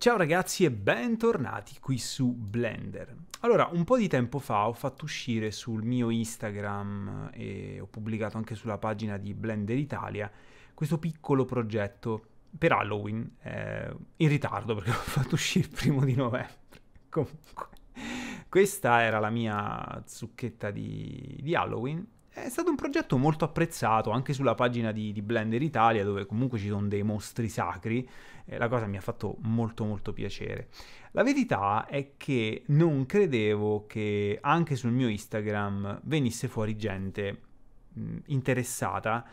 Ciao ragazzi e bentornati qui su Blender. Allora, un po' di tempo fa ho fatto uscire sul mio Instagram eh, e ho pubblicato anche sulla pagina di Blender Italia questo piccolo progetto per Halloween, eh, in ritardo perché l'ho fatto uscire il primo di novembre. Comunque, questa era la mia zucchetta di, di Halloween è stato un progetto molto apprezzato anche sulla pagina di, di Blender Italia dove comunque ci sono dei mostri sacri, eh, la cosa mi ha fatto molto molto piacere. La verità è che non credevo che anche sul mio Instagram venisse fuori gente mh, interessata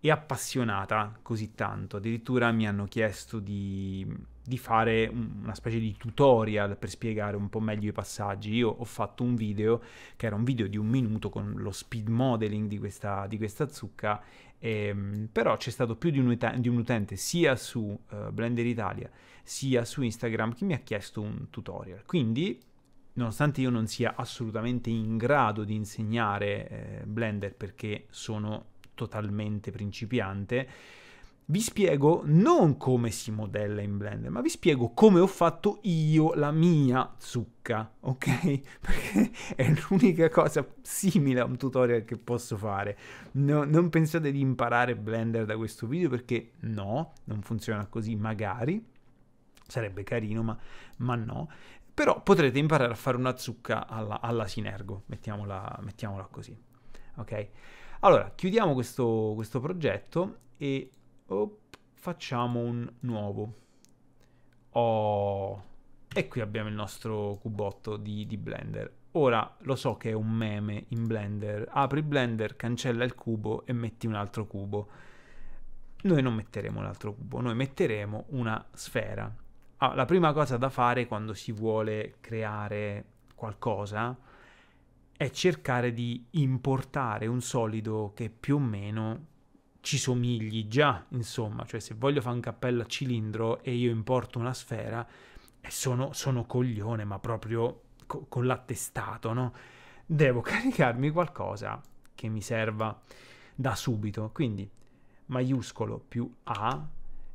e appassionata così tanto, addirittura mi hanno chiesto di di fare una specie di tutorial per spiegare un po' meglio i passaggi. Io ho fatto un video che era un video di un minuto con lo speed modeling di questa, di questa zucca, ehm, però c'è stato più di un, utente, di un utente sia su uh, Blender Italia sia su Instagram che mi ha chiesto un tutorial. Quindi nonostante io non sia assolutamente in grado di insegnare eh, Blender perché sono totalmente principiante, vi spiego non come si modella in Blender, ma vi spiego come ho fatto io la mia zucca, ok? Perché è l'unica cosa simile a un tutorial che posso fare. No, non pensate di imparare Blender da questo video perché no, non funziona così, magari. Sarebbe carino, ma, ma no. Però potrete imparare a fare una zucca alla, alla Sinergo, mettiamola, mettiamola, così, ok? Allora, chiudiamo questo, questo progetto e Oh, facciamo un nuovo. Oh, e qui abbiamo il nostro cubotto di, di Blender. Ora lo so che è un meme in Blender. Apri Blender, cancella il cubo e metti un altro cubo. Noi non metteremo un altro cubo, noi metteremo una sfera. Ah, la prima cosa da fare quando si vuole creare qualcosa è cercare di importare un solido che più o meno ci somigli già, insomma, cioè se voglio fare un cappello a cilindro e io importo una sfera, eh, sono, sono coglione, ma proprio co- con l'attestato, no? Devo caricarmi qualcosa che mi serva da subito, quindi maiuscolo più A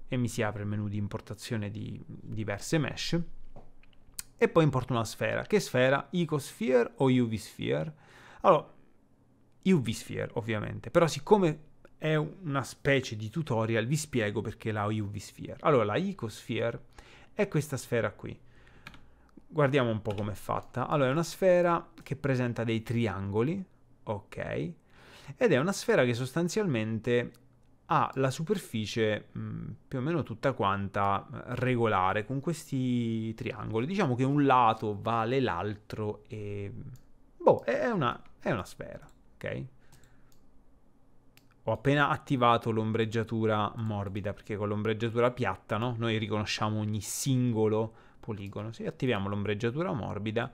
e mi si apre il menu di importazione di diverse mesh e poi importo una sfera. Che sfera? Icosphere o UV Sphere? Allora, UV Sphere ovviamente, però siccome è una specie di tutorial, vi spiego perché la UV Sphere. Allora, la Icosphere è questa sfera qui. Guardiamo un po' com'è fatta. Allora, è una sfera che presenta dei triangoli, ok? Ed è una sfera che sostanzialmente ha la superficie mh, mm, più o meno tutta quanta eh, regolare con questi triangoli. Diciamo che un lato vale l'altro e... Boh, è una, è una sfera, ok? ho appena attivato l'ombreggiatura morbida, perché con l'ombreggiatura piatta no? noi riconosciamo ogni singolo poligono. Se attiviamo l'ombreggiatura morbida,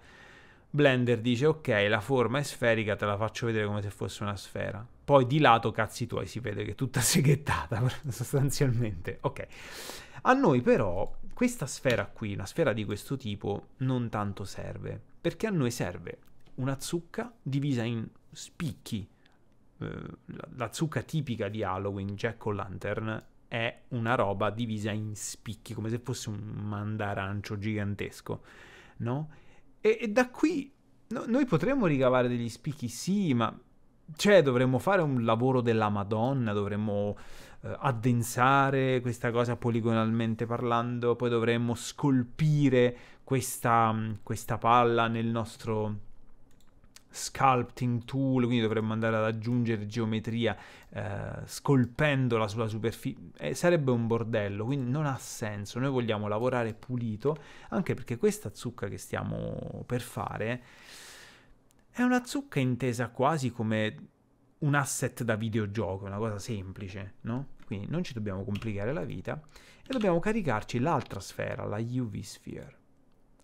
Blender dice ok, la forma è sferica, te la faccio vedere come se fosse una sfera. Poi di lato, cazzi tuoi, si vede che è tutta seghettata sostanzialmente. Ok. A noi però questa sfera qui, una sfera di questo tipo, non tanto serve, perché a noi serve una zucca divisa in spicchi eh, la zucca tipica di Halloween, Jack o' Lantern, è una roba divisa in spicchi, come se fosse un mandarancio gigantesco, no? E, e da qui no, noi potremmo ricavare degli spicchi, sì, ma cioè dovremmo fare un lavoro della Madonna, dovremmo eh, addensare questa cosa poligonalmente parlando, poi dovremmo scolpire questa, mm, questa palla nel nostro sculpting tool, quindi dovremmo andare ad aggiungere geometria eh, scolpendola sulla superficie, eh, sarebbe un bordello, quindi non ha senso, noi vogliamo lavorare pulito, anche perché questa zucca che stiamo per fare è una zucca intesa quasi come un asset da videogioco, una cosa semplice, no? Quindi non ci dobbiamo complicare la vita e dobbiamo caricarci l'altra sfera, la UV sphere.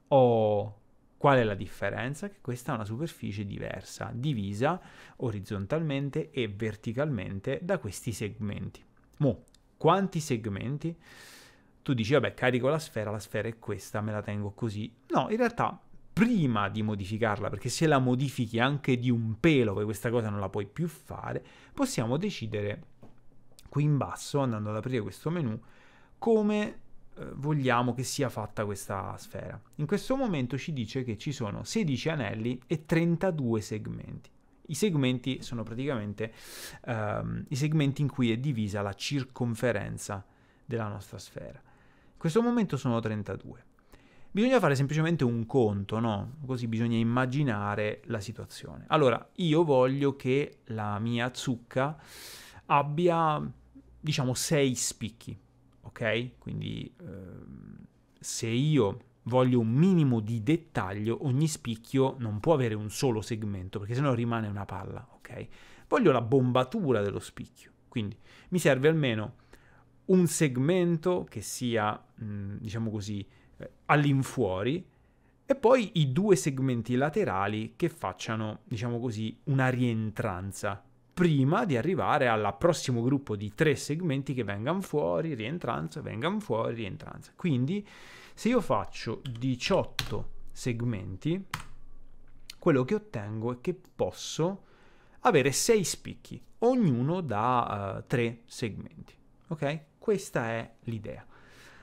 Oh, Qual è la differenza? Che questa è una superficie diversa, divisa orizzontalmente e verticalmente da questi segmenti. Mo, quanti segmenti? Tu dici, vabbè, carico la sfera, la sfera è questa, me la tengo così. No, in realtà prima di modificarla, perché se la modifichi anche di un pelo, poi questa cosa non la puoi più fare, possiamo decidere qui in basso, andando ad aprire questo menu, come eh, vogliamo che sia fatta questa sfera. In questo momento ci dice che ci sono 16 anelli e 32 segmenti. I segmenti sono praticamente ehm, i segmenti in cui è divisa la circonferenza della nostra sfera. In questo momento sono 32. Bisogna fare semplicemente un conto, no? Così bisogna immaginare la situazione. Allora, io voglio che la mia zucca abbia, diciamo, 6 spicchi ok? Quindi ehm, se io voglio un minimo di dettaglio, ogni spicchio non può avere un solo segmento, perché sennò rimane una palla, ok? Voglio la bombatura dello spicchio, quindi mi serve almeno un segmento che sia, diciamo così, eh, all'infuori, e poi i due segmenti laterali che facciano, diciamo così, una rientranza prima di arrivare al prossimo gruppo di tre segmenti che vengano fuori, rientranza, vengano fuori, rientranza. Quindi se io faccio 18 segmenti, quello che ottengo è che posso avere 6 spicchi, ognuno da 3 uh, eh, segmenti. Ok? Questa è l'idea.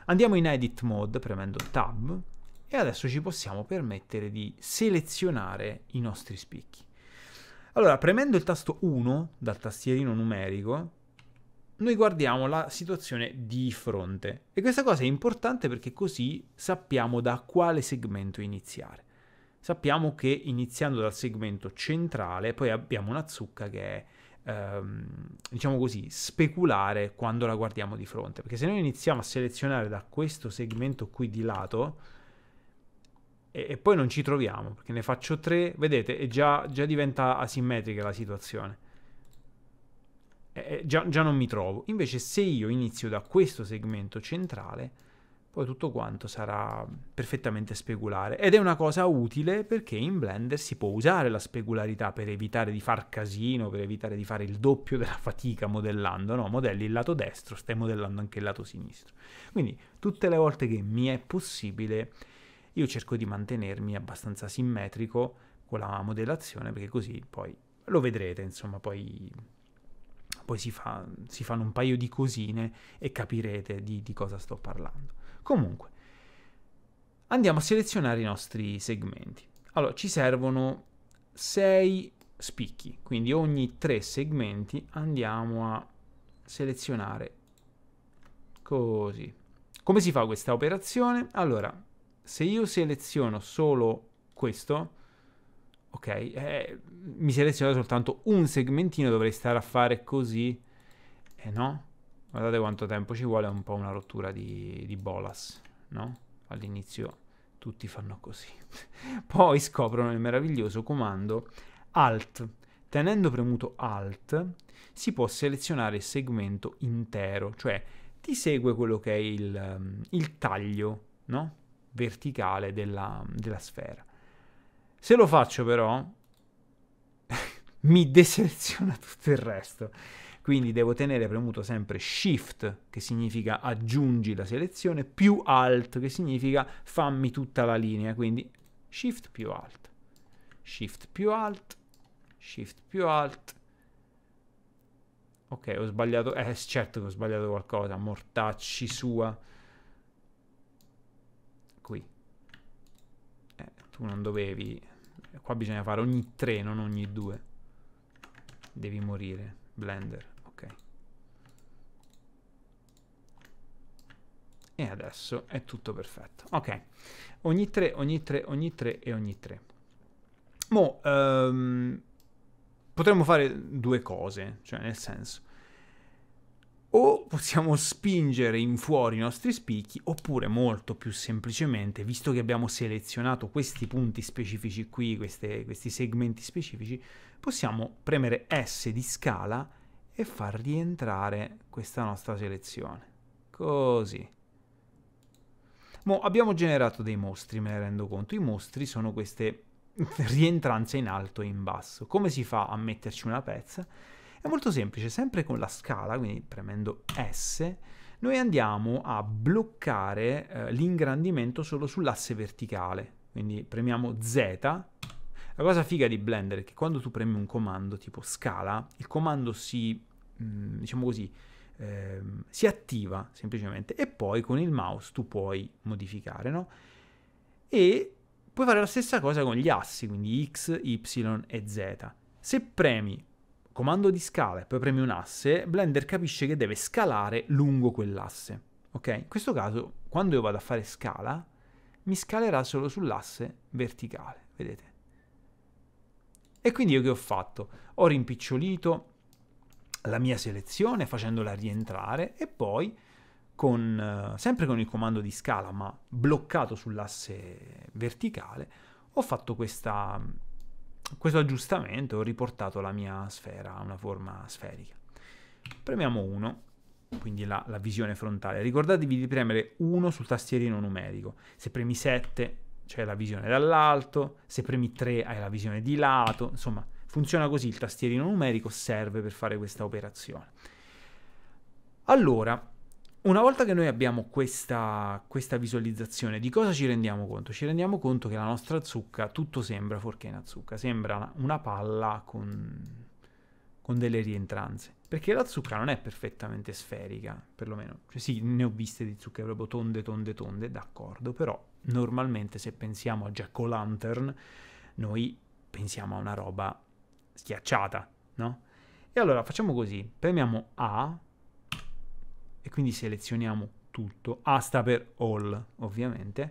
Andiamo in edit mode premendo tab e adesso ci possiamo permettere di selezionare i nostri spicchi. Allora, premendo il tasto 1 dal tastierino numerico, noi guardiamo la situazione di fronte. E questa cosa è importante perché così sappiamo da quale segmento iniziare. Sappiamo che iniziando dal segmento centrale poi abbiamo una zucca che è, ehm, diciamo così, speculare quando la guardiamo di fronte. Perché se noi iniziamo a selezionare da questo segmento qui di lato, e, e poi non ci troviamo, perché ne faccio tre, vedete, e già, già diventa asimmetrica la situazione. Eh, già, già, non mi trovo. Invece se io inizio da questo segmento centrale, poi tutto quanto sarà perfettamente speculare. Ed è una cosa utile perché in Blender si può usare la specularità per evitare di far casino, per evitare di fare il doppio della fatica modellando, no? Modelli il lato destro, stai modellando anche il lato sinistro. Quindi tutte le volte che mi è possibile io cerco di mantenermi abbastanza simmetrico con la modellazione perché così poi lo vedrete, insomma, poi, poi si, fa, si, fanno un paio di cosine e capirete di, di cosa sto parlando. Comunque, andiamo a selezionare i nostri segmenti. Allora, ci servono 6 spicchi, quindi ogni 3 segmenti andiamo a selezionare così. Come si fa questa operazione? Allora, se io seleziono solo questo, ok, eh, mi seleziona soltanto un segmentino, dovrei stare a fare così, e eh, no? Guardate quanto tempo ci vuole, è un po' una rottura di, di bolas, no? All'inizio tutti fanno così. Poi scoprono il meraviglioso comando Alt. Tenendo premuto Alt si può selezionare il segmento intero, cioè ti segue quello che è il, il taglio, no? verticale della, della sfera. Se lo faccio però, mi deseleziona tutto il resto. Quindi devo tenere premuto sempre Shift, che significa aggiungi la selezione, più Alt, che significa fammi tutta la linea. Quindi Shift più Alt, Shift più Alt, Shift più Alt. Ok, ho sbagliato. Eh, certo che ho sbagliato qualcosa, mortacci sua. tu non dovevi... Qua bisogna fare ogni tre, non ogni due. Devi morire. Blender, ok. E adesso è tutto perfetto. Ok. Ogni tre, ogni tre, ogni tre e ogni tre. Mo, um, potremmo fare due cose, cioè nel senso o possiamo spingere in fuori i nostri spicchi, oppure molto più semplicemente, visto che abbiamo selezionato questi punti specifici qui, queste, questi segmenti specifici, possiamo premere S di scala e far rientrare questa nostra selezione. Così. Mo abbiamo generato dei mostri, me ne rendo conto. I mostri sono queste rientranze in alto e in basso. Come si fa a metterci una pezza? È molto semplice, sempre con la scala, quindi premendo S, noi andiamo a bloccare eh, l'ingrandimento solo sull'asse verticale. Quindi premiamo Z. La cosa figa di Blender è che quando tu premi un comando tipo scala, il comando si, mh, mm, diciamo così, ehm, si attiva semplicemente e poi con il mouse tu puoi modificare, no? E puoi fare la stessa cosa con gli assi, quindi X, Y e Z. Se premi comando di scala e poi premi un asse, Blender capisce che deve scalare lungo quell'asse. Ok? In questo caso, quando io vado a fare scala, mi scalerà solo sull'asse verticale, vedete? E quindi io che ho fatto? Ho rimpicciolito la mia selezione facendola rientrare e poi con, eh, sempre con il comando di scala ma bloccato sull'asse verticale ho fatto questa questo aggiustamento ho riportato la mia sfera a una forma sferica. Premiamo 1, quindi la, la visione frontale. Ricordatevi di premere 1 sul tastierino numerico. Se premi 7 c'è la visione dall'alto, se premi 3 hai la visione di lato, insomma funziona così, il tastierino numerico serve per fare questa operazione. Allora, una volta che noi abbiamo questa, questa, visualizzazione, di cosa ci rendiamo conto? Ci rendiamo conto che la nostra zucca, tutto sembra fuorché una zucca, sembra una palla con, con delle rientranze. Perché la zucca non è perfettamente sferica, perlomeno. Cioè sì, ne ho viste di zucche proprio tonde, tonde, tonde, d'accordo, però normalmente se pensiamo a jack-o'-lantern, noi pensiamo a una roba schiacciata, no? E allora facciamo così, premiamo A, e quindi selezioniamo tutto, A sta per all ovviamente,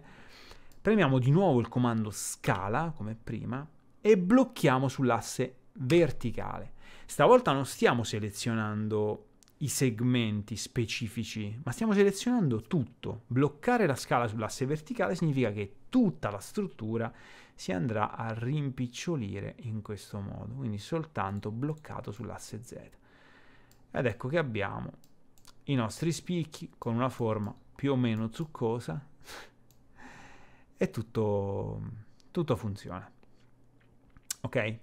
premiamo di nuovo il comando scala come prima e blocchiamo sull'asse verticale. Stavolta non stiamo selezionando i segmenti specifici, ma stiamo selezionando tutto. Bloccare la scala sull'asse verticale significa che tutta la struttura si andrà a rimpicciolire in questo modo, quindi soltanto bloccato sull'asse Z. Ed ecco che abbiamo i nostri spicchi con una forma più o meno zuccosa e tutto, tutto funziona. Ok?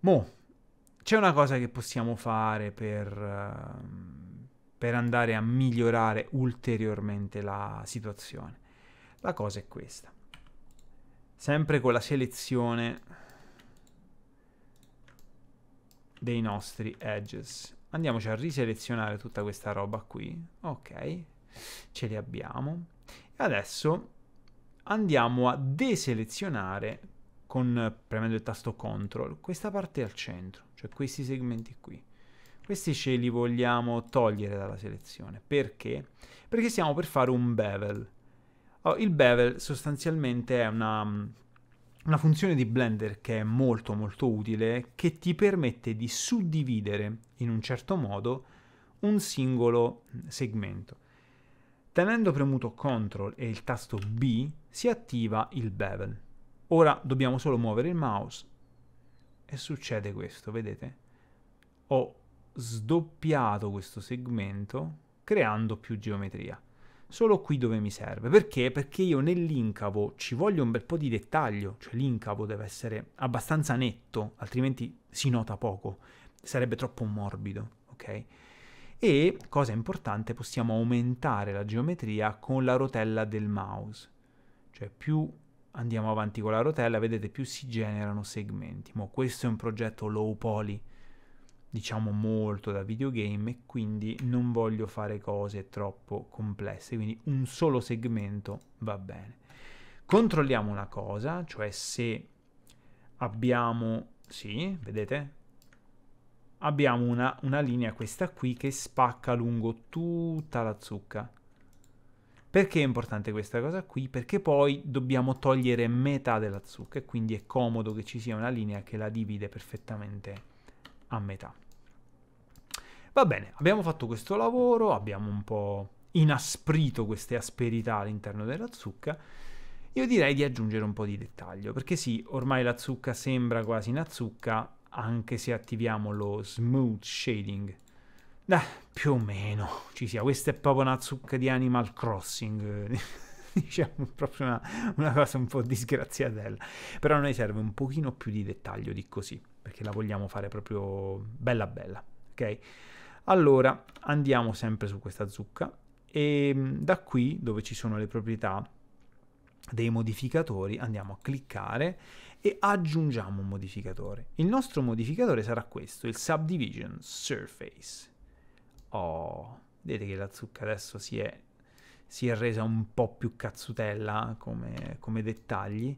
Mo, c'è una cosa che possiamo fare per, eh, per andare a migliorare ulteriormente la situazione. La cosa è questa. Sempre con la selezione dei nostri edges andiamoci a riselezionare tutta questa roba qui, ok, ce li abbiamo, e adesso andiamo a deselezionare con, premendo il tasto CTRL questa parte al centro, cioè questi segmenti qui. Questi ce li vogliamo togliere dalla selezione. Perché? Perché stiamo per fare un bevel. Oh, il bevel sostanzialmente è una una funzione di Blender che è molto molto utile, che ti permette di suddividere in un certo modo un singolo segmento. Tenendo premuto CTRL e il tasto B si attiva il bevel. Ora dobbiamo solo muovere il mouse e succede questo, vedete? Ho sdoppiato questo segmento creando più geometria solo qui dove mi serve. Perché? Perché io nell'incavo ci voglio un bel po' di dettaglio, cioè l'incavo deve essere abbastanza netto, altrimenti si nota poco, sarebbe troppo morbido, ok? E, cosa importante, possiamo aumentare la geometria con la rotella del mouse. Cioè più andiamo avanti con la rotella, vedete, più si generano segmenti. Mo questo è un progetto low poly, diciamo molto da videogame e quindi non voglio fare cose troppo complesse, quindi un solo segmento va bene. Controlliamo una cosa, cioè se abbiamo, sì, vedete? Abbiamo una, una linea questa qui che spacca lungo tutta la zucca. Perché è importante questa cosa qui? Perché poi dobbiamo togliere metà della zucca e quindi è comodo che ci sia una linea che la divide perfettamente a metà. Va bene, abbiamo fatto questo lavoro, abbiamo un po' inasprito queste asperità all'interno della zucca. Io direi di aggiungere un po' di dettaglio, perché sì, ormai la zucca sembra quasi una zucca, anche se attiviamo lo smooth shading. Nah, più o meno ci sia, questa è proprio una zucca di Animal Crossing, diciamo proprio una, una cosa un po' disgraziatella, però a noi serve un pochino più di dettaglio di così, perché la vogliamo fare proprio bella bella, ok? Allora andiamo sempre su questa zucca e mm, da qui dove ci sono le proprietà dei modificatori andiamo a cliccare e aggiungiamo un modificatore. Il nostro modificatore sarà questo, il Subdivision Surface. Oh, vedete che la zucca adesso si è, si è resa un po' più cazzutella come, come dettagli.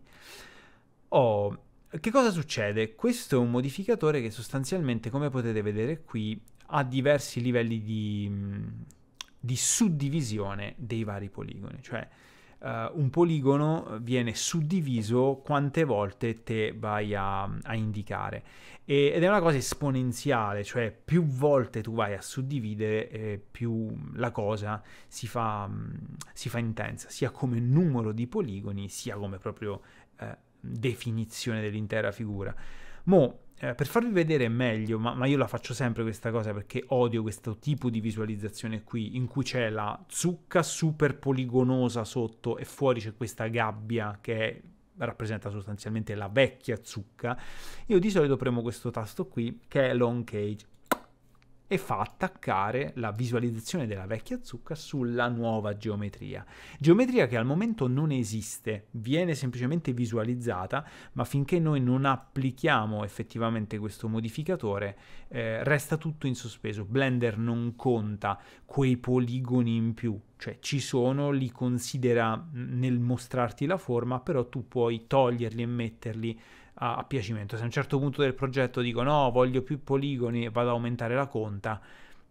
Oh, che cosa succede? Questo è un modificatore che sostanzialmente, come potete vedere qui, ha diversi livelli di, mm, di suddivisione dei vari poligoni, cioè Uh, un poligono viene suddiviso quante volte te vai a, a indicare e, ed è una cosa esponenziale, cioè più volte tu vai a suddividere, eh, più la cosa si fa, mm, si fa, intensa, sia come numero di poligoni, sia come proprio eh, definizione dell'intera figura. Mo' eh, per farvi vedere meglio, ma, ma, io la faccio sempre questa cosa perché odio questo tipo di visualizzazione qui, in cui c'è la zucca super poligonosa sotto e fuori c'è questa gabbia che rappresenta sostanzialmente la vecchia zucca, io di solito premo questo tasto qui che è long cage e fa attaccare la visualizzazione della vecchia zucca sulla nuova geometria. Geometria che al momento non esiste, viene semplicemente visualizzata, ma finché noi non applichiamo effettivamente questo modificatore, eh, resta tutto in sospeso. Blender non conta quei poligoni in più, cioè ci sono, li considera mm, nel mostrarti la forma, però tu puoi toglierli e metterli a, a piacimento. Se a un certo punto del progetto dico no, voglio più poligoni e vado ad aumentare la conta,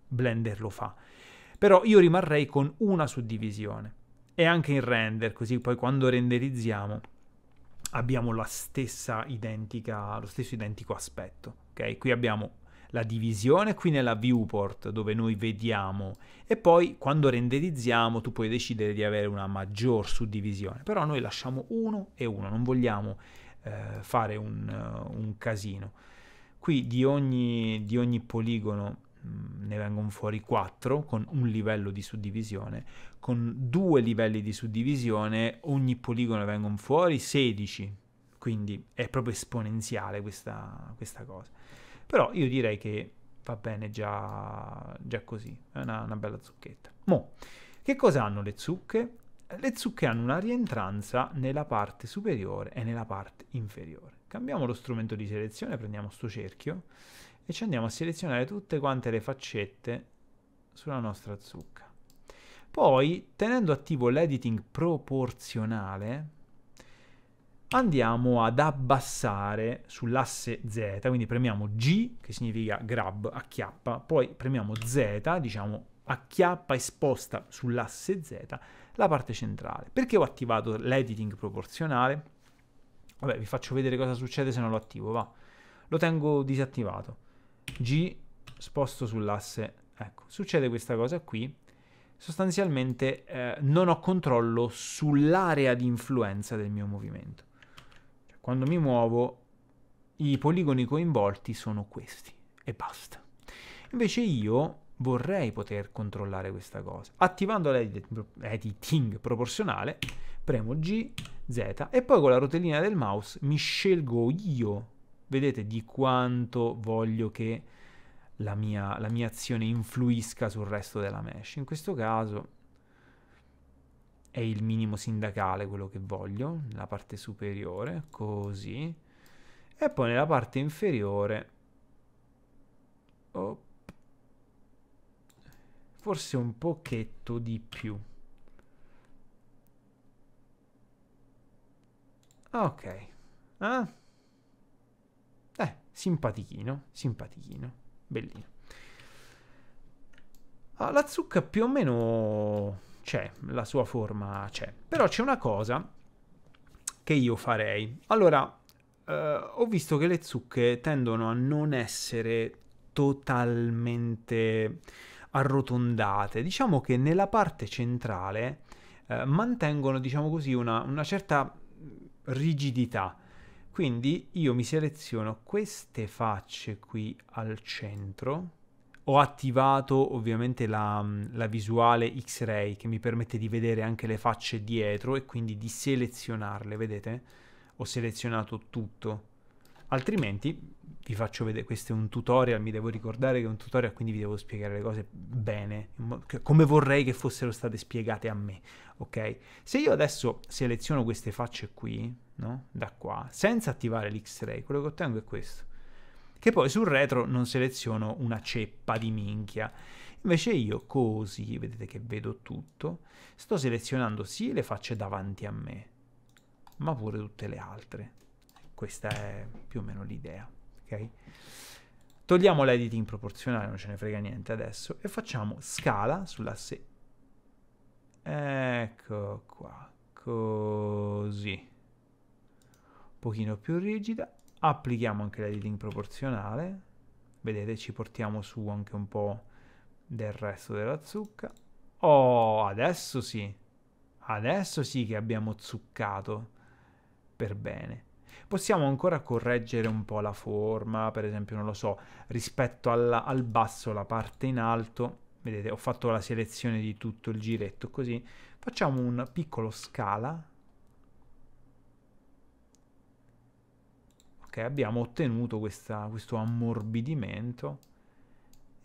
Blender lo fa. Però io rimarrei con una suddivisione e anche in render, così poi quando renderizziamo abbiamo lo stesso identico aspetto. Okay? Qui abbiamo la divisione qui nella viewport dove noi vediamo e poi quando renderizziamo tu puoi decidere di avere una maggior suddivisione però noi lasciamo uno e uno non vogliamo eh, fare un, eh, un, casino. Qui di ogni, di ogni poligono mh, mm, ne vengono fuori 4 con un livello di suddivisione, con due livelli di suddivisione ogni poligono ne vengono fuori 16, quindi è proprio esponenziale questa, questa cosa. Però io direi che va bene già, già così, è una, una bella zucchetta. Mo', che cosa hanno le zucche? le zucche hanno una rientranza nella parte superiore e nella parte inferiore. Cambiamo lo strumento di selezione, prendiamo sto cerchio e ci andiamo a selezionare tutte quante le faccette sulla nostra zucca. Poi, tenendo attivo l'editing proporzionale, andiamo ad abbassare sull'asse Z, quindi premiamo G, che significa grab, a chiappa, poi premiamo Z, diciamo acchiappa e sposta sull'asse Z la parte centrale. Perché ho attivato l'editing proporzionale? Vabbè, vi faccio vedere cosa succede se non lo attivo, va. Lo tengo disattivato. G sposto sull'asse, ecco, succede questa cosa qui. Sostanzialmente eh, non ho controllo sull'area di influenza del mio movimento. Cioè, quando mi muovo, i poligoni coinvolti sono questi e basta. Invece io vorrei poter controllare questa cosa. Attivando l'editing proporzionale, premo G, Z e poi con la rotellina del mouse mi scelgo io, vedete, di quanto voglio che la mia, la mia azione influisca sul resto della mesh. In questo caso è il minimo sindacale quello che voglio, nella parte superiore, così, e poi nella parte inferiore... Oh forse un pochetto di più. Ok. Eh? eh, simpatichino, simpatichino, bellino. Ah, la zucca più o meno c'è, la sua forma c'è. Però c'è una cosa che io farei. Allora, eh, ho visto che le zucche tendono a non essere totalmente arrotondate. Diciamo che nella parte centrale eh, mantengono, diciamo così, una, una certa rigidità. Quindi io mi seleziono queste facce qui al centro, ho attivato ovviamente la, la visuale X-Ray che mi permette di vedere anche le facce dietro e quindi di selezionarle, vedete? Ho selezionato tutto. Altrimenti vi faccio vedere, questo è un tutorial, mi devo ricordare che è un tutorial, quindi vi devo spiegare le cose bene, come vorrei che fossero state spiegate a me, ok? Se io adesso seleziono queste facce qui, no? Da qua, senza attivare l'X-Ray, quello che ottengo è questo. Che poi sul retro non seleziono una ceppa di minchia. Invece io così, vedete che vedo tutto, sto selezionando sì le facce davanti a me, ma pure tutte le altre. Questa è più o meno l'idea ok? Togliamo l'editing proporzionale, non ce ne frega niente adesso, e facciamo scala sull'asse. Ecco qua, così. Un pochino più rigida. Applichiamo anche l'editing proporzionale. Vedete, ci portiamo su anche un po' del resto della zucca. Oh, adesso sì. Adesso sì che abbiamo zuccato per bene possiamo ancora correggere un po' la forma, per esempio, non lo so, rispetto alla, al basso, la parte in alto, vedete, ho fatto la selezione di tutto il giretto così, facciamo un piccolo scala, ok, abbiamo ottenuto questa, questo ammorbidimento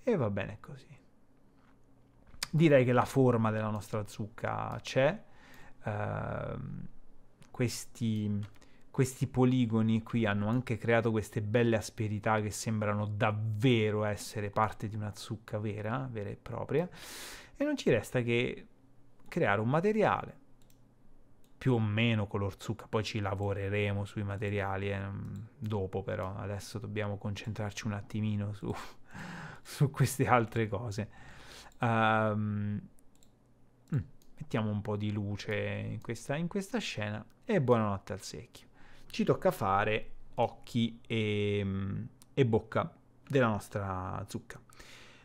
e va bene così. Direi che la forma della nostra zucca c'è, Uh, questi questi poligoni qui hanno anche creato queste belle asperità che sembrano davvero essere parte di una zucca vera, vera e propria, e non ci resta che creare un materiale più o meno color zucca, poi ci lavoreremo sui materiali eh, dopo però, adesso dobbiamo concentrarci un attimino su, su queste altre cose. Um, mettiamo un po' di luce in questa, in questa scena e buonanotte al secchio ci tocca fare occhi e, e bocca della nostra zucca.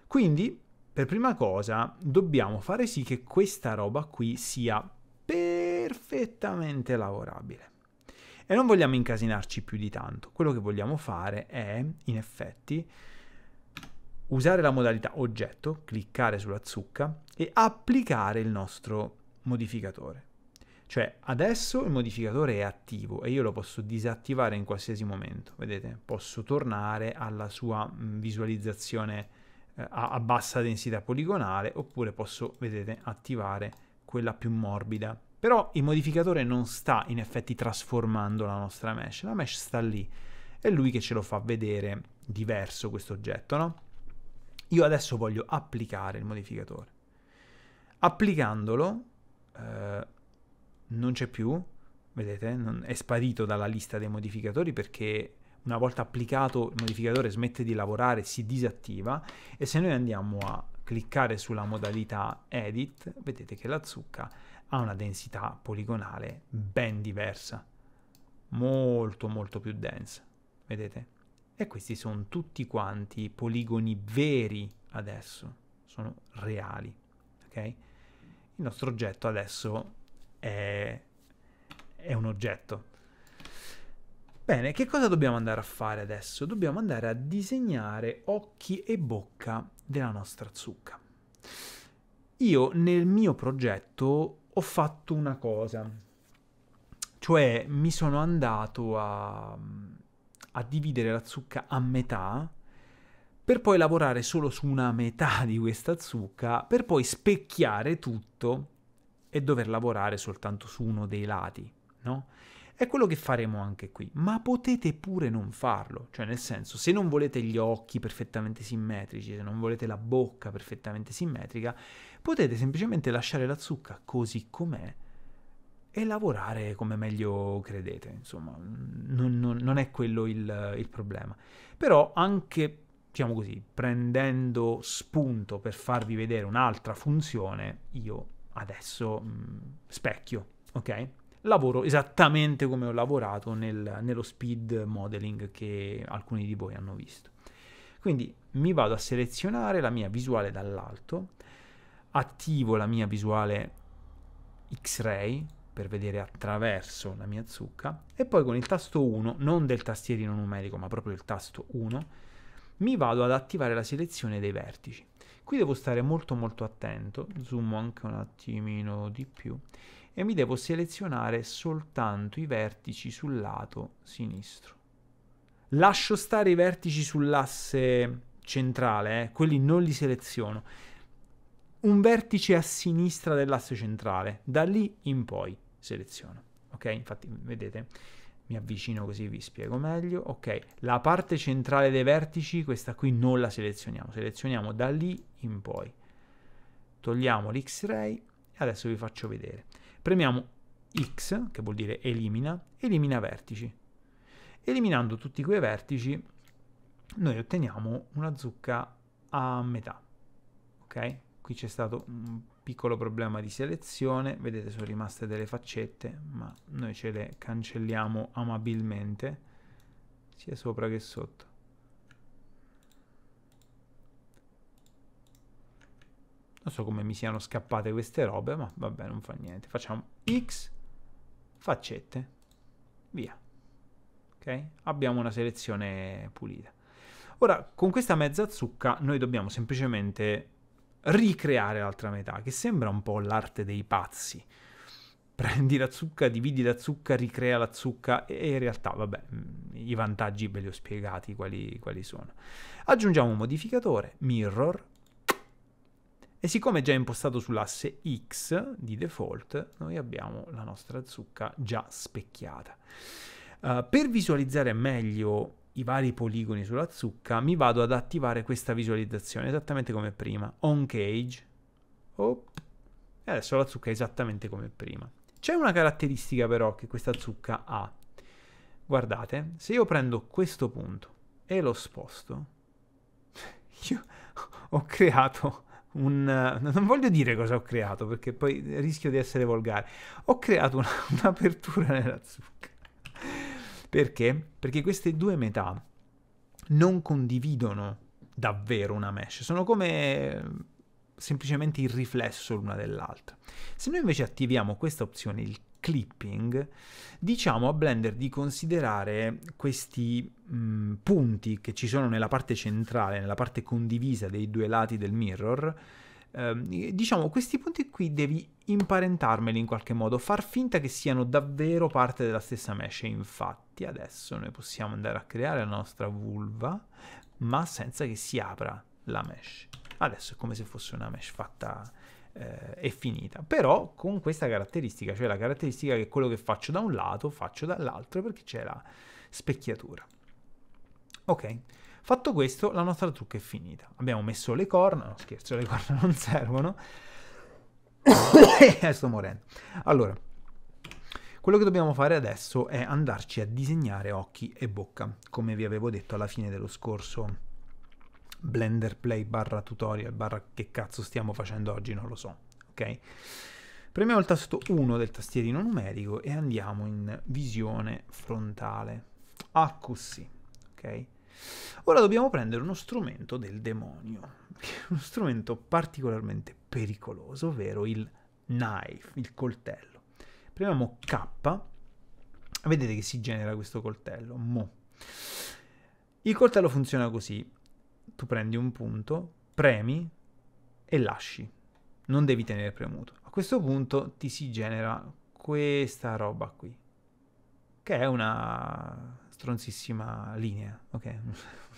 Quindi, per prima cosa, dobbiamo fare sì che questa roba qui sia perfettamente lavorabile. E non vogliamo incasinarci più di tanto. Quello che vogliamo fare è, in effetti, usare la modalità oggetto, cliccare sulla zucca e applicare il nostro modificatore. Cioè adesso il modificatore è attivo e io lo posso disattivare in qualsiasi momento, vedete? Posso tornare alla sua mm, visualizzazione eh, a bassa densità poligonale oppure posso, vedete, attivare quella più morbida. Però il modificatore non sta in effetti trasformando la nostra mesh, la mesh sta lì, è lui che ce lo fa vedere diverso questo oggetto, no? Io adesso voglio applicare il modificatore. Applicandolo... Eh, non c'è più, vedete, non, è sparito dalla lista dei modificatori perché una volta applicato il modificatore smette di lavorare, si disattiva e se noi andiamo a cliccare sulla modalità edit vedete che la zucca ha una densità poligonale ben diversa, molto molto più densa, vedete? E questi sono tutti quanti poligoni veri adesso, sono reali, ok? Il nostro oggetto adesso è, è un oggetto. Bene, che cosa dobbiamo andare a fare adesso? Dobbiamo andare a disegnare occhi e bocca della nostra zucca. Io nel mio progetto ho fatto una cosa, cioè mi sono andato a, a dividere la zucca a metà per poi lavorare solo su una metà di questa zucca, per poi specchiare tutto e dover lavorare soltanto su uno dei lati, no? È quello che faremo anche qui, ma potete pure non farlo, cioè nel senso, se non volete gli occhi perfettamente simmetrici, se non volete la bocca perfettamente simmetrica, potete semplicemente lasciare la zucca così com'è e lavorare come meglio credete, insomma, non, non, non è quello il, il problema. Però anche, diciamo così, prendendo spunto per farvi vedere un'altra funzione, io adesso mh, mm, specchio, ok? Lavoro esattamente come ho lavorato nel, nello speed modeling che alcuni di voi hanno visto. Quindi mi vado a selezionare la mia visuale dall'alto, attivo la mia visuale X-ray per vedere attraverso la mia zucca e poi con il tasto 1, non del tastierino numerico ma proprio il tasto 1, mi vado ad attivare la selezione dei vertici. Qui devo stare molto molto attento, zoom anche un attimino di più, e mi devo selezionare soltanto i vertici sul lato sinistro. Lascio stare i vertici sull'asse centrale, eh? quelli non li seleziono. Un vertice a sinistra dell'asse centrale, da lì in poi seleziono. Ok, infatti vedete mi avvicino così vi spiego meglio, ok, la parte centrale dei vertici, questa qui non la selezioniamo, selezioniamo da lì in poi, togliamo l'X-ray e adesso vi faccio vedere, premiamo X, che vuol dire elimina, elimina vertici, eliminando tutti quei vertici noi otteniamo una zucca a metà, ok, qui c'è stato un piccolo problema di selezione, vedete sono rimaste delle faccette, ma noi ce le cancelliamo amabilmente, sia sopra che sotto. Non so come mi siano scappate queste robe, ma vabbè, non fa niente. Facciamo X, faccette, via. Ok? Abbiamo una selezione pulita. Ora, con questa mezza zucca noi dobbiamo semplicemente ricreare l'altra metà, che sembra un po' l'arte dei pazzi. Prendi la zucca, dividi la zucca, ricrea la zucca e in realtà, vabbè, mm, i vantaggi ve li ho spiegati quali, quali sono. Aggiungiamo un modificatore, mirror, e siccome è già impostato sull'asse X di default, noi abbiamo la nostra zucca già specchiata. Uh, per visualizzare meglio i vari poligoni sulla zucca, mi vado ad attivare questa visualizzazione esattamente come prima. On cage. Oh. E adesso la zucca è esattamente come prima. C'è una caratteristica però che questa zucca ha. Guardate, se io prendo questo punto e lo sposto, io ho creato un... non voglio dire cosa ho creato perché poi rischio di essere volgare. Ho creato un'apertura nella zucca. Perché? Perché queste due metà non condividono davvero una mesh, sono come eh, semplicemente il riflesso l'una dell'altra. Se noi invece attiviamo questa opzione, il clipping, diciamo a Blender di considerare questi mh, mm, punti che ci sono nella parte centrale, nella parte condivisa dei due lati del mirror, eh, diciamo, questi punti qui devi imparentarmeli in qualche modo, far finta che siano davvero parte della stessa mesh. Infatti adesso noi possiamo andare a creare la nostra vulva, ma senza che si apra la mesh. Adesso è come se fosse una mesh fatta eh, e finita, però con questa caratteristica, cioè la caratteristica che quello che faccio da un lato faccio dall'altro perché c'è la specchiatura. Ok. Fatto questo, la nostra trucca è finita. Abbiamo messo le corna, no scherzo, le corna non servono. Sto morendo. Allora, quello che dobbiamo fare adesso è andarci a disegnare occhi e bocca, come vi avevo detto alla fine dello scorso Blender Play barra tutorial barra che cazzo stiamo facendo oggi, non lo so, ok? Premiamo il tasto 1 del tastierino numerico e andiamo in visione frontale. Ah, così, ok? Ora dobbiamo prendere uno strumento del demonio, uno strumento particolarmente pericoloso, ovvero il knife, il coltello. Premiamo K, vedete che si genera questo coltello, mo. Il coltello funziona così, tu prendi un punto, premi e lasci, non devi tenere premuto. A questo punto ti si genera questa roba qui, che è una stronzissima linea, ok?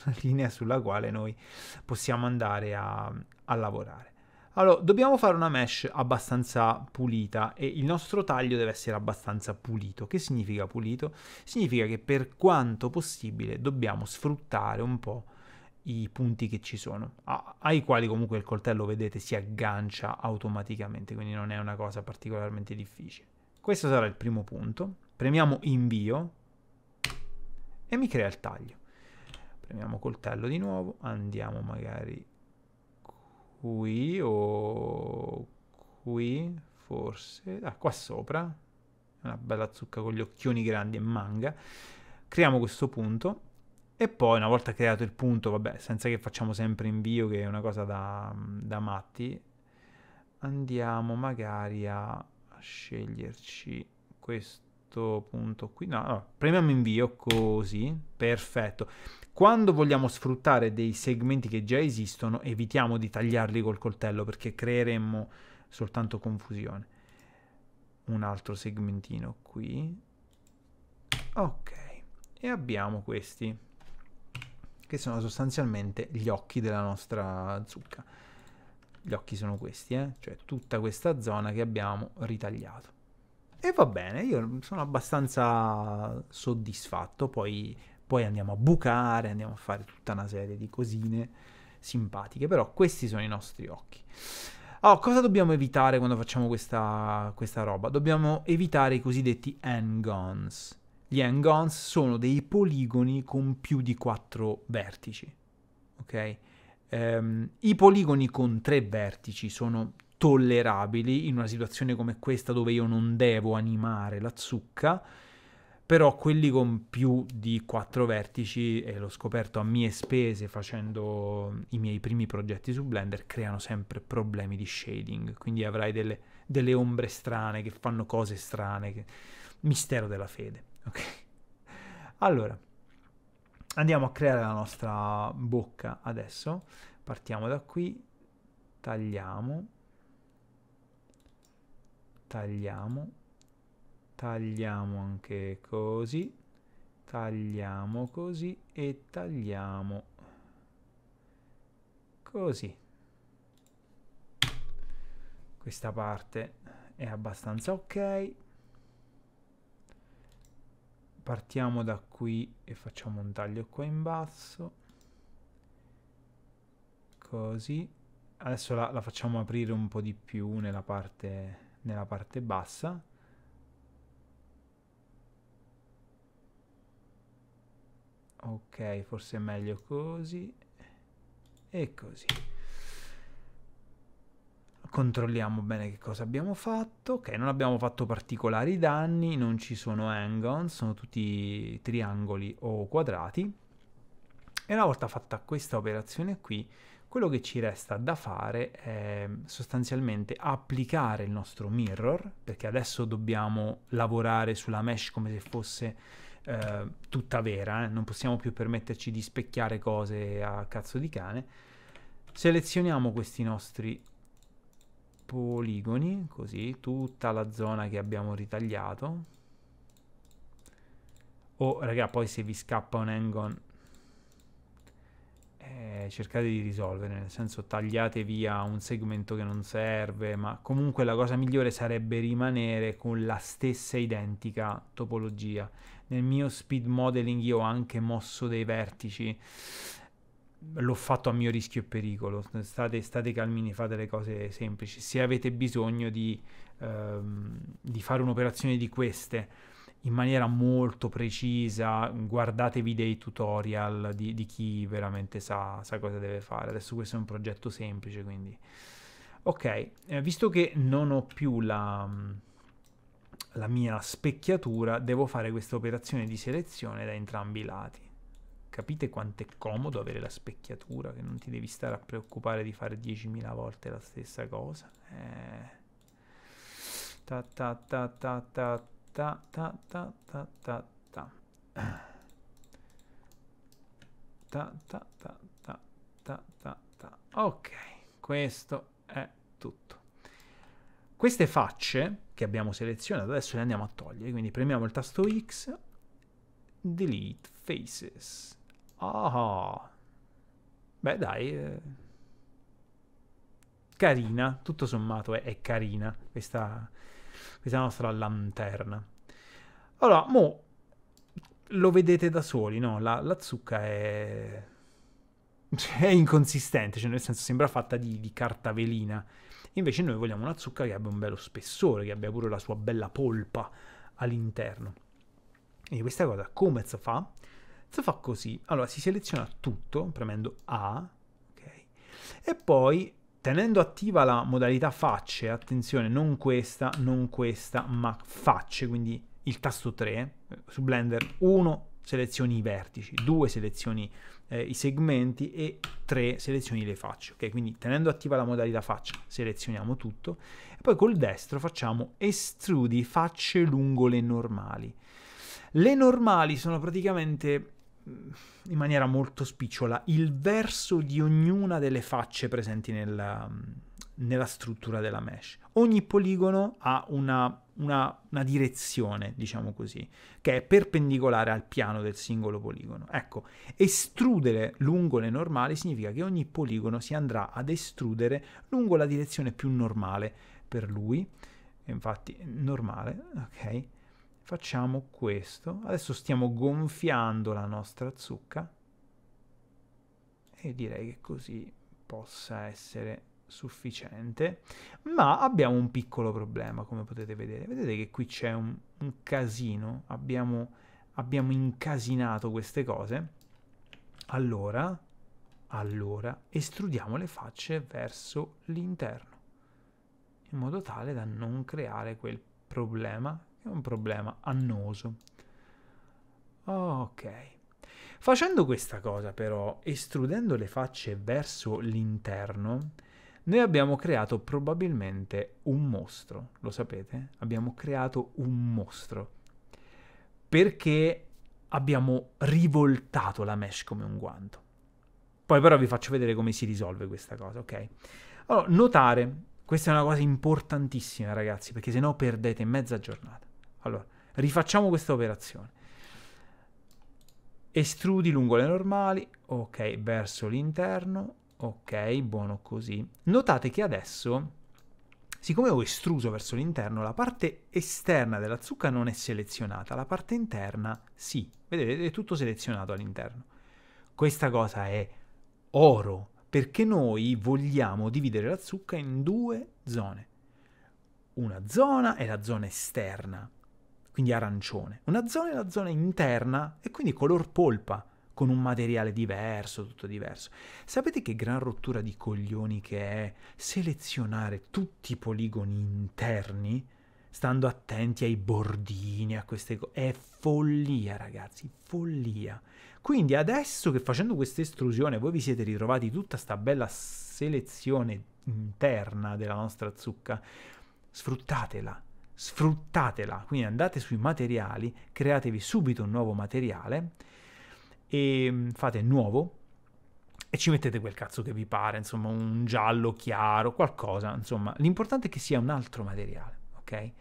Una linea sulla quale noi possiamo andare a, a lavorare. Allora, dobbiamo fare una mesh abbastanza pulita e il nostro taglio deve essere abbastanza pulito. Che significa pulito? Significa che per quanto possibile dobbiamo sfruttare un po' i punti che ci sono, ai quali comunque il coltello, vedete, si aggancia automaticamente, quindi non è una cosa particolarmente difficile. Questo sarà il primo punto. Premiamo invio, e mi crea il taglio. Premiamo coltello di nuovo, andiamo magari qui o qui, forse, ah, qua sopra, una bella zucca con gli occhioni grandi e manga. Creiamo questo punto e poi una volta creato il punto, vabbè, senza che facciamo sempre invio che è una cosa da, da matti, andiamo magari a sceglierci questo metto punto qui, no, no, premiamo invio così, perfetto. Quando vogliamo sfruttare dei segmenti che già esistono, evitiamo di tagliarli col coltello perché creeremmo soltanto confusione. Un altro segmentino qui. Ok, e abbiamo questi, che sono sostanzialmente gli occhi della nostra zucca. Gli occhi sono questi, eh? cioè tutta questa zona che abbiamo ritagliato. E va bene, io sono abbastanza soddisfatto, poi, poi, andiamo a bucare, andiamo a fare tutta una serie di cosine simpatiche, però questi sono i nostri occhi. Allora, oh, cosa dobbiamo evitare quando facciamo questa, questa roba? Dobbiamo evitare i cosiddetti handguns. Gli handguns sono dei poligoni con più di quattro vertici, ok? Ehm, I poligoni con tre vertici sono tollerabili in una situazione come questa dove io non devo animare la zucca, però quelli con più di quattro vertici, e l'ho scoperto a mie spese facendo i miei primi progetti su Blender, creano sempre problemi di shading, quindi avrai delle, delle ombre strane che fanno cose strane, che... mistero della fede. Ok. Allora, andiamo a creare la nostra bocca adesso. Partiamo da qui, tagliamo tagliamo, tagliamo anche così, tagliamo così e tagliamo così. Questa parte è abbastanza ok. Partiamo da qui e facciamo un taglio qua in basso. Così. Adesso la, la facciamo aprire un po' di più nella parte nella parte bassa ok forse è meglio così e così controlliamo bene che cosa abbiamo fatto ok non abbiamo fatto particolari danni non ci sono hang on sono tutti triangoli o quadrati e una volta fatta questa operazione qui quello che ci resta da fare è sostanzialmente applicare il nostro mirror, perché adesso dobbiamo lavorare sulla mesh come se fosse eh, tutta vera, eh? non possiamo più permetterci di specchiare cose a cazzo di cane. Selezioniamo questi nostri poligoni, così, tutta la zona che abbiamo ritagliato. Oh, raga, poi se vi scappa un Engon eh, cercate di risolvere, nel senso tagliate via un segmento che non serve, ma comunque la cosa migliore sarebbe rimanere con la stessa identica topologia. Nel mio speed modeling io ho anche mosso dei vertici, l'ho fatto a mio rischio e pericolo, state, state calmini, fate le cose semplici. Se avete bisogno di, ehm, di fare un'operazione di queste, in maniera molto precisa, guardatevi dei tutorial di, di chi veramente sa, sa, cosa deve fare. Adesso questo è un progetto semplice, quindi... Ok, eh, visto che non ho più la, la mia specchiatura, devo fare questa operazione di selezione da entrambi i lati. Capite quanto è comodo avere la specchiatura, che non ti devi stare a preoccupare di fare 10.000 volte la stessa cosa. Eh. Ta ta ta ta ta ta ta ta ta ta ta ta ta ta ta ta ta ta ok questo è tutto queste facce che abbiamo selezionato adesso le andiamo a togliere quindi premiamo il tasto X delete faces ah beh dai eh. carina tutto sommato è, è carina questa questa è la nostra lanterna. Allora, mo lo vedete da soli, no? La, la zucca è... Cioè, è inconsistente, cioè nel senso sembra fatta di, di carta velina. Invece noi vogliamo una zucca che abbia un bello spessore, che abbia pure la sua bella polpa all'interno. Quindi questa cosa come si fa? Si fa così. Allora si seleziona tutto premendo A, ok? E poi tenendo attiva la modalità facce, attenzione, non questa, non questa, ma facce, quindi il tasto 3, eh, su Blender 1 selezioni i vertici, 2 selezioni eh, i segmenti e 3 selezioni le facce. Ok, quindi tenendo attiva la modalità faccia selezioniamo tutto e poi col destro facciamo estrudi facce lungo le normali. Le normali sono praticamente in maniera molto spicciola il verso di ognuna delle facce presenti nella, nella struttura della mesh. Ogni poligono ha una, una, una, direzione, diciamo così, che è perpendicolare al piano del singolo poligono. Ecco, estrudere lungo le normali significa che ogni poligono si andrà ad estrudere lungo la direzione più normale per lui. Infatti, normale, ok? facciamo questo. Adesso stiamo gonfiando la nostra zucca e direi che così possa essere sufficiente, ma abbiamo un piccolo problema, come potete vedere. Vedete che qui c'è un, un, casino, abbiamo, abbiamo incasinato queste cose. Allora, allora, estrudiamo le facce verso l'interno, in modo tale da non creare quel problema è un problema annoso. Ok. Facendo questa cosa però, estrudendo le facce verso l'interno, noi abbiamo creato probabilmente un mostro, lo sapete? Abbiamo creato un mostro. Perché abbiamo rivoltato la mesh come un guanto. Poi però vi faccio vedere come si risolve questa cosa, ok? Allora, notare, questa è una cosa importantissima ragazzi, perché se no perdete mezza giornata. Allora, rifacciamo questa operazione. Estrudi lungo le normali, ok, verso l'interno, ok, buono così. Notate che adesso, siccome ho estruso verso l'interno, la parte esterna della zucca non è selezionata, la parte interna sì. Vedete, è tutto selezionato all'interno. Questa cosa è oro, perché noi vogliamo dividere la zucca in due zone. Una zona è la zona esterna, quindi arancione. Una zona è la zona interna e quindi color polpa, con un materiale diverso, tutto diverso. Sapete che gran rottura di coglioni che è selezionare tutti i poligoni interni? stando attenti ai bordini, a queste cose. È follia, ragazzi, follia. Quindi adesso che facendo questa estrusione voi vi siete ritrovati tutta sta bella selezione interna della nostra zucca, sfruttatela, sfruttatela, quindi andate sui materiali, createvi subito un nuovo materiale e mm, fate nuovo e ci mettete quel cazzo che vi pare, insomma un giallo chiaro, qualcosa, insomma l'importante è che sia un altro materiale, ok?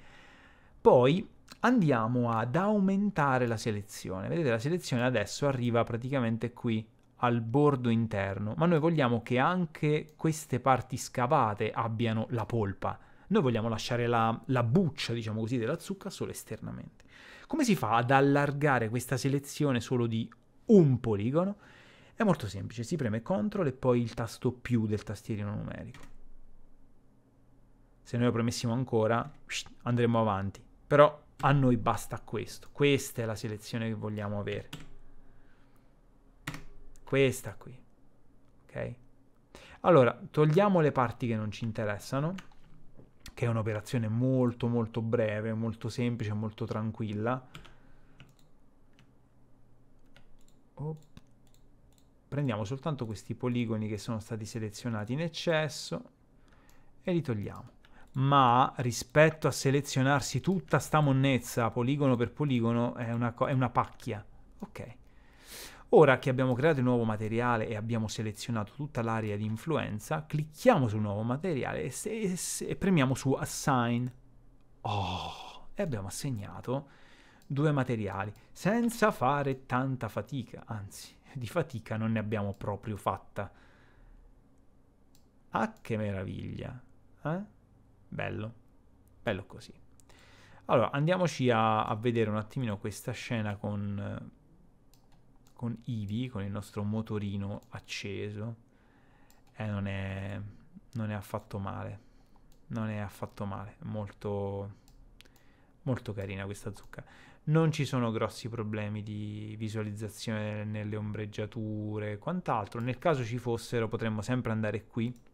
Poi andiamo ad aumentare la selezione, vedete la selezione adesso arriva praticamente qui al bordo interno, ma noi vogliamo che anche queste parti scavate abbiano la polpa, noi vogliamo lasciare la, la buccia, diciamo così, della zucca solo esternamente. Come si fa ad allargare questa selezione solo di un poligono? È molto semplice, si preme CTRL e poi il tasto più del tastierino numerico. Se noi lo premessimo ancora, andremo avanti. Però a noi basta questo. Questa è la selezione che vogliamo avere. Questa qui. Ok? Allora, togliamo le parti che non ci interessano che è un'operazione molto molto breve, molto semplice, molto tranquilla. Oh. Prendiamo soltanto questi poligoni che sono stati selezionati in eccesso e li togliamo. Ma rispetto a selezionarsi tutta sta monnezza, poligono per poligono, è una, è una pacchia. Ok. Ora che abbiamo creato il nuovo materiale e abbiamo selezionato tutta l'area di influenza, clicchiamo sul nuovo materiale e, se, se, e premiamo su Assign. Oh, e abbiamo assegnato due materiali senza fare tanta fatica, anzi, di fatica non ne abbiamo proprio fatta. Ah, che meraviglia! Eh? Bello, bello così. Allora, andiamoci a, a vedere un attimino questa scena con eh, con Ivi, con il nostro motorino acceso, eh, non, è, non è affatto male. Non è affatto male, molto, molto carina questa zucca. Non ci sono grossi problemi di visualizzazione nelle ombreggiature quant'altro. Nel caso ci fossero potremmo sempre andare qui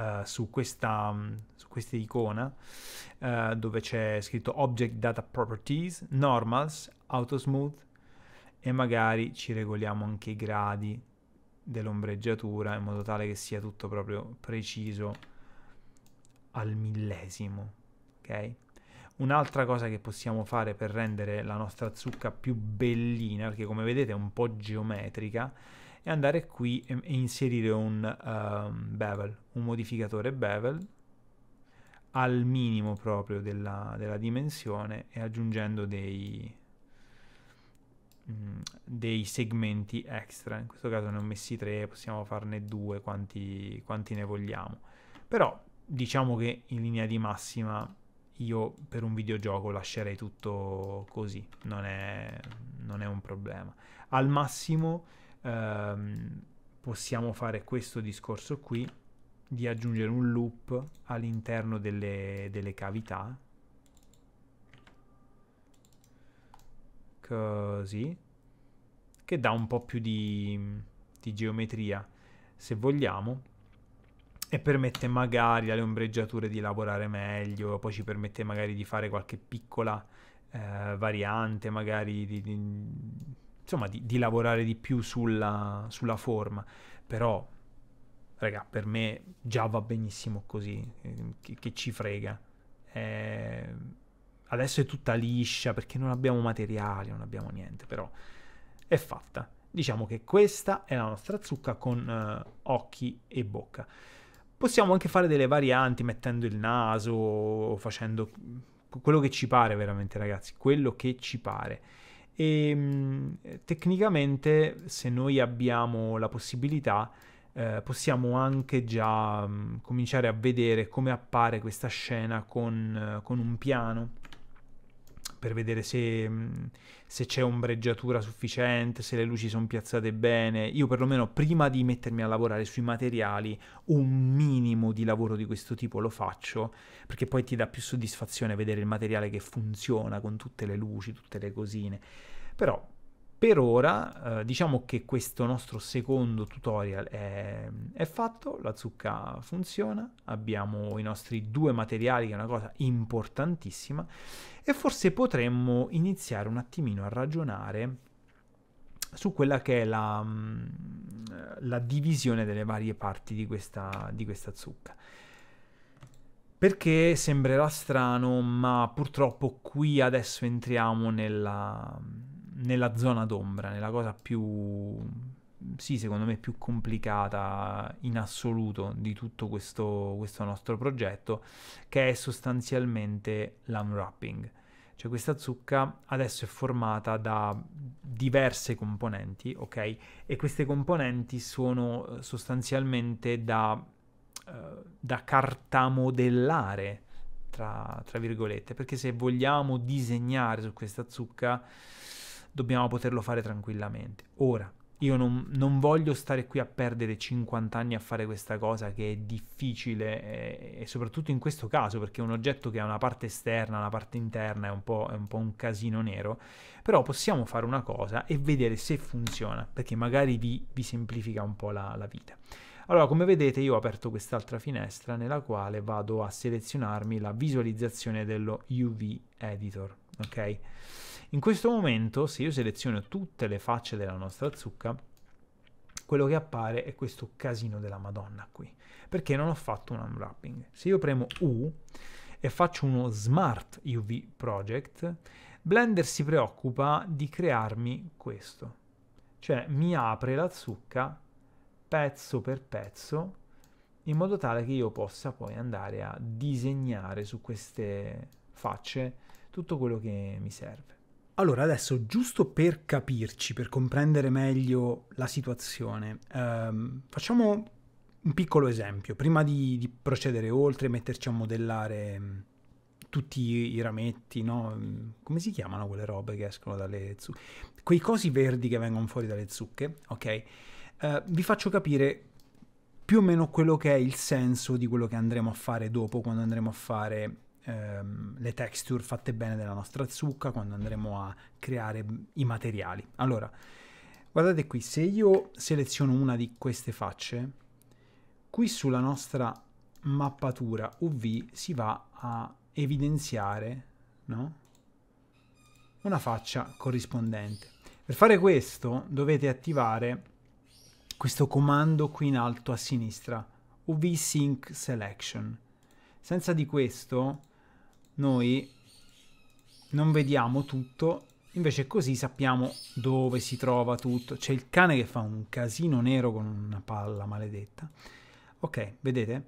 Uh, su questa, su questa icona uh, dove c'è scritto Object Data Properties, Normals, Auto Smooth e magari ci regoliamo anche i gradi dell'ombreggiatura in modo tale che sia tutto proprio preciso al millesimo. Ok? Un'altra cosa che possiamo fare per rendere la nostra zucca più bellina, perché come vedete è un po' geometrica, è andare qui e, e inserire un um, bevel, un modificatore bevel al minimo proprio della, della dimensione e aggiungendo dei, Mm, dei segmenti extra. In questo caso ne ho messi tre, possiamo farne due quanti, quanti ne vogliamo. Però diciamo che in linea di massima io per un videogioco lascerei tutto così, non è, non è un problema. Al massimo ehm, possiamo fare questo discorso qui di aggiungere un loop all'interno delle, delle cavità così, che dà un po' più di, di geometria, se vogliamo, e permette magari alle ombreggiature di lavorare meglio, poi ci permette magari di fare qualche piccola eh, variante, magari di, di, insomma di, di, lavorare di più sulla, sulla forma, però raga, per me già va benissimo così, eh, che, che ci frega. Eh, adesso è tutta liscia perché non abbiamo materiali, non abbiamo niente, però è fatta. Diciamo che questa è la nostra zucca con eh, occhi e bocca. Possiamo anche fare delle varianti mettendo il naso, facendo quello che ci pare veramente ragazzi, quello che ci pare. E ehm, tecnicamente se noi abbiamo la possibilità eh, possiamo anche già mh, mm, cominciare a vedere come appare questa scena con, eh, con un piano per vedere se, mm, se c'è ombreggiatura sufficiente, se le luci sono piazzate bene. Io perlomeno prima di mettermi a lavorare sui materiali un minimo di lavoro di questo tipo lo faccio, perché poi ti dà più soddisfazione vedere il materiale che funziona con tutte le luci, tutte le cosine. Però per ora eh, diciamo che questo nostro secondo tutorial è, è, fatto, la zucca funziona, abbiamo i nostri due materiali che è una cosa importantissima e forse potremmo iniziare un attimino a ragionare su quella che è la, mm, la divisione delle varie parti di questa, di questa zucca perché sembrerà strano, ma purtroppo qui adesso entriamo nella, nella zona d'ombra, nella cosa più, sì, secondo me più complicata in assoluto di tutto questo, questo nostro progetto, che è sostanzialmente l'unwrapping. Cioè questa zucca adesso è formata da diverse componenti, ok? E queste componenti sono eh, sostanzialmente da, eh, da cartamodellare, tra, tra, virgolette, perché se vogliamo disegnare su questa zucca dobbiamo poterlo fare tranquillamente. Ora, io non, non, voglio stare qui a perdere 50 anni a fare questa cosa che è difficile e, eh, e, soprattutto in questo caso perché è un oggetto che ha una parte esterna, una parte interna, è un, è un po' un casino nero, però possiamo fare una cosa e vedere se funziona perché magari vi, vi semplifica un po' la, la vita. Allora, come vedete, io ho aperto quest'altra finestra nella quale vado a selezionarmi la visualizzazione dello UV Editor, ok? In questo momento, se io seleziono tutte le facce della nostra zucca, quello che appare è questo casino della madonna qui, perché non ho fatto un unwrapping. Se io premo U e faccio uno Smart UV Project, Blender si preoccupa di crearmi questo. Cioè mi apre la zucca pezzo per pezzo in modo tale che io possa poi andare a disegnare su queste facce tutto quello che mi serve. Allora, adesso, giusto per capirci, per comprendere meglio la situazione, ehm, facciamo un piccolo esempio. Prima di, di procedere oltre e metterci a modellare mm, tutti i rametti, no? Mm, come si chiamano quelle robe che escono dalle zucche? Quei cosi verdi che vengono fuori dalle zucche, ok? Eh, vi faccio capire più o meno quello che è il senso di quello che andremo a fare dopo, quando andremo a fare ehm, le texture fatte bene della nostra zucca quando andremo a creare i materiali. Allora, guardate qui, se io seleziono una di queste facce, qui sulla nostra mappatura UV si va a evidenziare no? una faccia corrispondente. Per fare questo dovete attivare questo comando qui in alto a sinistra, UV Sync Selection. Senza di questo noi non vediamo tutto, invece così sappiamo dove si trova tutto. C'è il cane che fa un casino nero con una palla maledetta. Ok, vedete?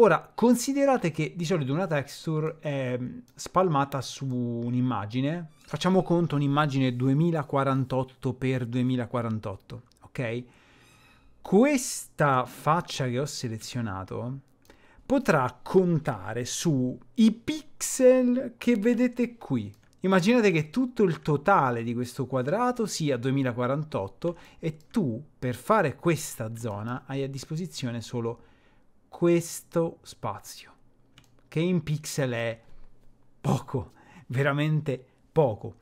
Ora, considerate che di solito una texture è mm, spalmata su un'immagine. Facciamo conto un'immagine 2048x2048, ok? Questa faccia che ho selezionato potrà contare sui pixel che vedete qui. Immaginate che tutto il totale di questo quadrato sia 2048 e tu per fare questa zona hai a disposizione solo questo spazio, che in pixel è poco, veramente poco.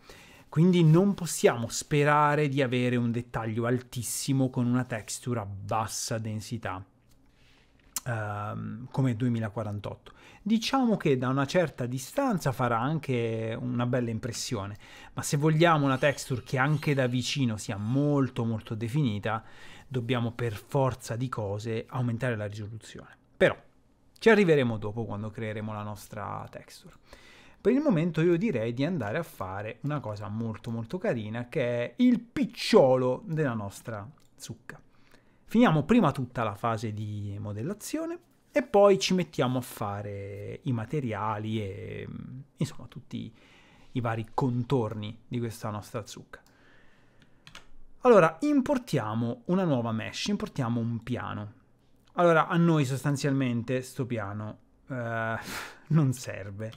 Quindi non possiamo sperare di avere un dettaglio altissimo con una textura a bassa densità. Ehm, come 2048. Diciamo che da una certa distanza farà anche una bella impressione, ma se vogliamo una texture che anche da vicino sia molto molto definita, dobbiamo per forza di cose aumentare la risoluzione. Però ci arriveremo dopo quando creeremo la nostra texture. Per il momento io direi di andare a fare una cosa molto molto carina che è il picciolo della nostra zucca. Finiamo prima tutta la fase di modellazione e poi ci mettiamo a fare i materiali e mm, insomma tutti i vari contorni di questa nostra zucca. Allora, importiamo una nuova mesh, importiamo un piano. Allora, a noi sostanzialmente sto piano eh, non serve.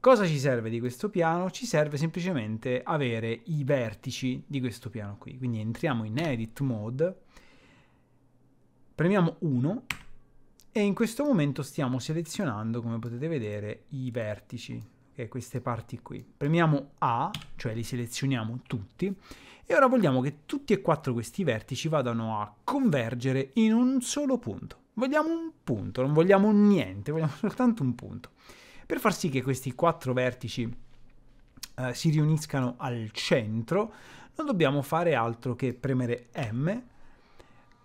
Cosa ci serve di questo piano? Ci serve semplicemente avere i vertici di questo piano qui. Quindi entriamo in Edit Mode, Premiamo 1 e in questo momento stiamo selezionando, come potete vedere, i vertici, okay, queste parti qui. Premiamo A, cioè li selezioniamo tutti, e ora vogliamo che tutti e quattro questi vertici vadano a convergere in un solo punto. Vogliamo un punto, non vogliamo niente, vogliamo soltanto un punto. Per far sì che questi quattro vertici eh, si riuniscano al centro, non dobbiamo fare altro che premere M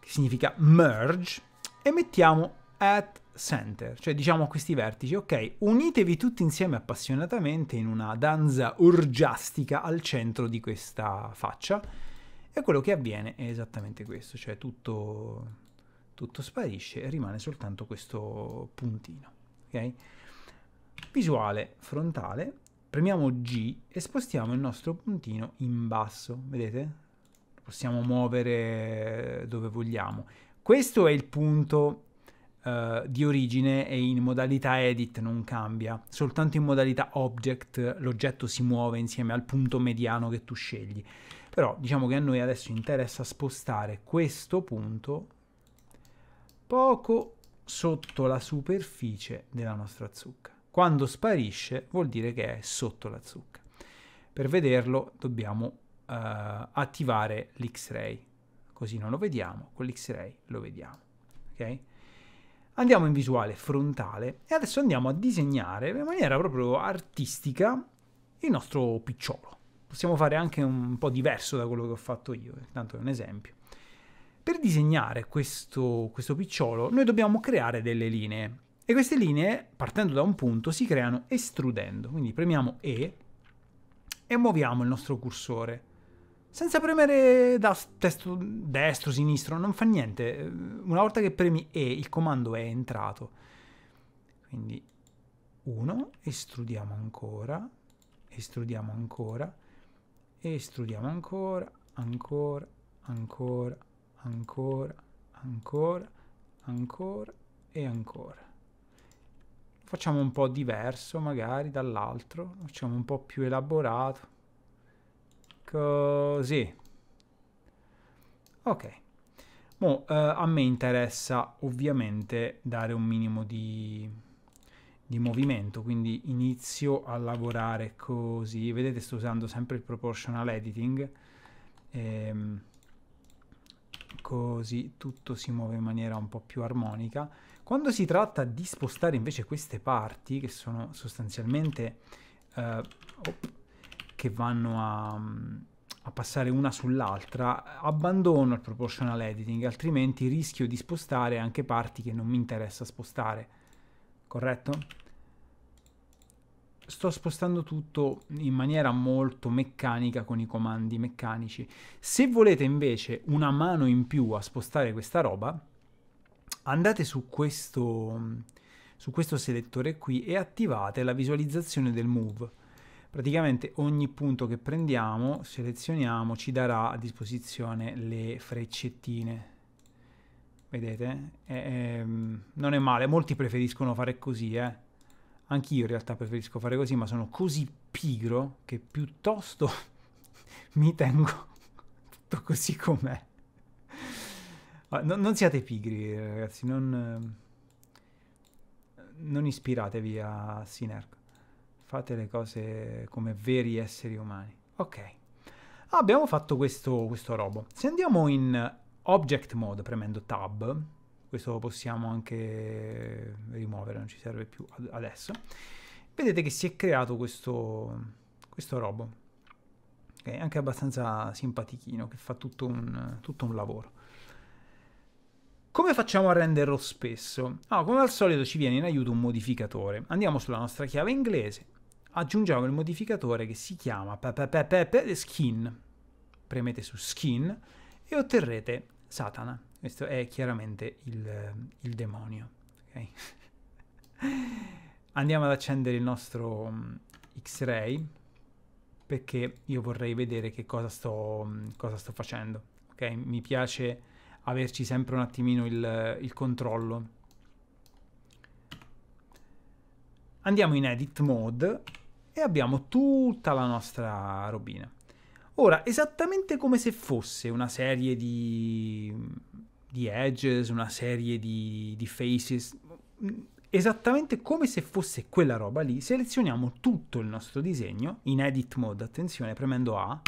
che significa merge, e mettiamo at center, cioè diciamo a questi vertici, ok, unitevi tutti insieme appassionatamente in una danza orgiastica al centro di questa faccia, e quello che avviene è esattamente questo, cioè tutto, tutto sparisce e rimane soltanto questo puntino, ok? Visuale frontale, premiamo G e spostiamo il nostro puntino in basso, vedete? possiamo muovere eh, dove vogliamo. Questo è il punto eh, di origine e in modalità edit non cambia, soltanto in modalità object l'oggetto si muove insieme al punto mediano che tu scegli. Però diciamo che a noi adesso interessa spostare questo punto poco sotto la superficie della nostra zucca. Quando sparisce vuol dire che è sotto la zucca. Per vederlo dobbiamo eh, attivare l'X-ray. Così non lo vediamo, con l'X-ray lo vediamo. Okay? Andiamo in visuale frontale e adesso andiamo a disegnare in maniera proprio artistica il nostro picciolo. Possiamo fare anche un po' diverso da quello che ho fatto io, tanto è un esempio. Per disegnare questo, questo picciolo noi dobbiamo creare delle linee e queste linee, partendo da un punto, si creano estrudendo. Quindi premiamo E e muoviamo il nostro cursore senza premere da testo destro, sinistro, non fa niente. Una volta che premi E, il comando è entrato. Quindi 1, estrudiamo ancora, estrudiamo ancora, estrudiamo ancora, ancora, ancora, ancora, ancora, ancora e ancora. facciamo un po' diverso magari dall'altro, facciamo un po' più elaborato. Così. Ok. Mo, eh, a me interessa ovviamente dare un minimo di, di, movimento, quindi inizio a lavorare così. Vedete sto usando sempre il proportional editing. Ehm, così tutto si muove in maniera un po' più armonica. Quando si tratta di spostare invece queste parti, che sono sostanzialmente... Eh, op, che vanno a, a passare una sull'altra, abbandono il proportional editing, altrimenti rischio di spostare anche parti che non mi interessa spostare, corretto? sto spostando tutto in maniera molto meccanica con i comandi meccanici. Se volete invece una mano in più a spostare questa roba, andate su questo, su questo selettore qui e attivate la visualizzazione del move praticamente ogni punto che prendiamo, selezioniamo, ci darà a disposizione le freccettine. Vedete? E, eh, ehm, non è male, molti preferiscono fare così, eh. Anch'io in realtà preferisco fare così, ma sono così pigro che piuttosto mi tengo tutto così com'è. Non, non, siate pigri, ragazzi, non, non ispiratevi a Sinerco fate le cose come veri esseri umani. Ok, abbiamo fatto questo, questo robo. Se andiamo in object mode premendo tab, questo lo possiamo anche rimuovere, non ci serve più adesso, vedete che si è creato questo, questo robo. Okay, anche abbastanza simpatichino, che fa tutto un, tutto un lavoro. Come facciamo a renderlo spesso? Ah, come al solito ci viene in aiuto un modificatore. Andiamo sulla nostra chiave inglese, aggiungiamo il modificatore che si chiama skin. Premete su skin e otterrete Satana. Questo è chiaramente il, il demonio. Okay? Andiamo ad accendere il nostro mm, X-Ray perché io vorrei vedere che cosa sto, mm, cosa sto facendo. Okay? Mi piace averci sempre un attimino il, il controllo. Andiamo in edit mode e abbiamo tutta la nostra robina. Ora, esattamente come se fosse una serie di, di edges, una serie di, di faces, esattamente come se fosse quella roba lì, selezioniamo tutto il nostro disegno in edit mode, attenzione, premendo A,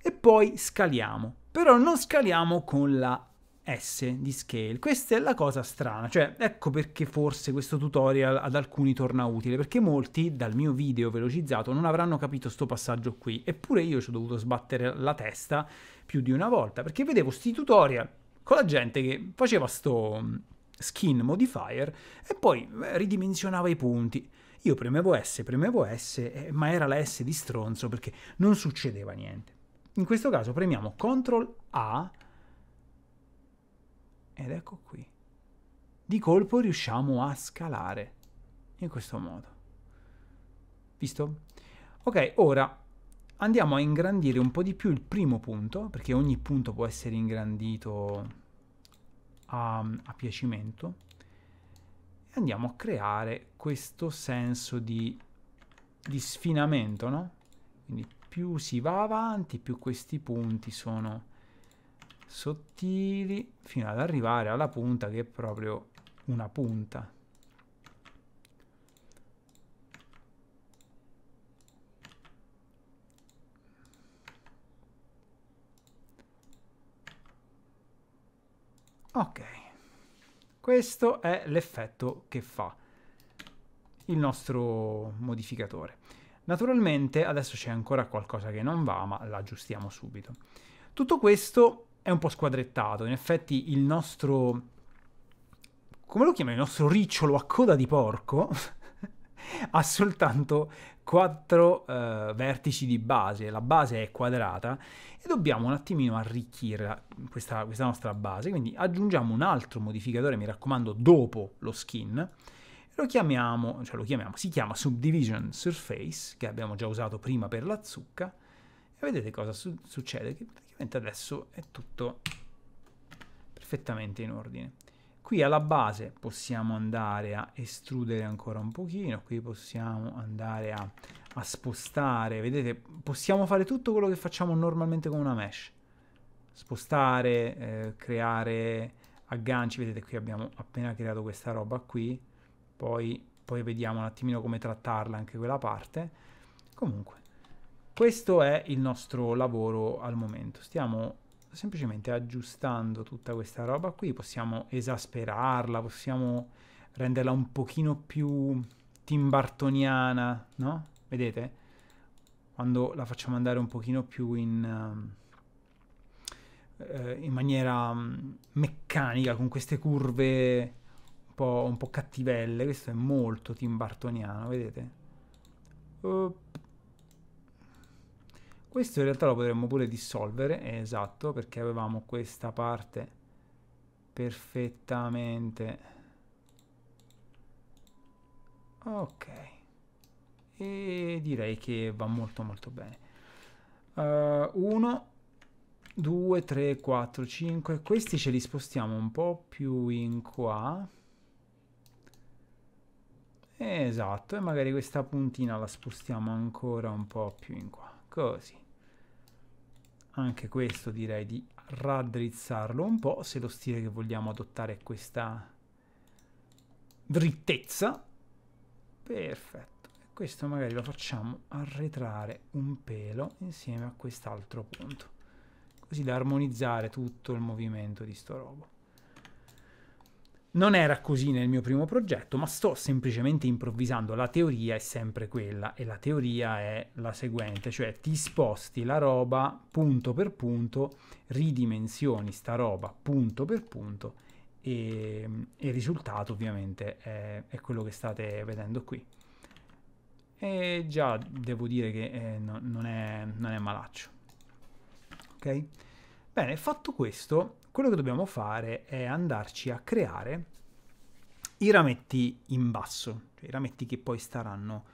e poi scaliamo. Però non scaliamo con la S di scale. Questa è la cosa strana, cioè ecco perché forse questo tutorial ad alcuni torna utile, perché molti dal mio video velocizzato non avranno capito sto passaggio qui, eppure io ci ho dovuto sbattere la testa più di una volta, perché vedevo sti tutorial con la gente che faceva sto mm, skin modifier e poi eh, ridimensionava i punti. Io premevo S, premevo S, eh, ma era la S di stronzo perché non succedeva niente. In questo caso premiamo CTRL A ed ecco qui. Di colpo riusciamo a scalare in questo modo. Visto? Ok, ora andiamo a ingrandire un po' di più il primo punto, perché ogni punto può essere ingrandito a, a piacimento. E andiamo a creare questo senso di, di sfinamento, no? Quindi più si va avanti, più questi punti sono sottili fino ad arrivare alla punta che è proprio una punta ok questo è l'effetto che fa il nostro modificatore naturalmente adesso c'è ancora qualcosa che non va ma l'aggiustiamo subito tutto questo è un po' squadrettato. In effetti il nostro... come lo chiama? Il nostro ricciolo a coda di porco ha soltanto quattro eh, vertici di base. La base è quadrata e dobbiamo un attimino arricchire questa, questa nostra base. Quindi aggiungiamo un altro modificatore, mi raccomando, dopo lo skin. Lo chiamiamo, cioè lo chiamiamo, si chiama Subdivision Surface, che abbiamo già usato prima per la zucca, e vedete cosa su succede, che effettivamente adesso è tutto perfettamente in ordine. Qui alla base possiamo andare a estrudere ancora un pochino, qui possiamo andare a, a spostare, vedete, possiamo fare tutto quello che facciamo normalmente con una mesh. Spostare, eh, creare agganci, vedete qui abbiamo appena creato questa roba qui, poi, poi vediamo un attimino come trattarla anche quella parte. Comunque, questo è il nostro lavoro al momento. Stiamo semplicemente aggiustando tutta questa roba qui, possiamo esasperarla, possiamo renderla un pochino più timbartoniana, no? Vedete? Quando la facciamo andare un pochino più in, uh, in maniera mm, meccanica, con queste curve un po', un po', cattivelle, questo è molto timbartoniano, vedete? Uh, questo in realtà lo potremmo pure dissolvere, eh, esatto, perché avevamo questa parte perfettamente... Ok, e direi che va molto molto bene. 1, 2, 3, 4, 5. Questi ce li spostiamo un po' più in qua. Esatto, e magari questa puntina la spostiamo ancora un po' più in qua. Così anche questo direi di raddrizzarlo un po', se lo stile che vogliamo adottare è questa drittezza. Perfetto. Questo magari lo facciamo arretrare un pelo insieme a quest'altro punto, così da armonizzare tutto il movimento di sto robo. Non era così nel mio primo progetto, ma sto semplicemente improvvisando. La teoria è sempre quella e la teoria è la seguente, cioè ti sposti la roba punto per punto, ridimensioni sta roba punto per punto e, e il risultato ovviamente è, è, quello che state vedendo qui. E già devo dire che eh, no, non, è, non è malaccio. Ok? Bene, fatto questo, quello che dobbiamo fare è andarci a creare i rametti in basso, cioè i rametti che poi staranno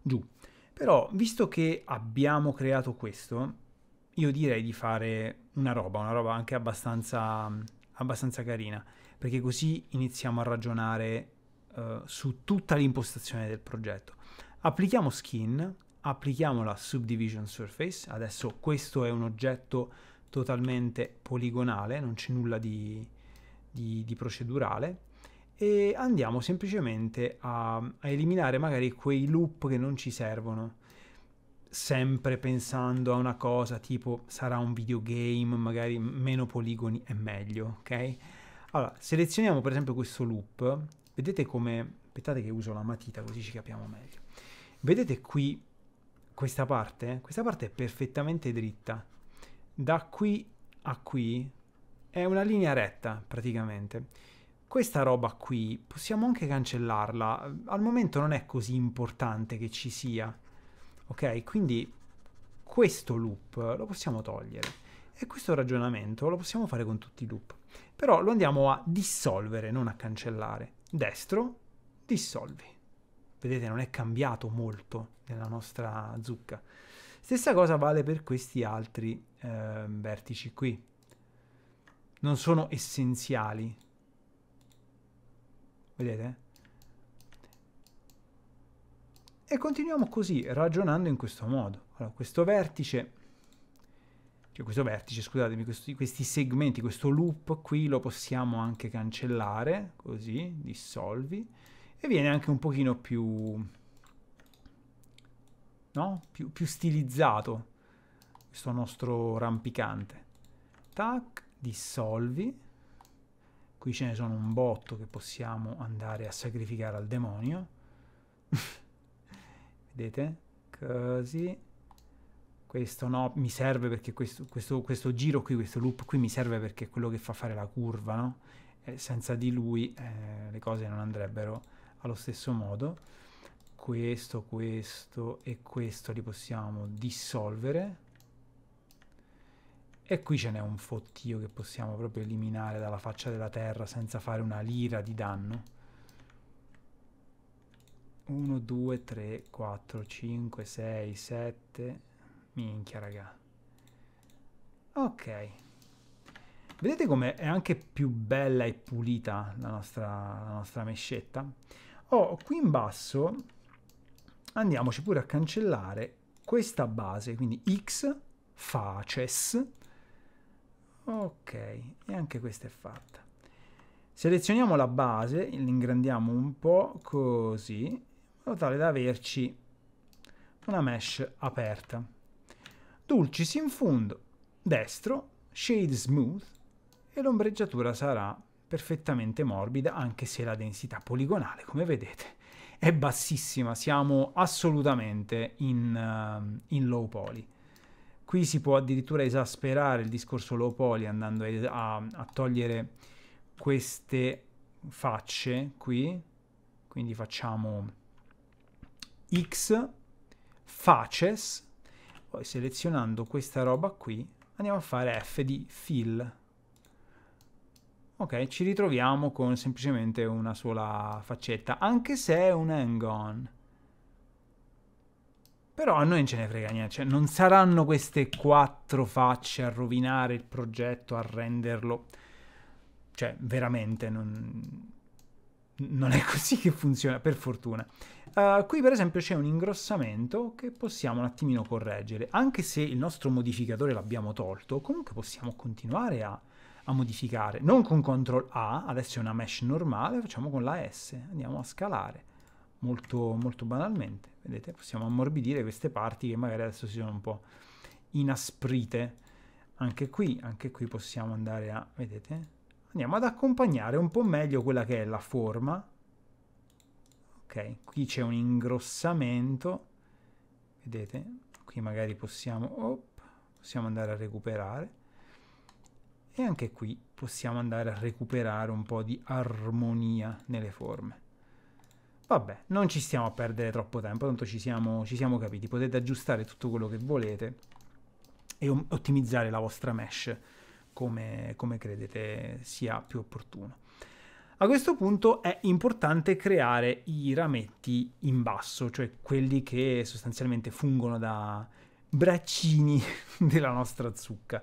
giù. Però, visto che abbiamo creato questo, io direi di fare una roba, una roba anche abbastanza, abbastanza carina, perché così iniziamo a ragionare uh, su tutta l'impostazione del progetto. Applichiamo skin, applichiamo la subdivision surface, adesso questo è un oggetto totalmente poligonale, non c'è nulla di, di, di, procedurale e andiamo semplicemente a, a eliminare magari quei loop che non ci servono sempre pensando a una cosa tipo sarà un videogame, magari meno poligoni è meglio, ok? Allora, selezioniamo per esempio questo loop, vedete come, aspettate che uso la matita così ci capiamo meglio, vedete qui questa parte? Questa parte è perfettamente dritta, da qui a qui è una linea retta praticamente. Questa roba qui possiamo anche cancellarla, al momento non è così importante che ci sia, ok? Quindi questo loop lo possiamo togliere e questo ragionamento lo possiamo fare con tutti i loop, però lo andiamo a dissolvere, non a cancellare. Destro, dissolvi. Vedete, non è cambiato molto nella nostra zucca. Stessa cosa vale per questi altri eh, vertici qui. Non sono essenziali. Vedete? E continuiamo così, ragionando in questo modo. Allora, questo vertice, cioè questo vertice, scusatemi, questi, questi segmenti, questo loop qui lo possiamo anche cancellare, così, dissolvi, e viene anche un pochino più, no? più, più stilizzato questo nostro rampicante. Tac, dissolvi. Qui ce ne sono un botto che possiamo andare a sacrificare al demonio. Vedete? Così. Questo no, mi serve perché questo, questo, questo, giro qui, questo loop qui mi serve perché è quello che fa fare la curva, no? Eh, senza di lui eh, le cose non andrebbero allo stesso modo questo, questo e questo li possiamo dissolvere e qui ce n'è un fottio che possiamo proprio eliminare dalla faccia della terra senza fare una lira di danno. 1, 2, 3, 4, 5, 6, 7... Minchia, raga. Ok. Vedete come è anche più bella e pulita la nostra, la nostra mescetta? Oh, qui in basso andiamoci pure a cancellare questa base, quindi x faces ok e anche questa è fatta selezioniamo la base l'ingrandiamo un po' così in modo tale da averci una mesh aperta dulcis in fondo destro shade smooth e l'ombreggiatura sarà perfettamente morbida anche se la densità poligonale come vedete è bassissima siamo assolutamente in, uh, in low poly Qui si può addirittura esasperare il discorso low poly andando a, a togliere queste facce qui, quindi facciamo x faces, poi selezionando questa roba qui andiamo a fare f di fill. Ok, ci ritroviamo con semplicemente una sola faccetta, anche se è un hang on. Però a noi non ce ne frega niente, cioè non saranno queste quattro facce a rovinare il progetto, a renderlo... Cioè, veramente, non, non è così che funziona, per fortuna. Uh, qui per esempio c'è un ingrossamento che possiamo un attimino correggere, anche se il nostro modificatore l'abbiamo tolto, comunque possiamo continuare a, a modificare, non con CTRL A, adesso è una mesh normale, facciamo con la S, andiamo a scalare molto, molto banalmente. Vedete, possiamo ammorbidire queste parti che magari adesso si sono un po' inasprite. Anche qui, anche qui possiamo andare a, vedete, andiamo ad accompagnare un po' meglio quella che è la forma. Ok, qui c'è un ingrossamento, vedete, qui magari possiamo, op, possiamo andare a recuperare. E anche qui possiamo andare a recuperare un po' di armonia nelle forme. Vabbè, non ci stiamo a perdere troppo tempo, tanto ci siamo, ci siamo capiti. Potete aggiustare tutto quello che volete e ottimizzare la vostra mesh come, come credete sia più opportuno. A questo punto è importante creare i rametti in basso, cioè quelli che sostanzialmente fungono da braccini della nostra zucca.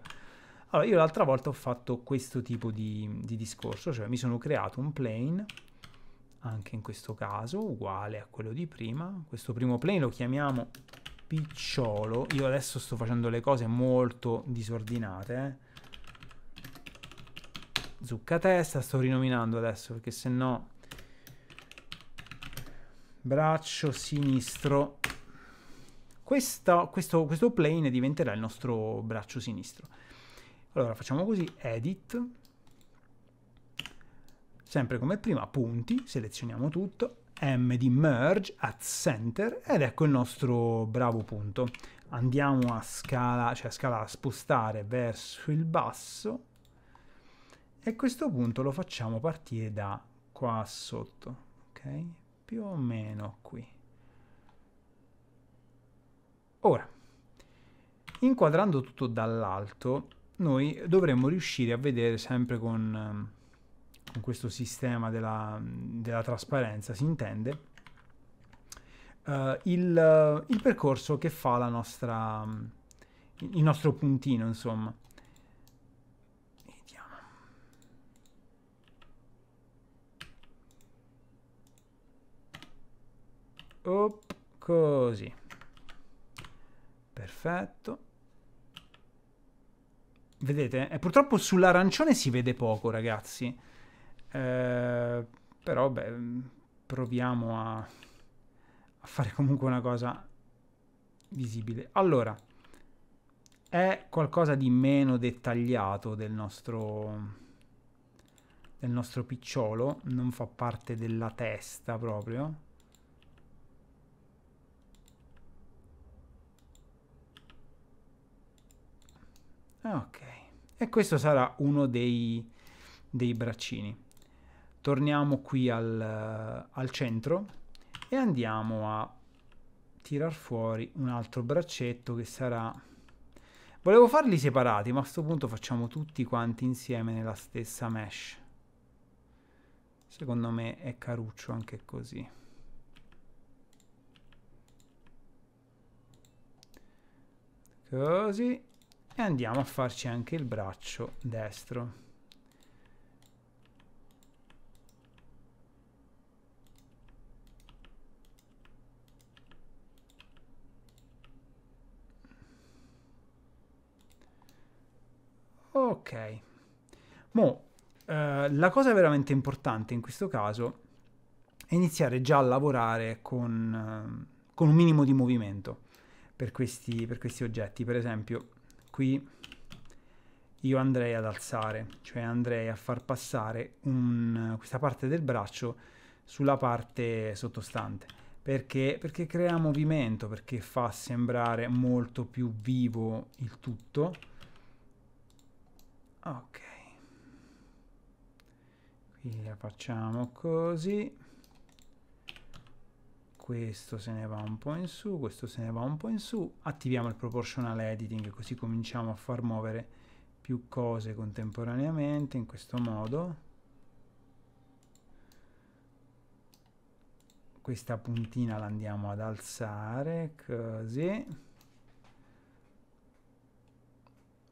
Allora, io l'altra volta ho fatto questo tipo di, di discorso, cioè mi sono creato un plane anche in questo caso uguale a quello di prima questo primo plane lo chiamiamo picciolo io adesso sto facendo le cose molto disordinate eh. testa sto rinominando adesso perché se no braccio sinistro questo, questo, questo plane diventerà il nostro braccio sinistro allora facciamo così edit Sempre come prima, punti, selezioniamo tutto, M di merge at center ed ecco il nostro bravo punto. Andiamo a scala, cioè a scala a spostare verso il basso e questo punto lo facciamo partire da qua sotto, ok? Più o meno qui. Ora, inquadrando tutto dall'alto, noi dovremmo riuscire a vedere sempre con ehm, con questo sistema della, della trasparenza si intende, uh, il, il, percorso che fa la nostra, il nostro puntino, insomma. Vediamo. Op, così. Perfetto. Vedete? E eh, purtroppo sull'arancione si vede poco, ragazzi. Eh, però beh, proviamo a, a fare comunque una cosa visibile. Allora, è qualcosa di meno dettagliato del nostro del nostro picciolo, non fa parte della testa proprio. Ok, e questo sarà uno dei, dei braccini torniamo qui al, al centro e andiamo a tirar fuori un altro braccetto che sarà volevo farli separati ma a questo punto facciamo tutti quanti insieme nella stessa mesh secondo me è caruccio anche così così e andiamo a farci anche il braccio destro Ok. Mo, eh, la cosa veramente importante in questo caso è iniziare già a lavorare con, eh, con un minimo di movimento per questi, per questi oggetti. Per esempio, qui io andrei ad alzare, cioè andrei a far passare un, questa parte del braccio sulla parte sottostante. Perché? Perché crea movimento, perché fa sembrare molto più vivo il tutto ok qui la facciamo così questo se ne va un po' in su questo se ne va un po' in su attiviamo il proportional editing così cominciamo a far muovere più cose contemporaneamente in questo modo questa puntina la andiamo ad alzare così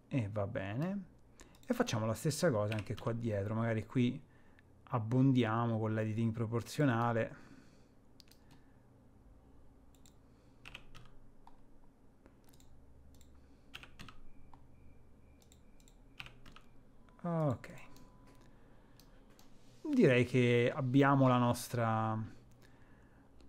e va bene e facciamo la stessa cosa anche qua dietro magari qui abbondiamo con l'editing proporzionale ok direi che abbiamo la nostra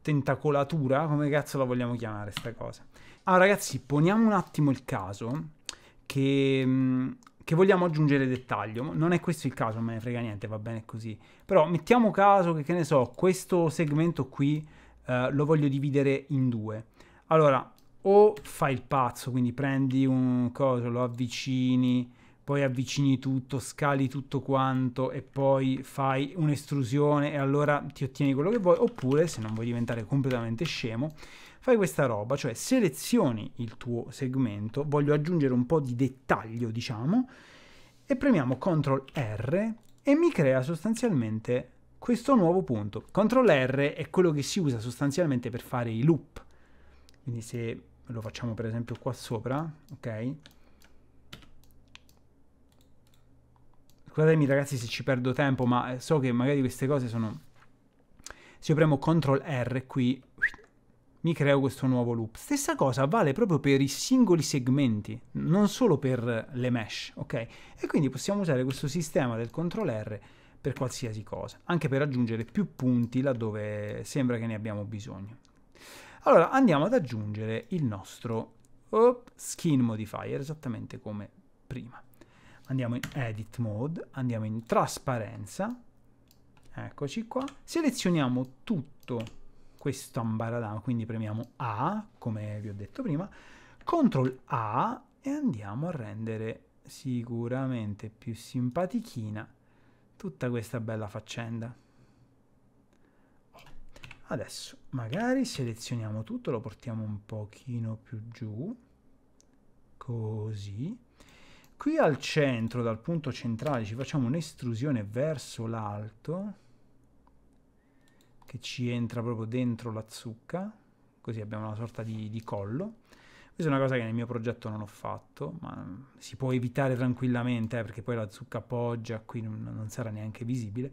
tentacolatura come cazzo la vogliamo chiamare sta cosa allora ah, ragazzi poniamo un attimo il caso che mm, che vogliamo aggiungere dettaglio. Non è questo il caso, non me ne frega niente, va bene così. Però mettiamo caso che, che ne so, questo segmento qui eh, lo voglio dividere in due. Allora, o fai il pazzo, quindi prendi un coso, lo avvicini, poi avvicini tutto, scali tutto quanto e poi fai un'estrusione e allora ti ottieni quello che vuoi, oppure se non vuoi diventare completamente scemo, fai questa roba, cioè selezioni il tuo segmento, voglio aggiungere un po' di dettaglio, diciamo, e premiamo CTRL R e mi crea sostanzialmente questo nuovo punto. CTRL R è quello che si usa sostanzialmente per fare i loop. Quindi se lo facciamo per esempio qua sopra, ok? Scusatemi ragazzi se ci perdo tempo, ma so che magari queste cose sono... Se io premo CTRL R qui mi creo questo nuovo loop. Stessa cosa vale proprio per i singoli segmenti, non solo per le mesh, ok? E quindi possiamo usare questo sistema del CTRL R per qualsiasi cosa, anche per aggiungere più punti laddove sembra che ne abbiamo bisogno. Allora, andiamo ad aggiungere il nostro oh, skin modifier, esattamente come prima. Andiamo in edit mode, andiamo in trasparenza, eccoci qua, selezioniamo tutto questo ambaradam, quindi premiamo A, come vi ho detto prima, CTRL A e andiamo a rendere sicuramente più simpatichina tutta questa bella faccenda. Adesso magari selezioniamo tutto, lo portiamo un pochino più giù, così. Qui al centro, dal punto centrale, ci facciamo un'estrusione verso l'alto, che ci entra proprio dentro la zucca, così abbiamo una sorta di, di collo. Questa è una cosa che nel mio progetto non ho fatto, ma si può evitare tranquillamente, eh, perché poi la zucca appoggia, qui non, non sarà neanche visibile.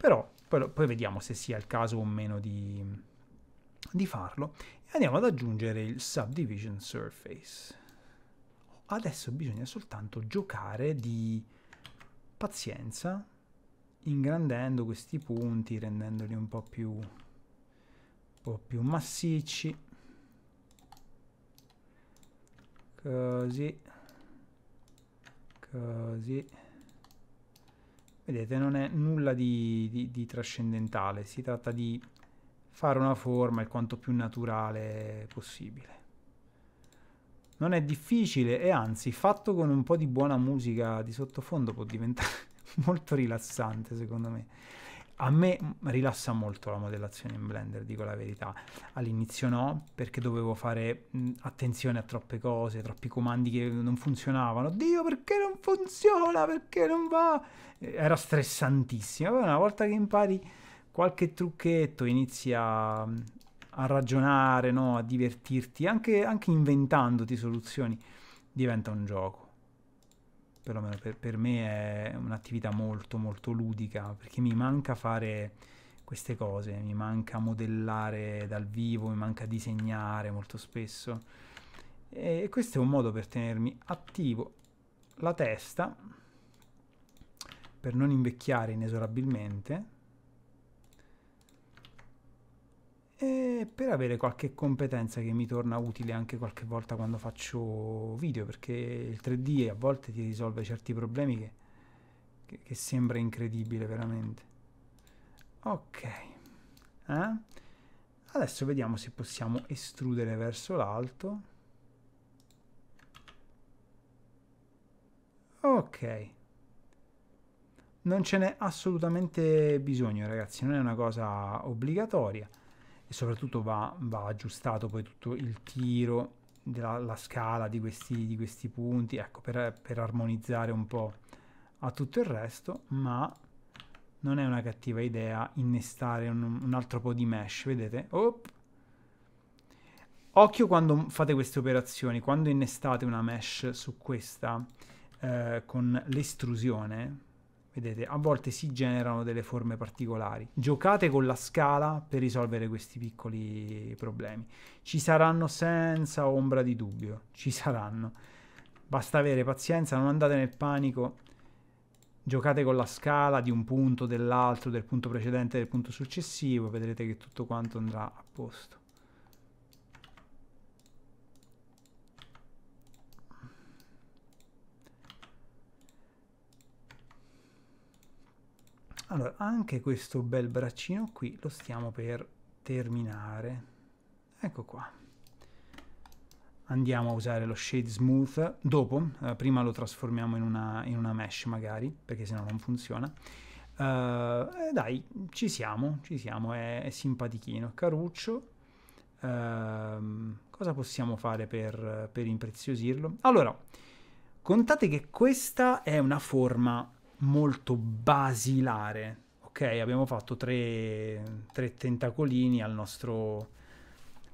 Però poi, poi, vediamo se sia il caso o meno di, di farlo. E andiamo ad aggiungere il Subdivision Surface. Adesso bisogna soltanto giocare di pazienza ingrandendo questi punti, rendendoli un po' più, un po più massicci. Così. Così. Vedete, non è nulla di, di, di trascendentale, si tratta di fare una forma il quanto più naturale possibile. Non è difficile e anzi, fatto con un po' di buona musica di sottofondo può diventare molto rilassante secondo me. A me rilassa molto la modellazione in Blender, dico la verità. All'inizio no, perché dovevo fare attenzione a troppe cose, troppi comandi che non funzionavano. Dio, perché non funziona? Perché non va? Era stressantissimo. Però una volta che impari qualche trucchetto, inizi a, a ragionare, no? a divertirti, anche, anche inventandoti soluzioni, diventa un gioco perlomeno per, per me è un'attività molto molto ludica perché mi manca fare queste cose, mi manca modellare dal vivo, mi manca disegnare molto spesso e questo è un modo per tenermi attivo la testa per non invecchiare inesorabilmente e per avere qualche competenza che mi torna utile anche qualche volta quando faccio video, perché il 3D a volte ti risolve certi problemi che, che, che sembra incredibile veramente. Ok, eh? adesso vediamo se possiamo estrudere verso l'alto. Ok. Non ce n'è assolutamente bisogno, ragazzi, non è una cosa obbligatoria soprattutto va, va, aggiustato poi tutto il tiro, della, la scala di questi, di questi punti, ecco, per, per, armonizzare un po' a tutto il resto, ma non è una cattiva idea innestare un, un altro po' di mesh, vedete? Oh. Occhio quando fate queste operazioni, quando innestate una mesh su questa eh, con l'estrusione, Vedete, a volte si generano delle forme particolari. Giocate con la scala per risolvere questi piccoli problemi. Ci saranno senza ombra di dubbio, ci saranno. Basta avere pazienza, non andate nel panico. Giocate con la scala di un punto, dell'altro, del punto precedente, del punto successivo. Vedrete che tutto quanto andrà a posto. Allora, anche questo bel braccino qui lo stiamo per terminare. Ecco qua. Andiamo a usare lo Shade Smooth dopo, eh, prima lo trasformiamo in una, in una mesh magari, perché sennò non funziona. Uh, dai, ci siamo, ci siamo, è, è simpatichino. Caruccio, uh, cosa possiamo fare per, per impreziosirlo? Allora, contate che questa è una forma molto basilare. Ok, abbiamo fatto tre, tre tentacolini al nostro,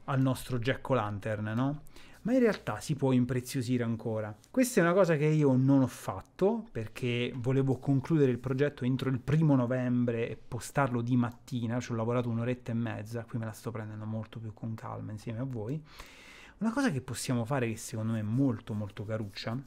al nostro jack-o'-lantern, no? ma in realtà si può impreziosire ancora. Questa è una cosa che io non ho fatto perché volevo concludere il progetto entro il primo novembre e postarlo di mattina, ci ho lavorato un'oretta e mezza, qui me la sto prendendo molto più con calma insieme a voi. Una cosa che possiamo fare che secondo me è molto molto caruccia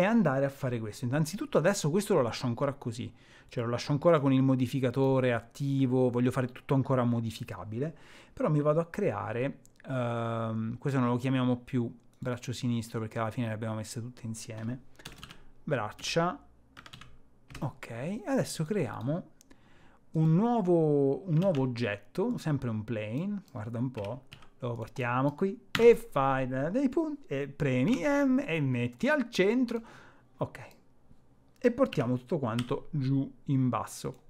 è andare a fare questo. Innanzitutto adesso questo lo lascio ancora così, cioè lo lascio ancora con il modificatore attivo, voglio fare tutto ancora modificabile, però mi vado a creare, ehm, questo non lo chiamiamo più braccio sinistro perché alla fine le abbiamo messe tutte insieme, braccia, ok, adesso creiamo un nuovo, un nuovo oggetto, sempre un plane, guarda un po', lo portiamo qui e fai dei punti e premi M e metti al centro ok e portiamo tutto quanto giù in basso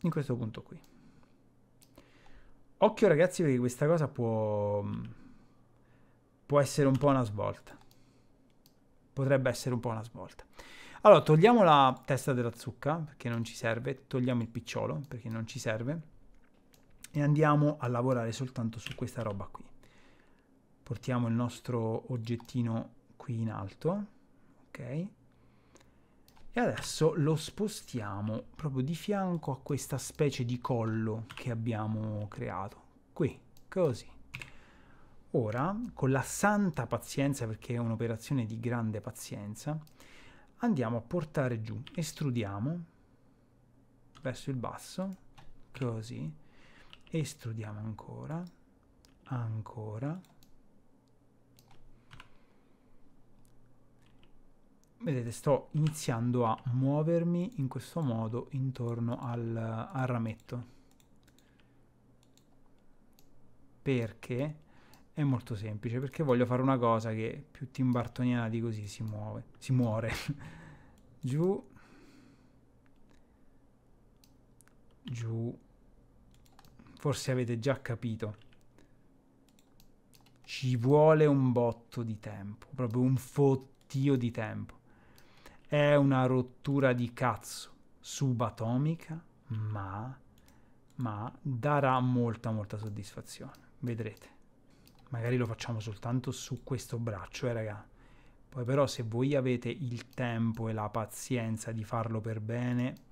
in questo punto qui occhio ragazzi perché questa cosa può può essere un po' una svolta potrebbe essere un po' una svolta allora togliamo la testa della zucca perché non ci serve togliamo il picciolo perché non ci serve e andiamo a lavorare soltanto su questa roba qui. Portiamo il nostro oggettino qui in alto, ok? E adesso lo spostiamo proprio di fianco a questa specie di collo che abbiamo creato. Qui, così. Ora, con la santa pazienza, perché è un'operazione di grande pazienza, andiamo a portare giù, estrudiamo verso il basso, così, estrudiamo ancora, ancora, vedete sto iniziando a muovermi in questo modo intorno al, al rametto perché è molto semplice perché voglio fare una cosa che più timbartoniana di così si muove si muore giù giù Forse avete già capito. Ci vuole un botto di tempo, proprio un fottio di tempo. È una rottura di cazzo subatomica, ma, ma darà molta molta soddisfazione. Vedrete. Magari lo facciamo soltanto su questo braccio, eh raga. Poi però se voi avete il tempo e la pazienza di farlo per bene,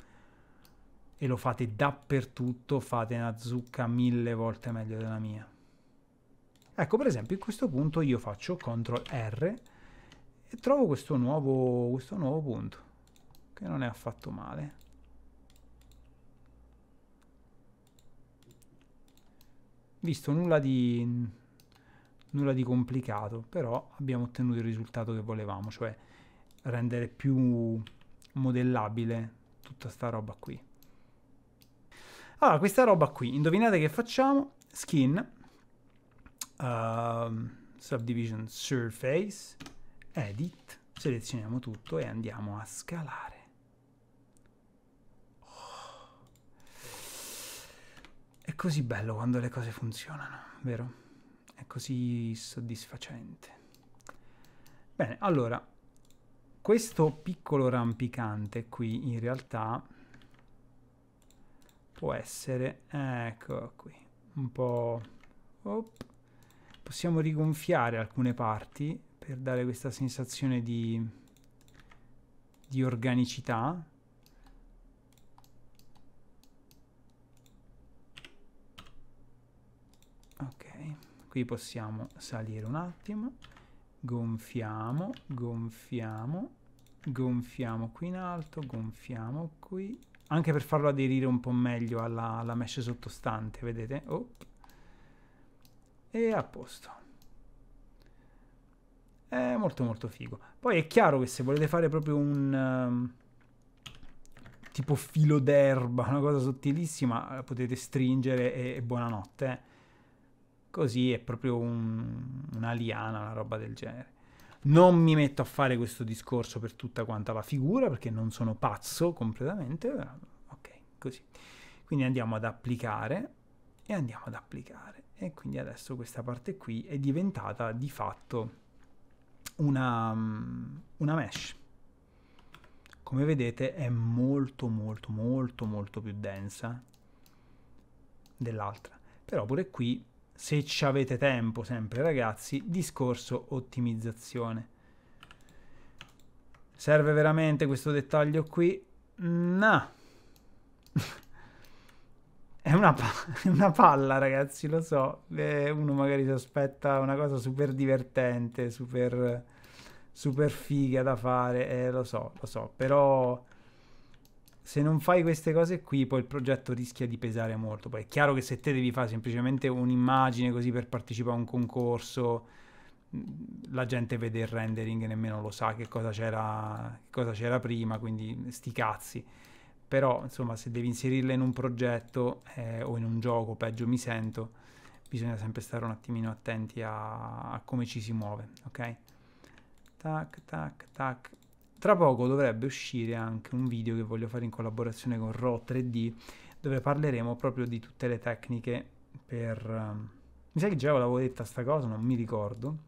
e lo fate dappertutto, fate una zucca mille volte meglio della mia. Ecco, per esempio, in questo punto io faccio CTRL R e trovo questo nuovo, questo nuovo punto, che non è affatto male. Visto nulla di, nulla di complicato, però abbiamo ottenuto il risultato che volevamo, cioè rendere più modellabile tutta sta roba qui. Allora, questa roba qui, indovinate che facciamo? Skin, uh, subdivision surface, edit, selezioniamo tutto e andiamo a scalare. Oh. È così bello quando le cose funzionano, vero? È così soddisfacente. Bene, allora, questo piccolo rampicante qui in realtà può essere, ecco qui, un po'... Op. Possiamo rigonfiare alcune parti per dare questa sensazione di, di organicità. Ok, qui possiamo salire un attimo, gonfiamo, gonfiamo, gonfiamo qui in alto, gonfiamo qui, anche per farlo aderire un po' meglio alla, alla mesh sottostante, vedete? Oh. E a posto. È molto molto figo. Poi è chiaro che se volete fare proprio un... Um, tipo filo d'erba, una cosa sottilissima, eh, potete stringere e, e buonanotte. Così è proprio un, una liana, una roba del genere. Non mi metto a fare questo discorso per tutta quanta la figura perché non sono pazzo completamente. Ok, così. Quindi andiamo ad applicare e andiamo ad applicare. E quindi adesso questa parte qui è diventata di fatto una, mm, una mesh. Come vedete è molto molto molto molto più densa dell'altra. Però pure qui se ci avete tempo sempre ragazzi, discorso ottimizzazione. Serve veramente questo dettaglio qui? No. è, una è una, palla ragazzi, lo so. Eh, uno magari si aspetta una cosa super divertente, super, super figa da fare, eh, lo so, lo so, però se non fai queste cose qui, poi il progetto rischia di pesare molto. Poi è chiaro che se te devi fare semplicemente un'immagine così per partecipare a un concorso, mm, la gente vede il rendering e nemmeno lo sa che cosa c'era, che cosa c'era prima, quindi sti cazzi. Però, insomma, se devi inserirla in un progetto eh, o in un gioco, peggio mi sento, bisogna sempre stare un attimino attenti a, a come ci si muove, ok? Tac, tac, tac. Tra poco dovrebbe uscire anche un video che voglio fare in collaborazione con Raw 3D dove parleremo proprio di tutte le tecniche per... Ehm, mi sa che già l'avevo detta sta cosa, non mi ricordo.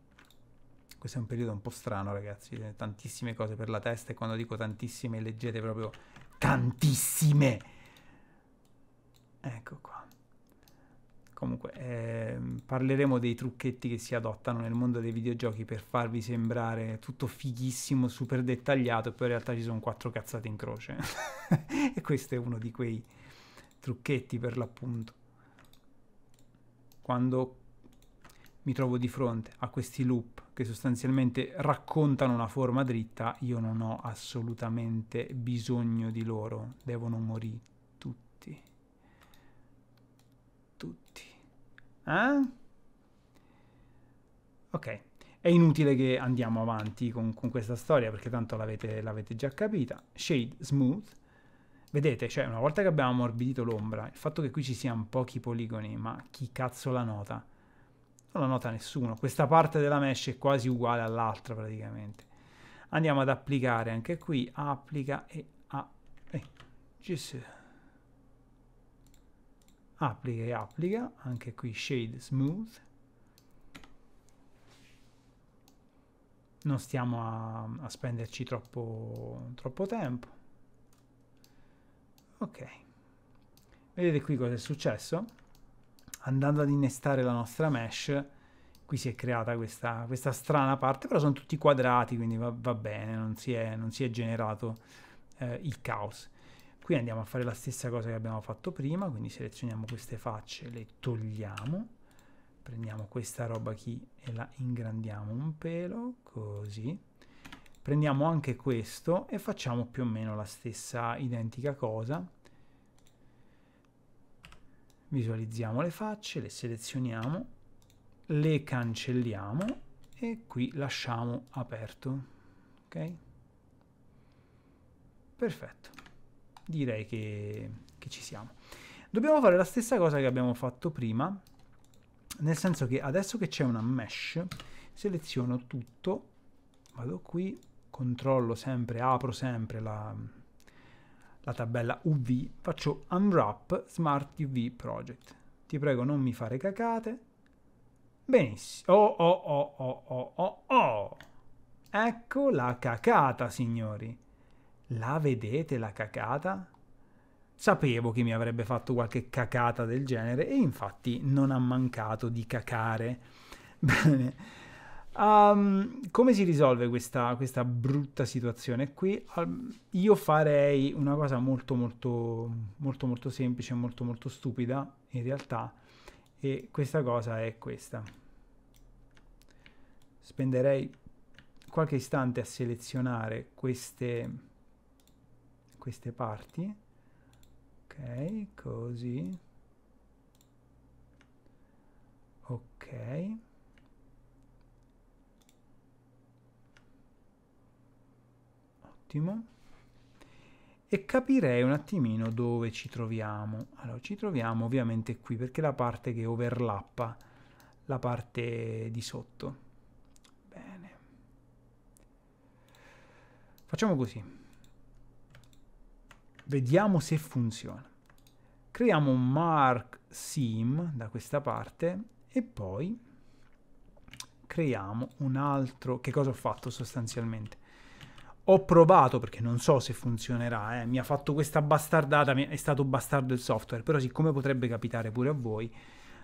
Questo è un periodo un po' strano ragazzi, eh, tantissime cose per la testa e quando dico tantissime leggete proprio tantissime. Ecco qua. Comunque, eh, parleremo dei trucchetti che si adottano nel mondo dei videogiochi per farvi sembrare tutto fighissimo, super dettagliato, poi in realtà ci sono quattro cazzate in croce. e questo è uno di quei trucchetti per l'appunto. Quando mi trovo di fronte a questi loop che sostanzialmente raccontano una forma dritta, io non ho assolutamente bisogno di loro, devono morire tutti. Tutti. Eh? Ok, è inutile che andiamo avanti con, con questa storia perché tanto l'avete già capita. Shade Smooth. Vedete, cioè una volta che abbiamo ammorbidito l'ombra, il fatto che qui ci siano pochi poligoni, ma chi cazzo la nota? Non la nota nessuno. Questa parte della mesh è quasi uguale all'altra praticamente. Andiamo ad applicare anche qui, applica e... Ah, eh, applica e applica, anche qui shade smooth. Non stiamo a, a spenderci troppo, troppo tempo. Ok. Vedete qui cosa è successo? Andando ad innestare la nostra mesh, qui si è creata questa, questa strana parte, però sono tutti quadrati, quindi va, va bene, non si è, non si è generato eh, il caos qui andiamo a fare la stessa cosa che abbiamo fatto prima quindi selezioniamo queste facce le togliamo prendiamo questa roba qui e la ingrandiamo un pelo così prendiamo anche questo e facciamo più o meno la stessa identica cosa visualizziamo le facce le selezioniamo le cancelliamo e qui lasciamo aperto ok perfetto direi che, che ci siamo. Dobbiamo fare la stessa cosa che abbiamo fatto prima, nel senso che adesso che c'è una mesh, seleziono tutto, vado qui, controllo sempre, apro sempre la, la tabella UV, faccio unwrap smart UV project. Ti prego non mi fare cacate. Benissimo. Oh oh oh oh oh oh oh. Ecco la cacata, signori. La vedete la cacata? Sapevo che mi avrebbe fatto qualche cacata del genere e infatti non ha mancato di cacare. Bene. Um, come si risolve questa, questa brutta situazione qui? Um, io farei una cosa molto molto molto molto semplice, molto molto stupida in realtà e questa cosa è questa. Spenderei qualche istante a selezionare queste queste parti ok così ok ottimo e capirei un attimino dove ci troviamo allora ci troviamo ovviamente qui perché la parte che overlappa la parte di sotto bene facciamo così Vediamo se funziona. Creiamo un mark sim da questa parte e poi creiamo un altro... Che cosa ho fatto sostanzialmente? Ho provato, perché non so se funzionerà, eh, mi ha fatto questa bastardata, è stato bastardo il software, però siccome potrebbe capitare pure a voi,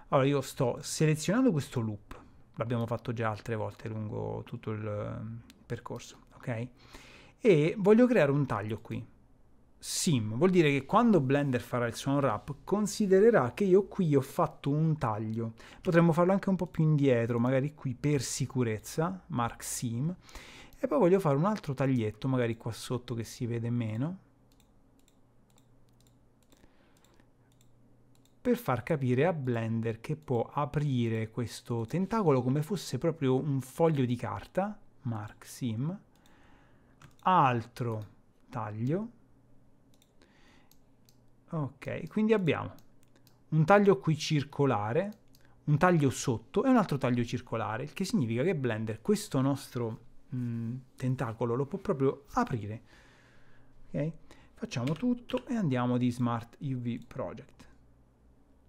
allora io sto selezionando questo loop, l'abbiamo fatto già altre volte lungo tutto il eh, percorso, ok? E voglio creare un taglio qui, sim, vuol dire che quando Blender farà il suo unwrap considererà che io qui ho fatto un taglio. Potremmo farlo anche un po' più indietro, magari qui per sicurezza, mark sim, e poi voglio fare un altro taglietto, magari qua sotto che si vede meno, per far capire a Blender che può aprire questo tentacolo come fosse proprio un foglio di carta, mark sim, altro taglio, Ok, quindi abbiamo un taglio qui circolare, un taglio sotto e un altro taglio circolare, il che significa che Blender questo nostro mh, mm, tentacolo lo può proprio aprire. Ok? Facciamo tutto e andiamo di Smart UV Project.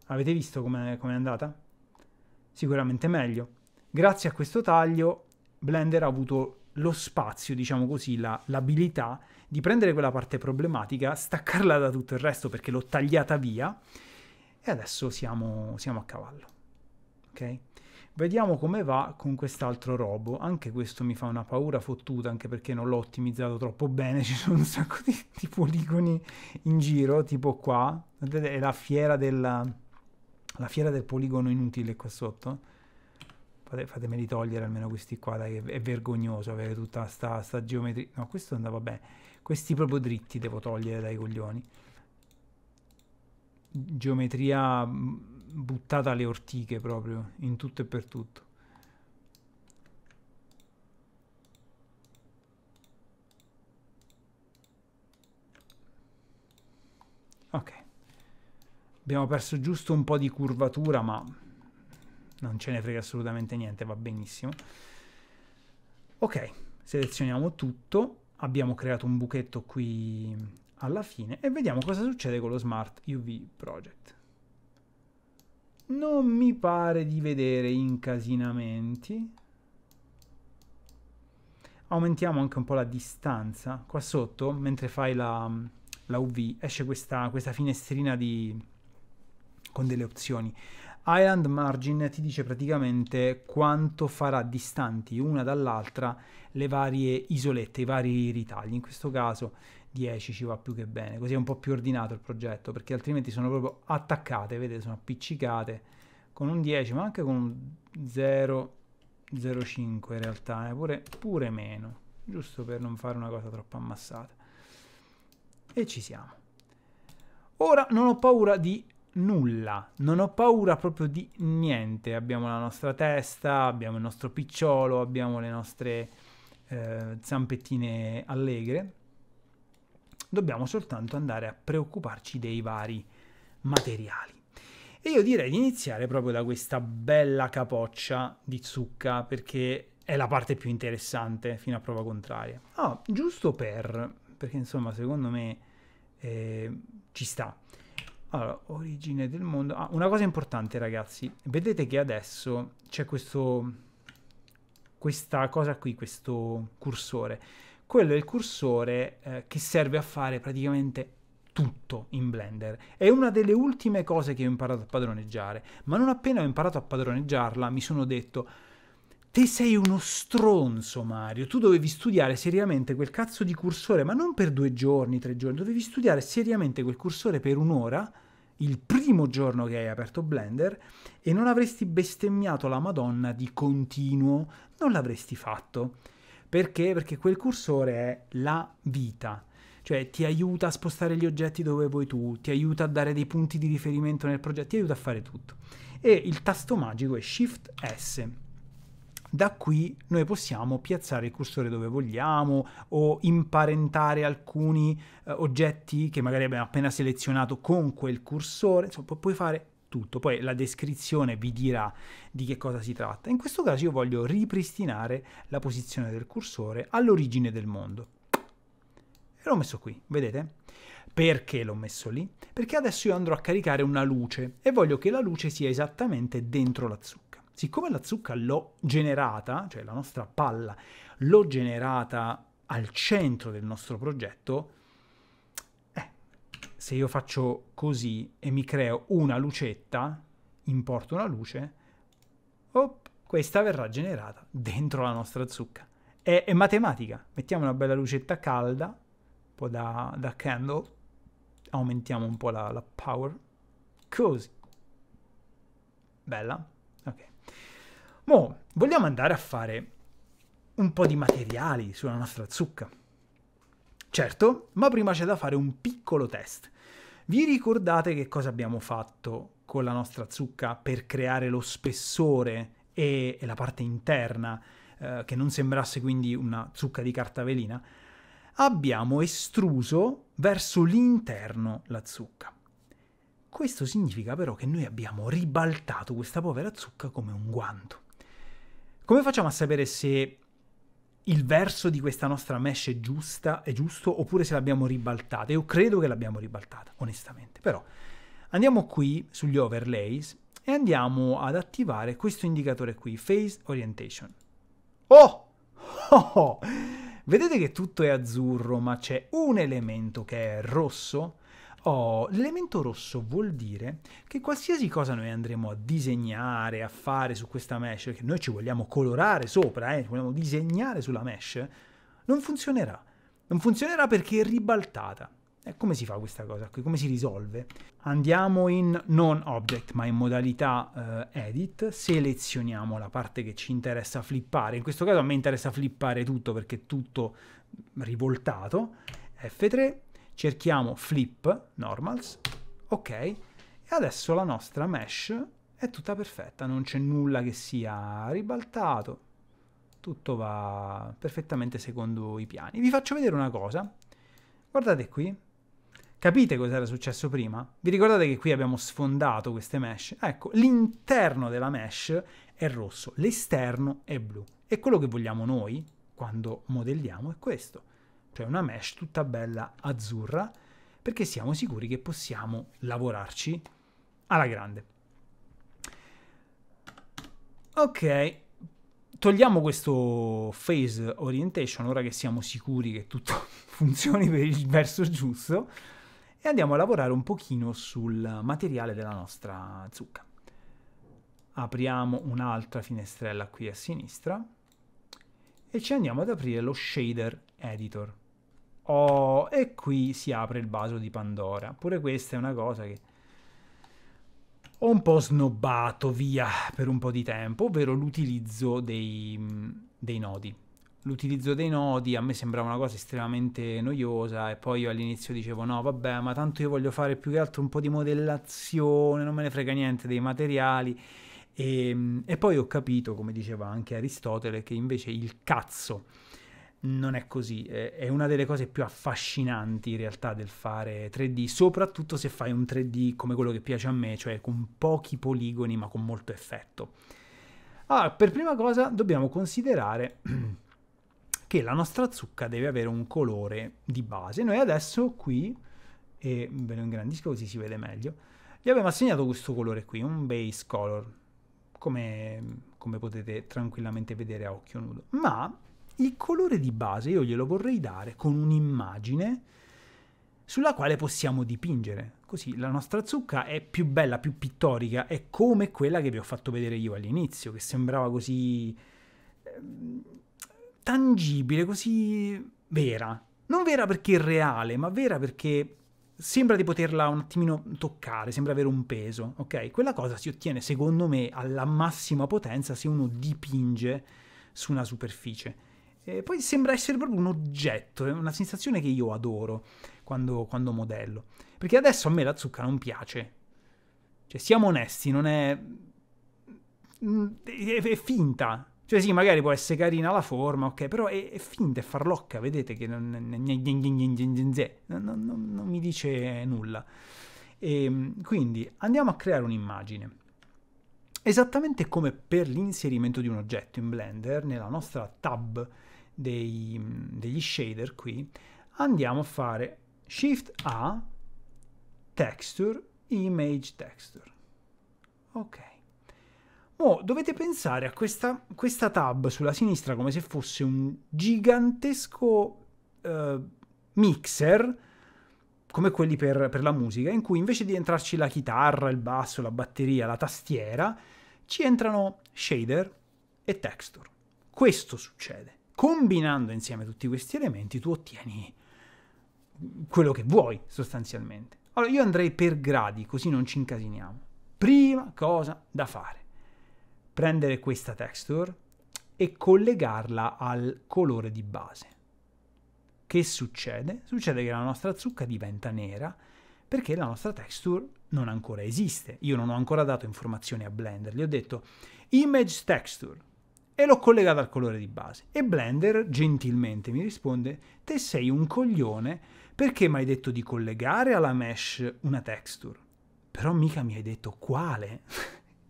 Avete visto come com è andata? Sicuramente meglio. Grazie a questo taglio Blender ha avuto lo spazio, diciamo così, l'abilità di prendere quella parte problematica, staccarla da tutto il resto perché l'ho tagliata via e adesso siamo, siamo a cavallo. Ok? Vediamo come va con quest'altro robo. Anche questo mi fa una paura fottuta, anche perché non l'ho ottimizzato troppo bene. Ci sono un sacco di, di poligoni in giro, tipo qua. Vedete, è la fiera, della, la fiera del poligono inutile qua sotto. Fate, fatemeli togliere almeno questi qua, dai, è, vergognoso avere tutta questa geometria. No, questo andava bene. Questi proprio dritti devo togliere dai coglioni. Geometria mm, buttata alle ortiche proprio, in tutto e per tutto. Ok. Abbiamo perso giusto un po' di curvatura, ma non ce ne frega assolutamente niente, va benissimo. Ok, selezioniamo tutto abbiamo creato un buchetto qui alla fine e vediamo cosa succede con lo Smart UV Project. Non mi pare di vedere incasinamenti. Aumentiamo anche un po' la distanza. Qua sotto, mentre fai la, la UV, esce questa, questa finestrina di, con delle opzioni. Island Margin ti dice praticamente quanto farà distanti una dall'altra le varie isolette, i vari ritagli. In questo caso 10 ci va più che bene, così è un po' più ordinato il progetto, perché altrimenti sono proprio attaccate, vedete, sono appiccicate con un 10, ma anche con un 0,05 in realtà, eh, pure, pure meno, giusto per non fare una cosa troppo ammassata. E ci siamo. Ora non ho paura di nulla, non ho paura proprio di niente. Abbiamo la nostra testa, abbiamo il nostro picciolo, abbiamo le nostre eh, zampettine allegre. Dobbiamo soltanto andare a preoccuparci dei vari materiali. E io direi di iniziare proprio da questa bella capoccia di zucca perché è la parte più interessante fino a prova contraria. Ah, giusto per, perché insomma secondo me eh, ci sta. Allora, origine del mondo. Ah, una cosa importante, ragazzi. Vedete che adesso c'è questo... Questa cosa qui, questo cursore. Quello è il cursore eh, che serve a fare praticamente tutto in Blender. È una delle ultime cose che ho imparato a padroneggiare. Ma non appena ho imparato a padroneggiarla, mi sono detto... Te sei uno stronzo, Mario. Tu dovevi studiare seriamente quel cazzo di cursore, ma non per due giorni, tre giorni. Dovevi studiare seriamente quel cursore per un'ora il primo giorno che hai aperto Blender e non avresti bestemmiato la Madonna di continuo, non l'avresti fatto. Perché? Perché quel cursore è la vita, cioè ti aiuta a spostare gli oggetti dove vuoi tu, ti aiuta a dare dei punti di riferimento nel progetto, ti aiuta a fare tutto. E il tasto magico è Shift S da qui noi possiamo piazzare il cursore dove vogliamo o imparentare alcuni eh, oggetti che magari abbiamo appena selezionato con quel cursore, insomma pu- puoi fare tutto, poi la descrizione vi dirà di che cosa si tratta. In questo caso io voglio ripristinare la posizione del cursore all'origine del mondo. E l'ho messo qui, vedete? Perché l'ho messo lì? Perché adesso io andrò a caricare una luce e voglio che la luce sia esattamente dentro la zucca siccome la zucca l'ho generata, cioè la nostra palla, l'ho generata al centro del nostro progetto, eh, se io faccio così e mi creo una lucetta, importo una luce, oh, questa verrà generata dentro la nostra zucca. È, è, matematica. Mettiamo una bella lucetta calda, un po' da, da candle, aumentiamo un po' la, la power, così. Bella. Mo, vogliamo andare a fare un po' di materiali sulla nostra zucca. Certo, ma prima c'è da fare un piccolo test. Vi ricordate che cosa abbiamo fatto con la nostra zucca per creare lo spessore e, e la parte interna, eh, che non sembrasse quindi una zucca di carta velina? Abbiamo estruso verso l'interno la zucca. Questo significa però che noi abbiamo ribaltato questa povera zucca come un guanto. Come facciamo a sapere se il verso di questa nostra mesh è giusta, è giusto, oppure se l'abbiamo ribaltata? Io credo che l'abbiamo ribaltata, onestamente. Però andiamo qui sugli overlays e andiamo ad attivare questo indicatore qui, Phase Orientation. Oh! oh! oh! Vedete che tutto è azzurro, ma c'è un elemento che è rosso? Oh, l'elemento rosso vuol dire che qualsiasi cosa noi andremo a disegnare, a fare su questa mesh, che noi ci vogliamo colorare sopra, eh, vogliamo disegnare sulla mesh, non funzionerà. Non funzionerà perché è ribaltata. E come si fa questa cosa qui? Come si risolve? Andiamo in non object, ma in modalità eh, edit, selezioniamo la parte che ci interessa flippare. In questo caso a me interessa flippare tutto perché è tutto rivoltato. F3 cerchiamo flip, normals, ok, e adesso la nostra mesh è tutta perfetta, non c'è nulla che sia ribaltato, tutto va perfettamente secondo i piani. Vi faccio vedere una cosa, guardate qui, capite cosa era successo prima? Vi ricordate che qui abbiamo sfondato queste mesh? Ecco, l'interno della mesh è rosso, l'esterno è blu, e quello che vogliamo noi, quando modelliamo, è questo cioè una mesh tutta bella azzurra, perché siamo sicuri che possiamo lavorarci alla grande. Ok, togliamo questo phase orientation, ora che siamo sicuri che tutto funzioni per il verso giusto, e andiamo a lavorare un pochino sul materiale della nostra zucca. Apriamo un'altra finestrella qui a sinistra e ci andiamo ad aprire lo shader editor. Oh, e qui si apre il vaso di Pandora. Pure questa è una cosa che ho un po' snobbato via per un po' di tempo, ovvero l'utilizzo dei, mm, dei, nodi. L'utilizzo dei nodi a me sembrava una cosa estremamente noiosa e poi io all'inizio dicevo no vabbè ma tanto io voglio fare più che altro un po' di modellazione, non me ne frega niente dei materiali e, ehm, e poi ho capito, come diceva anche Aristotele, che invece il cazzo non è così. È una delle cose più affascinanti in realtà del fare 3D, soprattutto se fai un 3D come quello che piace a me, cioè con pochi poligoni ma con molto effetto. Allora, per prima cosa dobbiamo considerare che la nostra zucca deve avere un colore di base. Noi adesso qui, e ve lo ingrandisco così si vede meglio, gli abbiamo assegnato questo colore qui, un base color, come, come potete tranquillamente vedere a occhio nudo. Ma il colore di base io glielo vorrei dare con un'immagine sulla quale possiamo dipingere. Così la nostra zucca è più bella, più pittorica, è come quella che vi ho fatto vedere io all'inizio, che sembrava così ehm, tangibile, così vera. Non vera perché è reale, ma vera perché sembra di poterla un attimino toccare, sembra avere un peso, ok? Quella cosa si ottiene, secondo me, alla massima potenza se uno dipinge su una superficie. E poi sembra essere proprio un oggetto, è una sensazione che io adoro quando, quando modello. Perché adesso a me la zucca non piace. Cioè, siamo onesti, non è... è, è finta. Cioè sì, magari può essere carina la forma, ok, però è, è finta, è farlocca, vedete che non, non, non, non mi dice nulla. E, quindi andiamo a creare un'immagine. Esattamente come per l'inserimento di un oggetto in Blender, nella nostra tab dei, degli shader qui, andiamo a fare Shift A, Texture, Image Texture. Ok. Mo dovete pensare a questa, questa tab sulla sinistra come se fosse un gigantesco eh, mixer come quelli per, per, la musica, in cui invece di entrarci la chitarra, il basso, la batteria, la tastiera, ci entrano shader e texture. Questo succede combinando insieme tutti questi elementi tu ottieni quello che vuoi sostanzialmente. Allora io andrei per gradi, così non ci incasiniamo. Prima cosa da fare, prendere questa texture e collegarla al colore di base. Che succede? Succede che la nostra zucca diventa nera perché la nostra texture non ancora esiste. Io non ho ancora dato informazioni a Blender, gli ho detto image texture, e l'ho collegata al colore di base. E Blender gentilmente mi risponde, te sei un coglione perché mi hai detto di collegare alla mesh una texture. Però mica mi hai detto quale.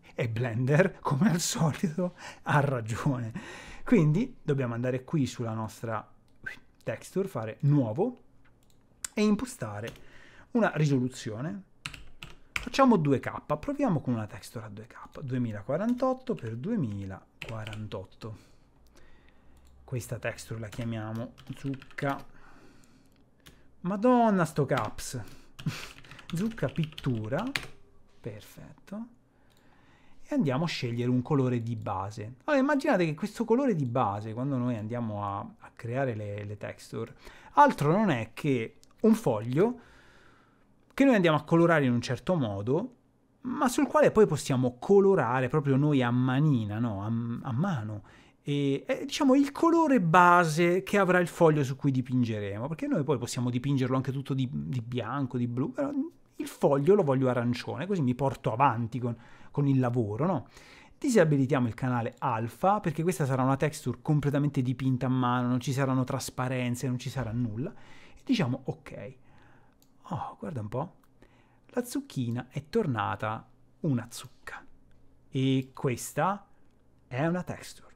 e Blender, come al solito, ha ragione. Quindi dobbiamo andare qui sulla nostra texture, fare nuovo e impostare una risoluzione Facciamo 2K, proviamo con una texture a 2K, 2048 per 2048. Questa texture la chiamiamo zucca. Madonna sto caps. zucca pittura. Perfetto. E andiamo a scegliere un colore di base. Allora immaginate che questo colore di base, quando noi andiamo a, a creare le, le texture, altro non è che un foglio che noi andiamo a colorare in un certo modo, ma sul quale poi possiamo colorare proprio noi a manina, no? a, a, mano. E, è, diciamo il colore base che avrà il foglio su cui dipingeremo, perché noi poi possiamo dipingerlo anche tutto di, di bianco, di blu, però il foglio lo voglio arancione, così mi porto avanti con, con il lavoro, no? Disabilitiamo il canale alfa perché questa sarà una texture completamente dipinta a mano, non ci saranno trasparenze, non ci sarà nulla. E diciamo ok. Oh, guarda un po'. La zucchina è tornata una zucca. E questa è una texture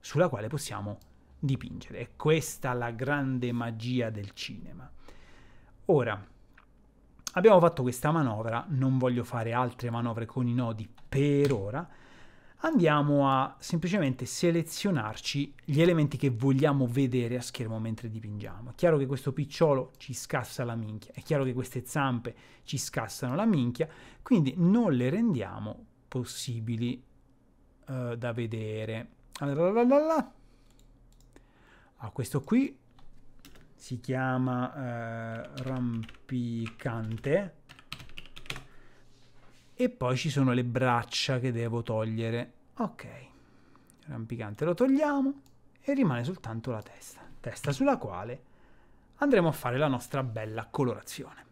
sulla quale possiamo dipingere. È questa la grande magia del cinema. Ora, abbiamo fatto questa manovra, non voglio fare altre manovre con i nodi per ora, andiamo a semplicemente selezionarci gli elementi che vogliamo vedere a schermo mentre dipingiamo. È chiaro che questo picciolo ci scassa la minchia, è chiaro che queste zampe ci scassano la minchia, quindi non le rendiamo possibili uh, da vedere. Allora, ah, questo qui si chiama uh, rampicante e poi ci sono le braccia che devo togliere. Ok, rampicante lo togliamo e rimane soltanto la testa, testa sulla quale andremo a fare la nostra bella colorazione.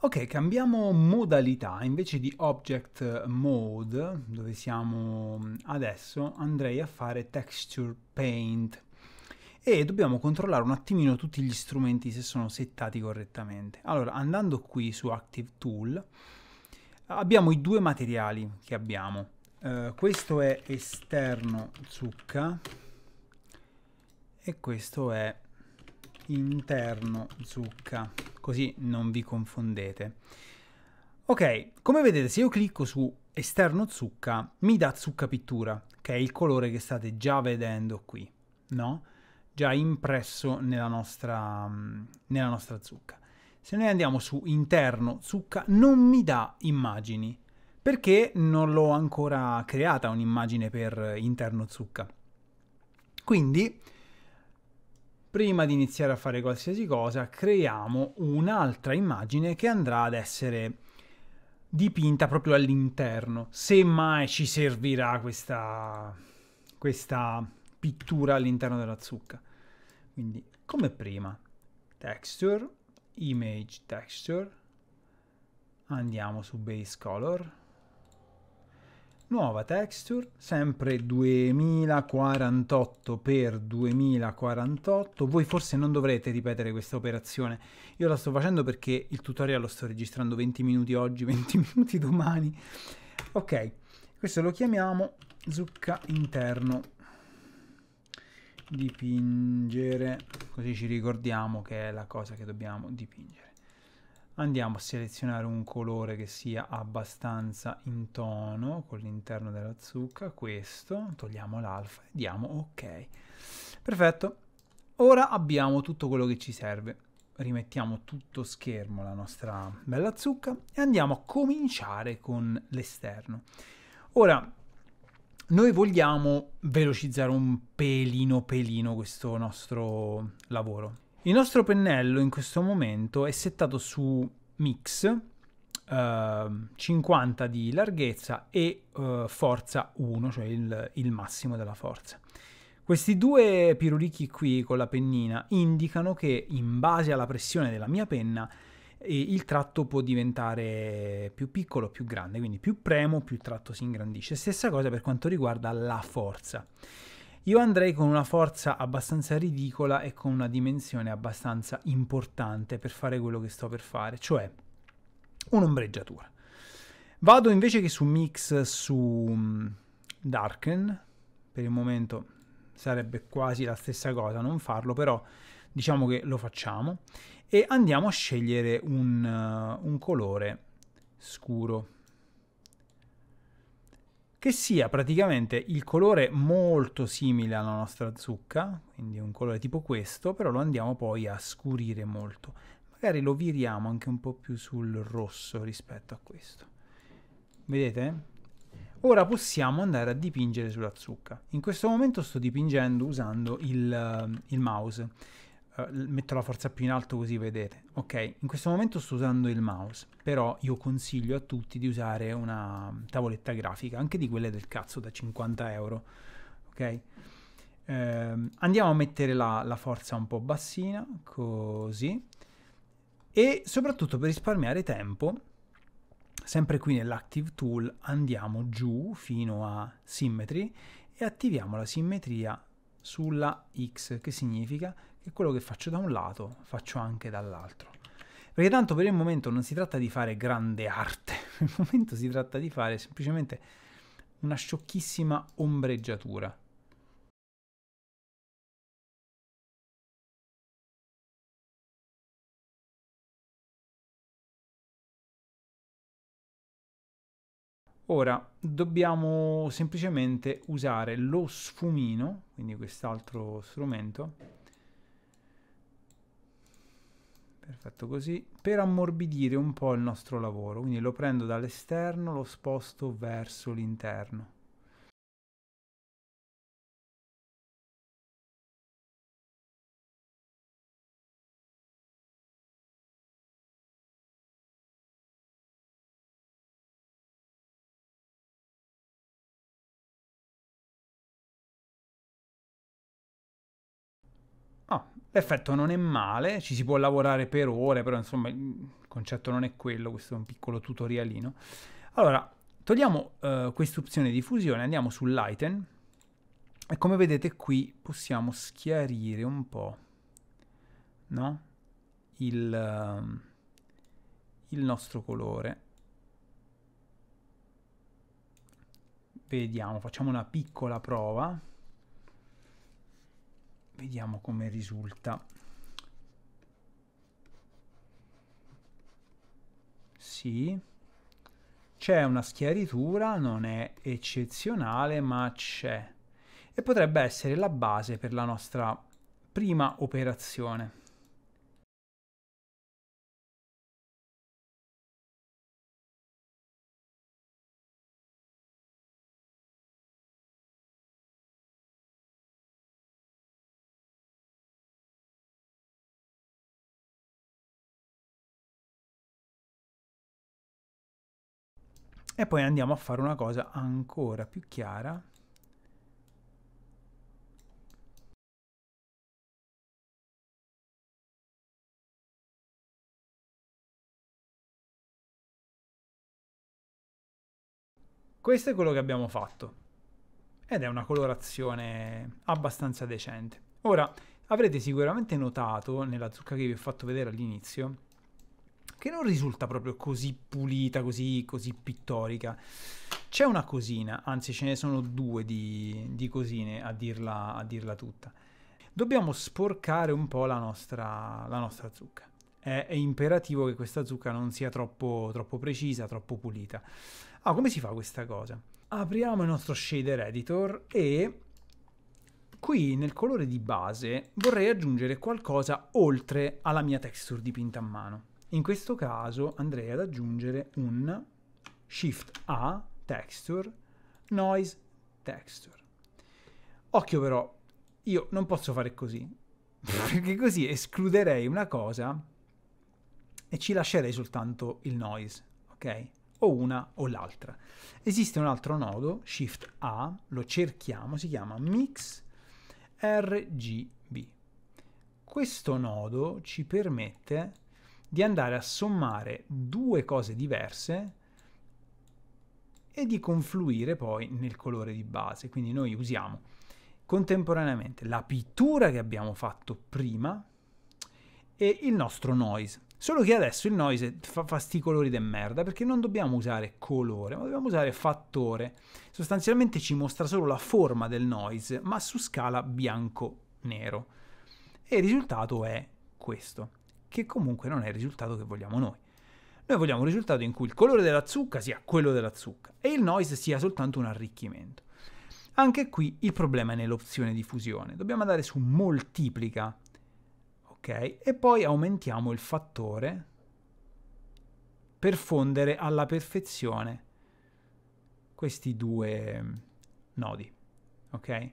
Ok, cambiamo modalità, invece di Object Mode, dove siamo adesso, andrei a fare Texture Paint e dobbiamo controllare un attimino tutti gli strumenti se sono settati correttamente. Allora, andando qui su Active Tool, abbiamo i due materiali che abbiamo. Uh, questo è esterno zucca e questo è interno zucca, così non vi confondete. Ok, come vedete se io clicco su esterno zucca mi dà zucca pittura, che è il colore che state già vedendo qui, no? Già impresso nella nostra, mm, nella nostra zucca. Se noi andiamo su interno, zucca, non mi dà immagini, perché non l'ho ancora creata un'immagine per interno zucca. Quindi, prima di iniziare a fare qualsiasi cosa, creiamo un'altra immagine che andrà ad essere dipinta proprio all'interno, se mai ci servirà questa, questa pittura all'interno della zucca. Quindi, come prima, texture, image texture andiamo su base color nuova texture sempre 2048 x 2048 voi forse non dovrete ripetere questa operazione io la sto facendo perché il tutorial lo sto registrando 20 minuti oggi 20 minuti domani ok questo lo chiamiamo zucca interno dipingere così ci ricordiamo che è la cosa che dobbiamo dipingere andiamo a selezionare un colore che sia abbastanza in tono con l'interno della zucca questo togliamo l'alfa e diamo ok perfetto ora abbiamo tutto quello che ci serve rimettiamo tutto schermo la nostra bella zucca e andiamo a cominciare con l'esterno ora noi vogliamo velocizzare un pelino pelino questo nostro lavoro. Il nostro pennello in questo momento è settato su mix, eh, 50 di larghezza e eh, forza 1, cioè il, il massimo della forza. Questi due pirulichi qui con la pennina indicano che in base alla pressione della mia penna e il tratto può diventare più piccolo, più grande, quindi più premo, più il tratto si ingrandisce. Stessa cosa per quanto riguarda la forza. Io andrei con una forza abbastanza ridicola e con una dimensione abbastanza importante per fare quello che sto per fare, cioè un'ombreggiatura. Vado invece che su Mix su mm, Darken, per il momento sarebbe quasi la stessa cosa non farlo, però diciamo che lo facciamo e andiamo a scegliere un, uh, un colore scuro che sia praticamente il colore molto simile alla nostra zucca, quindi un colore tipo questo, però lo andiamo poi a scurire molto. Magari lo viriamo anche un po' più sul rosso rispetto a questo. Vedete? Ora possiamo andare a dipingere sulla zucca. In questo momento sto dipingendo usando il, eh, il mouse eh, metto la forza più in alto così vedete. Ok, in questo momento sto usando il mouse, però io consiglio a tutti di usare una tavoletta grafica, anche di quelle del cazzo da 50 euro. Ok, uh, andiamo a mettere la, la forza un po' bassina, così. E soprattutto per risparmiare tempo, sempre qui nell'Active Tool andiamo giù fino a Symmetry e attiviamo la simmetria sulla X, che significa che quello che faccio da un lato faccio anche dall'altro. Perché tanto per il momento non si tratta di fare grande arte, per il momento si tratta di fare semplicemente una sciocchissima ombreggiatura. Ora dobbiamo semplicemente usare lo sfumino, quindi quest'altro strumento, perfetto così, per ammorbidire un po' il nostro lavoro, quindi lo prendo dall'esterno, lo sposto verso l'interno. L'effetto non è male, ci si può lavorare per ore, però insomma il concetto non è quello, questo è un piccolo tutorialino. Allora, togliamo eh, quest'opzione di fusione, andiamo su Lighten e come vedete qui possiamo schiarire un po', no? il, ehm, il nostro colore. Vediamo, facciamo una piccola prova vediamo come risulta sì c'è una schiaritura non è eccezionale ma c'è e potrebbe essere la base per la nostra prima operazione e poi andiamo a fare una cosa ancora più chiara Questo è quello che abbiamo fatto ed è una colorazione abbastanza decente. Ora avrete sicuramente notato nella zucca che vi ho fatto vedere all'inizio che non risulta proprio così pulita, così, così pittorica. C'è una cosina, anzi ce ne sono due di, di cosine a dirla, a dirla, tutta. Dobbiamo sporcare un po' la nostra, la nostra zucca. È, è, imperativo che questa zucca non sia troppo, troppo precisa, troppo pulita. Ah, come si fa questa cosa? Apriamo il nostro shader editor e qui nel colore di base vorrei aggiungere qualcosa oltre alla mia texture dipinta a mano. In questo caso andrei ad aggiungere un Shift A Texture Noise Texture. Occhio però, io non posso fare così, perché così escluderei una cosa e ci lascerei soltanto il noise, ok? O una o l'altra. Esiste un altro nodo, Shift A, lo cerchiamo, si chiama Mix RGB. Questo nodo ci permette di andare a sommare due cose diverse e di confluire poi nel colore di base. Quindi noi usiamo contemporaneamente la pittura che abbiamo fatto prima e il nostro noise. Solo che adesso il noise fa, fa sti colori de merda perché non dobbiamo usare colore, ma dobbiamo usare fattore. Sostanzialmente ci mostra solo la forma del noise, ma su scala bianco-nero. E il risultato è questo che comunque non è il risultato che vogliamo noi. Noi vogliamo un risultato in cui il colore della zucca sia quello della zucca e il noise sia soltanto un arricchimento. Anche qui il problema è nell'opzione di fusione. Dobbiamo andare su moltiplica, ok? E poi aumentiamo il fattore per fondere alla perfezione questi due nodi, ok?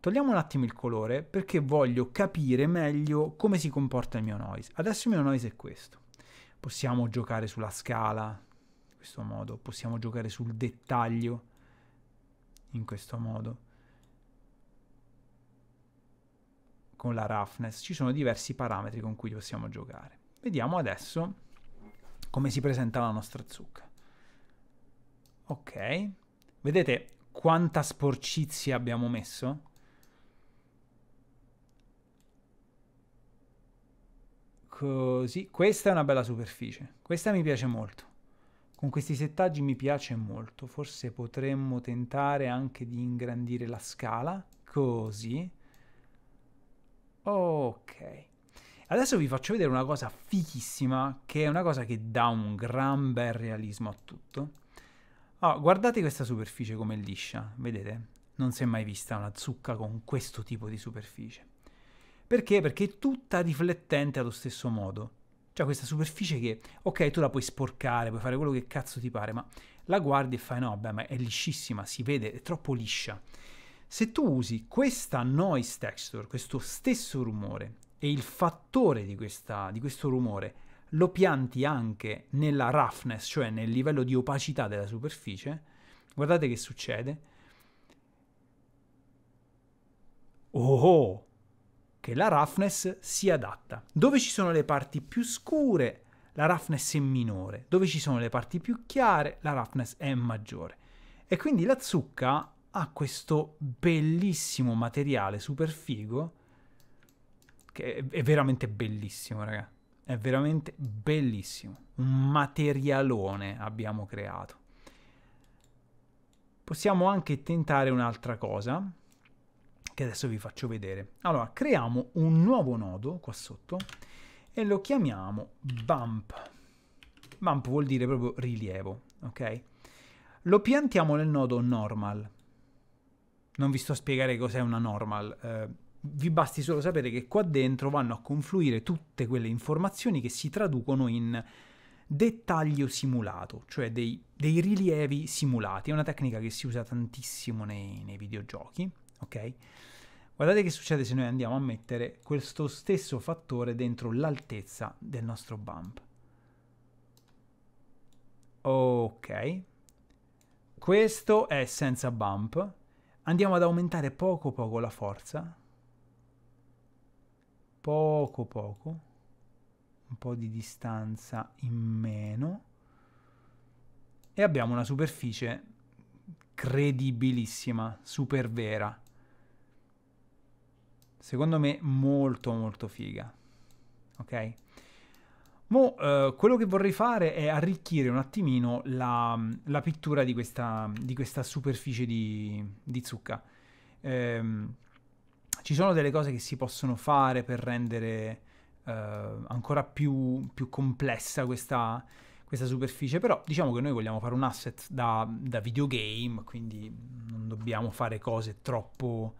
Togliamo un attimo il colore perché voglio capire meglio come si comporta il mio noise. Adesso il mio noise è questo. Possiamo giocare sulla scala in questo modo, possiamo giocare sul dettaglio in questo modo. Con la roughness ci sono diversi parametri con cui possiamo giocare. Vediamo adesso come si presenta la nostra zucca. Ok, vedete quanta sporcizia abbiamo messo? Così, questa è una bella superficie, questa mi piace molto. Con questi settaggi mi piace molto, forse potremmo tentare anche di ingrandire la scala, così. Ok. Adesso vi faccio vedere una cosa fichissima, che è una cosa che dà un gran bel realismo a tutto. Allora, ah, guardate questa superficie come liscia, vedete? Non si è mai vista una zucca con questo tipo di superficie. Perché? Perché è tutta riflettente allo stesso modo. Cioè questa superficie che, ok, tu la puoi sporcare, puoi fare quello che cazzo ti pare, ma la guardi e fai no, beh, ma è liscissima, si vede, è troppo liscia. Se tu usi questa noise texture, questo stesso rumore, e il fattore di, questa, di questo rumore lo pianti anche nella roughness, cioè nel livello di opacità della superficie, guardate che succede. Oh! oh! che la roughness si adatta. Dove ci sono le parti più scure, la roughness è minore, dove ci sono le parti più chiare, la roughness è maggiore. E quindi la zucca ha questo bellissimo materiale super figo che è veramente bellissimo, raga. È veramente bellissimo. Un materialone abbiamo creato. Possiamo anche tentare un'altra cosa che adesso vi faccio vedere. Allora, creiamo un nuovo nodo qua sotto e lo chiamiamo bump. Bump vuol dire proprio rilievo, ok? Lo piantiamo nel nodo normal. Non vi sto a spiegare cos'è una normal, eh, vi basti solo sapere che qua dentro vanno a confluire tutte quelle informazioni che si traducono in dettaglio simulato, cioè dei, dei rilievi simulati. È una tecnica che si usa tantissimo nei, nei videogiochi ok? Guardate che succede se noi andiamo a mettere questo stesso fattore dentro l'altezza del nostro bump. Ok, questo è senza bump. Andiamo ad aumentare poco poco la forza. Poco poco. Un po' di distanza in meno. E abbiamo una superficie credibilissima, super vera secondo me molto molto figa. Ok? Mo, eh, quello che vorrei fare è arricchire un attimino la, la pittura di questa, di questa, superficie di, di zucca. Ehm, ci sono delle cose che si possono fare per rendere eh, ancora più, più complessa questa, questa, superficie, però diciamo che noi vogliamo fare un asset da, da videogame, quindi non dobbiamo fare cose troppo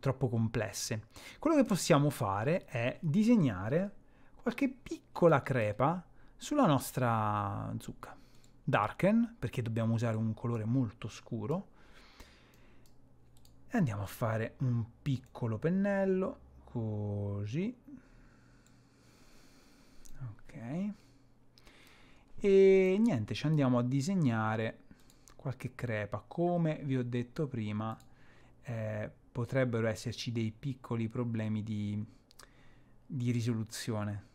troppo complesse. Quello che possiamo fare è disegnare qualche piccola crepa sulla nostra zucca. Darken, perché dobbiamo usare un colore molto scuro. E andiamo a fare un piccolo pennello, così. Ok. E niente, ci andiamo a disegnare qualche crepa. Come vi ho detto prima, eh, potrebbero esserci dei piccoli problemi di, di risoluzione.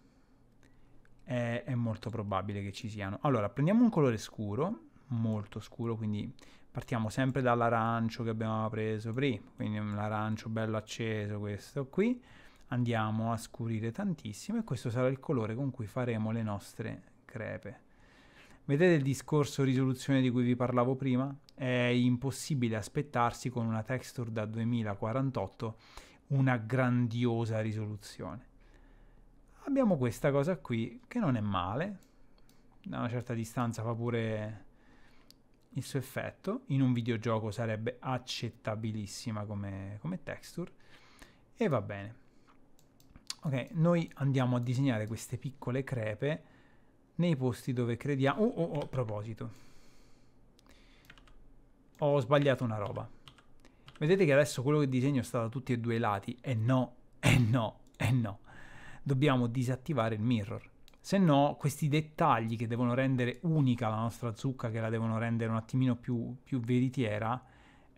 È, è molto probabile che ci siano. Allora, prendiamo un colore scuro, molto scuro, quindi partiamo sempre dall'arancio che abbiamo preso prima, quindi un arancio bello acceso questo qui, andiamo a scurire tantissimo e questo sarà il colore con cui faremo le nostre crepe. Vedete il discorso risoluzione di cui vi parlavo prima? È impossibile aspettarsi con una texture da 2048 una grandiosa risoluzione. Abbiamo questa cosa qui che non è male, da una certa distanza fa pure il suo effetto, in un videogioco sarebbe accettabilissima come, come texture e va bene. Ok, noi andiamo a disegnare queste piccole crepe nei posti dove crediamo... Oh, oh, oh, proposito. Ho sbagliato una roba. Vedete che adesso quello che disegno sta da tutti e due i lati. E eh no, e eh no, e eh no. Dobbiamo disattivare il mirror. Se no, questi dettagli che devono rendere unica la nostra zucca, che la devono rendere un attimino più, più veritiera,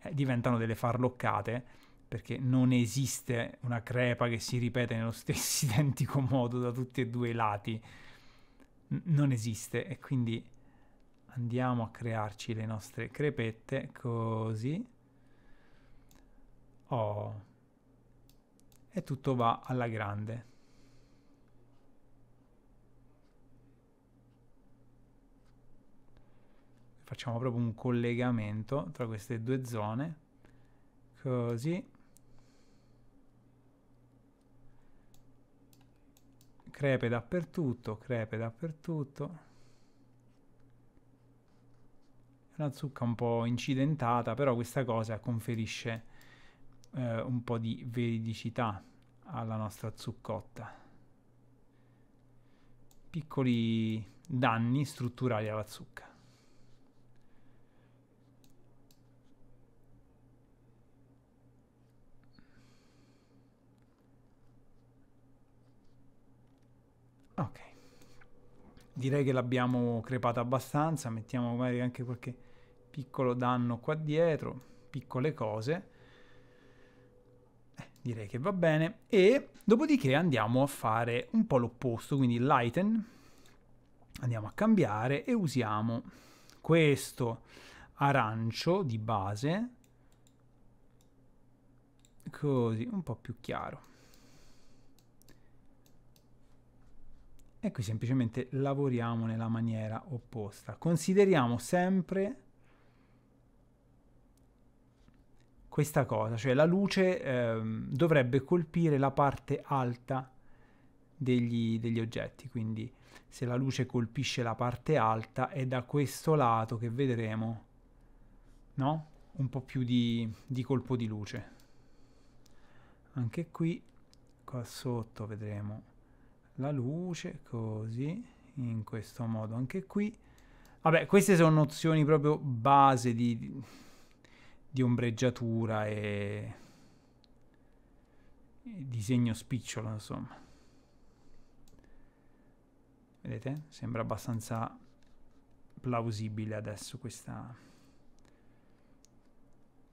eh, diventano delle farloccate perché non esiste una crepa che si ripete nello stesso identico modo da tutti e due i lati non esiste e quindi andiamo a crearci le nostre crepette così. Oh. E tutto va alla grande. Facciamo proprio un collegamento tra queste due zone. Così. crepe dappertutto, crepe dappertutto. La zucca un po' incidentata, però questa cosa conferisce eh, un po' di veridicità alla nostra zuccotta. Piccoli danni strutturali alla zucca. Ok. Direi che l'abbiamo crepata abbastanza, mettiamo magari anche qualche piccolo danno qua dietro, piccole cose. Eh, direi che va bene. E dopodiché andiamo a fare un po' l'opposto, quindi lighten. Andiamo a cambiare e usiamo questo arancio di base. Così, un po' più chiaro. e qui semplicemente lavoriamo nella maniera opposta. Consideriamo sempre questa cosa, cioè la luce eh, dovrebbe colpire la parte alta degli, degli oggetti, quindi se la luce colpisce la parte alta è da questo lato che vedremo no? un po' più di, di colpo di luce. Anche qui, qua sotto vedremo la luce, così, in questo modo anche qui. Vabbè, queste sono nozioni proprio base di, di ombreggiatura e, e disegno spicciolo, insomma. Vedete? Sembra abbastanza plausibile adesso questa,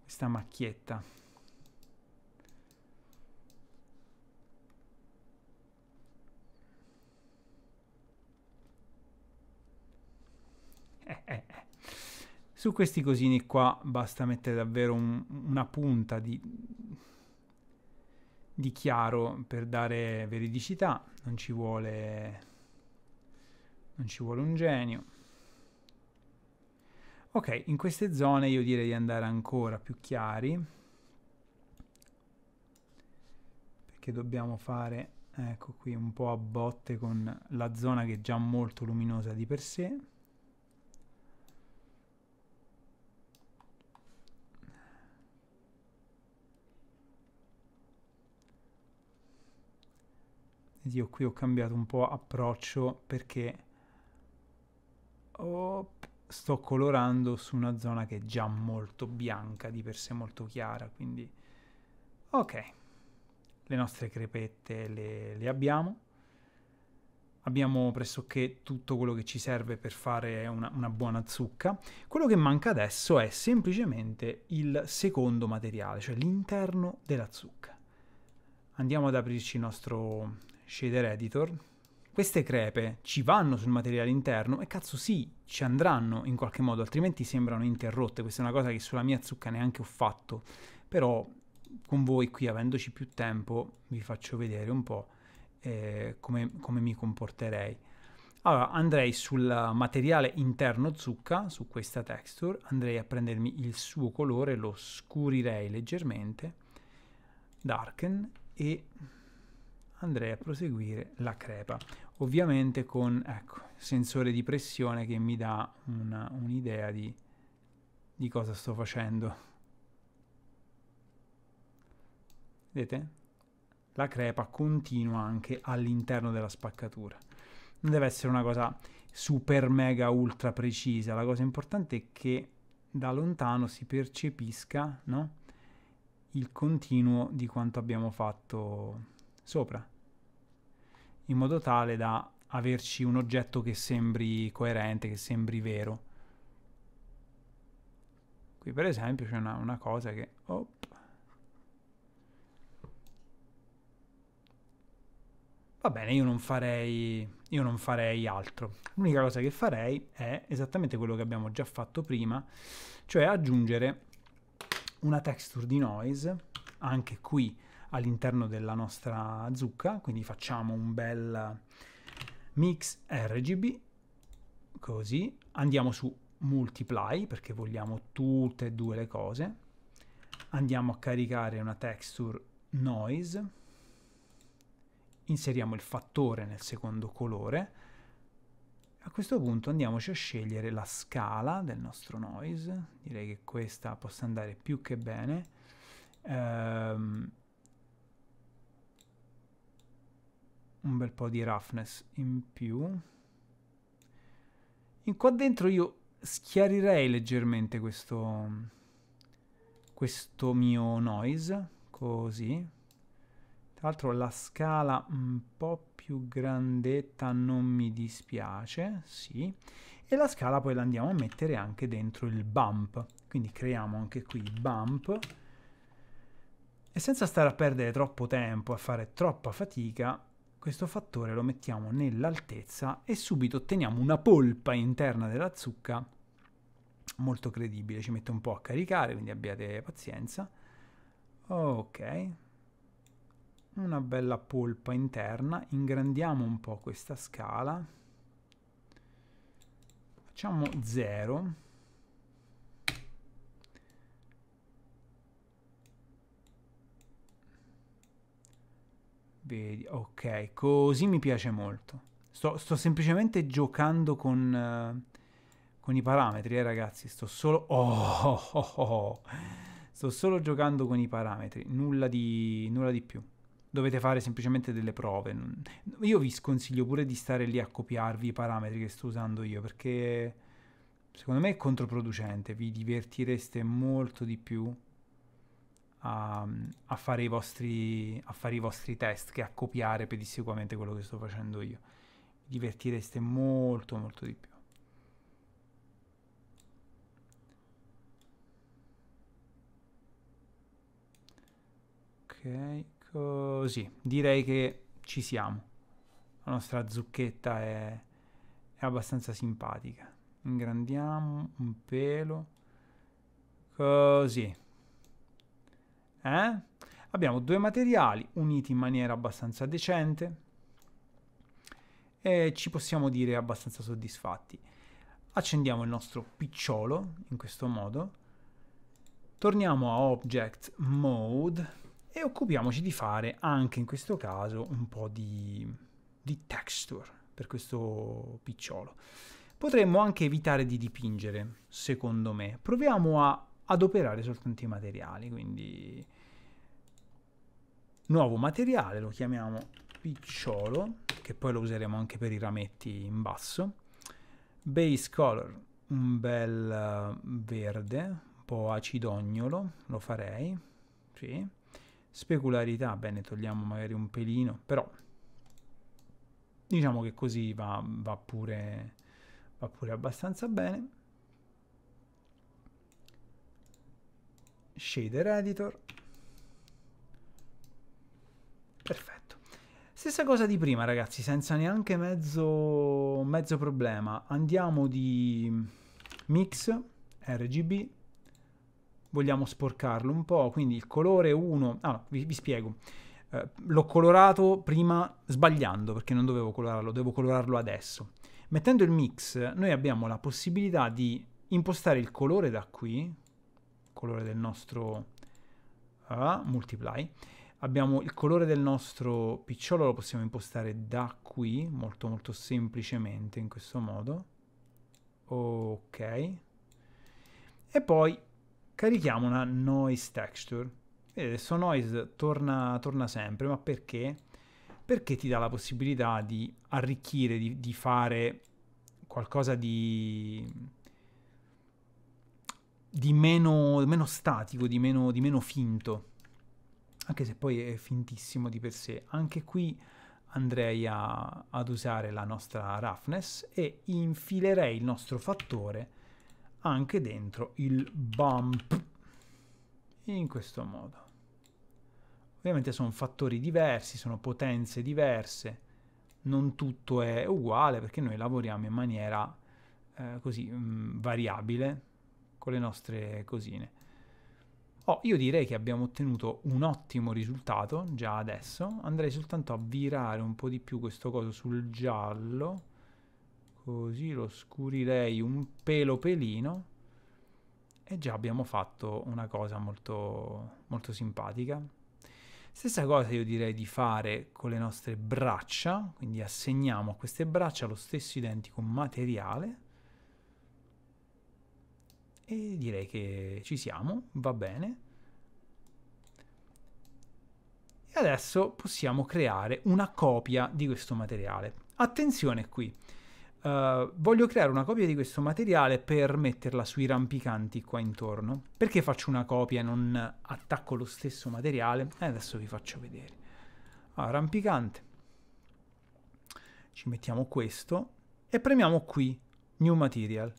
questa macchietta. Su questi cosini qua basta mettere davvero un, una punta di, di chiaro per dare veridicità, non ci vuole, non ci vuole un genio. Ok, in queste zone io direi di andare ancora più chiari, perché dobbiamo fare, ecco qui, un po' a botte con la zona che è già molto luminosa di per sé. io qui ho cambiato un po' approccio perché oh, sto colorando su una zona che è già molto bianca, di per sé molto chiara, quindi ok. Le nostre crepette le, le abbiamo. Abbiamo pressoché tutto quello che ci serve per fare una, una buona zucca. Quello che manca adesso è semplicemente il secondo materiale, cioè l'interno della zucca. Andiamo ad aprirci il nostro shader editor, queste crepe ci vanno sul materiale interno e cazzo sì, ci andranno in qualche modo, altrimenti sembrano interrotte. Questa è una cosa che sulla mia zucca neanche ho fatto, però con voi qui avendoci più tempo vi faccio vedere un po' eh, come, come mi comporterei. Allora andrei sul materiale interno zucca, su questa texture, andrei a prendermi il suo colore, lo scurirei leggermente, darken e andrei a proseguire la crepa ovviamente con ecco sensore di pressione che mi dà un'idea un di, di cosa sto facendo vedete la crepa continua anche all'interno della spaccatura non deve essere una cosa super mega ultra precisa la cosa importante è che da lontano si percepisca no? il continuo di quanto abbiamo fatto sopra in modo tale da averci un oggetto che sembri coerente, che sembri vero. Qui per esempio c'è una, una, cosa che... Oh, Va bene, io non farei, io non farei altro. L'unica cosa che farei è esattamente quello che abbiamo già fatto prima, cioè aggiungere una texture di noise, anche qui all'interno della nostra zucca, quindi facciamo un bel mix RGB, così, andiamo su multiply perché vogliamo tutte e due le cose, andiamo a caricare una texture noise, inseriamo il fattore nel secondo colore, a questo punto andiamoci a scegliere la scala del nostro noise, direi che questa possa andare più che bene, ehm, un bel po' di roughness in più. In qua dentro io schiarirei leggermente questo, questo mio noise, così. Tra l'altro la scala un po' più grandetta non mi dispiace, sì. E la scala poi la andiamo a mettere anche dentro il bump. Quindi creiamo anche qui il bump. E senza stare a perdere troppo tempo, a fare troppa fatica, questo fattore lo mettiamo nell'altezza e subito otteniamo una polpa interna della zucca molto credibile, ci mette un po' a caricare, quindi abbiate pazienza. Ok, una bella polpa interna, ingrandiamo un po' questa scala, facciamo 0 Vedi, ok, così mi piace molto. Sto, sto semplicemente giocando con, uh, con i parametri, eh ragazzi. Sto solo... Oh, oh, oh, sto solo giocando con i parametri, nulla di, nulla di più. Dovete fare semplicemente delle prove. Io vi sconsiglio pure di stare lì a copiarvi i parametri che sto usando io, perché secondo me è controproducente. Vi divertireste molto di più a, a, fare vostri, a, fare i vostri, test che a copiare pedissequamente quello che sto facendo io. Vi divertireste molto molto di più. Ok, così. Direi che ci siamo. La nostra zucchetta è, è abbastanza simpatica. Ingrandiamo un pelo. Così, eh? Abbiamo due materiali uniti in maniera abbastanza decente e ci possiamo dire abbastanza soddisfatti. Accendiamo il nostro picciolo in questo modo, torniamo a Object Mode e occupiamoci di fare anche in questo caso un po' di, di texture per questo picciolo. Potremmo anche evitare di dipingere, secondo me. Proviamo a ad operare soltanto i materiali, quindi nuovo materiale, lo chiamiamo picciolo, che poi lo useremo anche per i rametti in basso, base color, un bel eh, verde, un po' acidognolo, lo farei, sì, specularità, bene, togliamo magari un pelino, però diciamo che così va, va, pure, va pure abbastanza bene. shader editor perfetto stessa cosa di prima ragazzi senza neanche mezzo, mezzo problema andiamo di mix rgb vogliamo sporcarlo un po', quindi il colore 1, ah, vi, vi spiego, eh, l'ho colorato prima sbagliando perché non dovevo colorarlo, devo colorarlo adesso. Mettendo il mix noi abbiamo la possibilità di impostare il colore da qui, colore del nostro uh, multiply. Abbiamo il colore del nostro picciolo, lo possiamo impostare da qui, molto molto semplicemente in questo modo. Ok. E poi carichiamo una noise texture. Vedete, sto noise torna, torna sempre, ma perché? Perché ti dà la possibilità di arricchire, di, di fare qualcosa di di meno, meno statico, di meno, di meno finto. Anche se poi è fintissimo di per sé. Anche qui andrei a, ad usare la nostra roughness e infilerei il nostro fattore anche dentro il bump in questo modo ovviamente sono fattori diversi sono potenze diverse non tutto è uguale perché noi lavoriamo in maniera eh, così mh, mm, variabile con le nostre cosine. Oh, io direi che abbiamo ottenuto un ottimo risultato già adesso. Andrei soltanto a virare un po' di più questo coso sul giallo. Così lo scurirei un pelo pelino. E già abbiamo fatto una cosa molto, molto simpatica. Stessa cosa io direi di fare con le nostre braccia, quindi assegniamo a queste braccia lo stesso identico materiale e direi che ci siamo, va bene. E adesso possiamo creare una copia di questo materiale. Attenzione qui, uh, voglio creare una copia di questo materiale per metterla sui rampicanti qua intorno. Perché faccio una copia e non attacco lo stesso materiale? Eh, adesso vi faccio vedere. Allora, ah, rampicante. Ci mettiamo questo e premiamo qui, New Material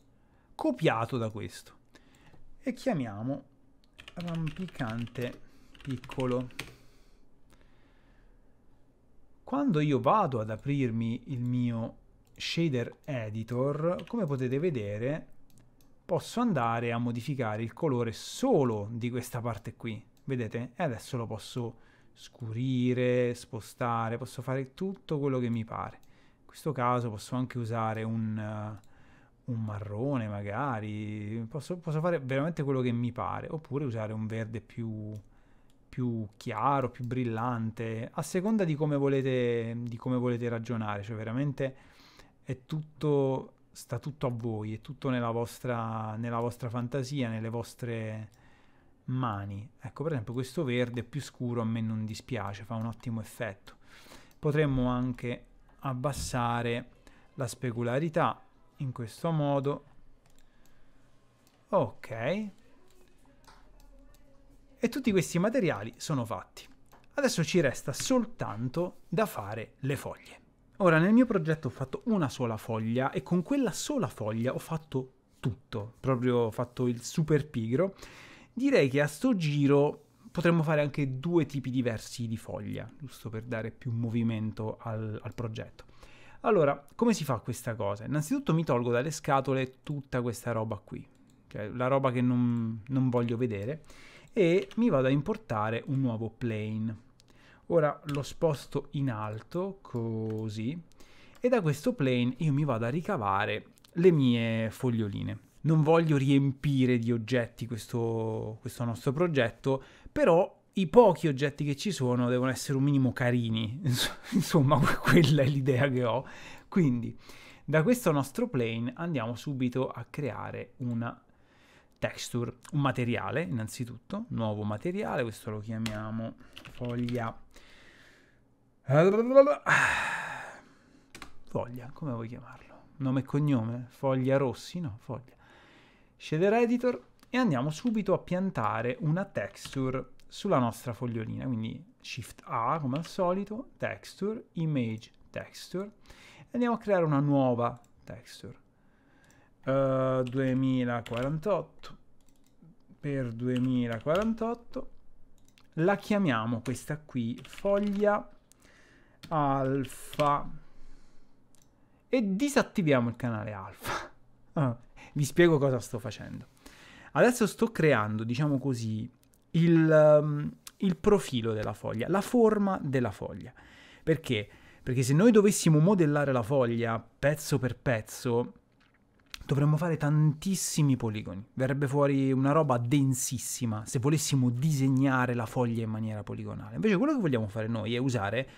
copiato da questo e chiamiamo rampicante piccolo. Quando io vado ad aprirmi il mio shader editor, come potete vedere, posso andare a modificare il colore solo di questa parte qui. Vedete? E adesso lo posso scurire, spostare, posso fare tutto quello che mi pare. In questo caso posso anche usare un... Uh, un marrone magari, posso, posso, fare veramente quello che mi pare, oppure usare un verde più, più chiaro, più brillante, a seconda di come volete, di come volete ragionare, cioè veramente è tutto, sta tutto a voi, è tutto nella vostra, nella vostra fantasia, nelle vostre mani. Ecco, per esempio questo verde più scuro a me non dispiace, fa un ottimo effetto. Potremmo anche abbassare la specularità in questo modo ok e tutti questi materiali sono fatti adesso ci resta soltanto da fare le foglie ora nel mio progetto ho fatto una sola foglia e con quella sola foglia ho fatto tutto proprio ho fatto il super pigro direi che a sto giro potremmo fare anche due tipi diversi di foglia giusto per dare più movimento al, al progetto allora, come si fa questa cosa? Innanzitutto mi tolgo dalle scatole tutta questa roba qui, cioè la roba che non, non voglio vedere, e mi vado a importare un nuovo plane. Ora lo sposto in alto, così, e da questo plane io mi vado a ricavare le mie foglioline. Non voglio riempire di oggetti questo, questo nostro progetto, però i pochi oggetti che ci sono devono essere un minimo carini, insomma quella è l'idea che ho. Quindi da questo nostro plane andiamo subito a creare una texture, un materiale innanzitutto, nuovo materiale, questo lo chiamiamo foglia, foglia, come vuoi chiamarlo? Nome e cognome? Foglia Rossi? No, foglia. Shader Editor e andiamo subito a piantare una texture sulla nostra fogliolina, quindi Shift A come al solito, Texture, Image, Texture, e andiamo a creare una nuova texture. Uh, eh, 2048 per 2048 la chiamiamo questa qui foglia alfa e disattiviamo il canale alfa ah, vi spiego cosa sto facendo adesso sto creando diciamo così il, um, il profilo della foglia, la forma della foglia. Perché? Perché se noi dovessimo modellare la foglia pezzo per pezzo, dovremmo fare tantissimi poligoni. Verrebbe fuori una roba densissima se volessimo disegnare la foglia in maniera poligonale. Invece quello che vogliamo fare noi è usare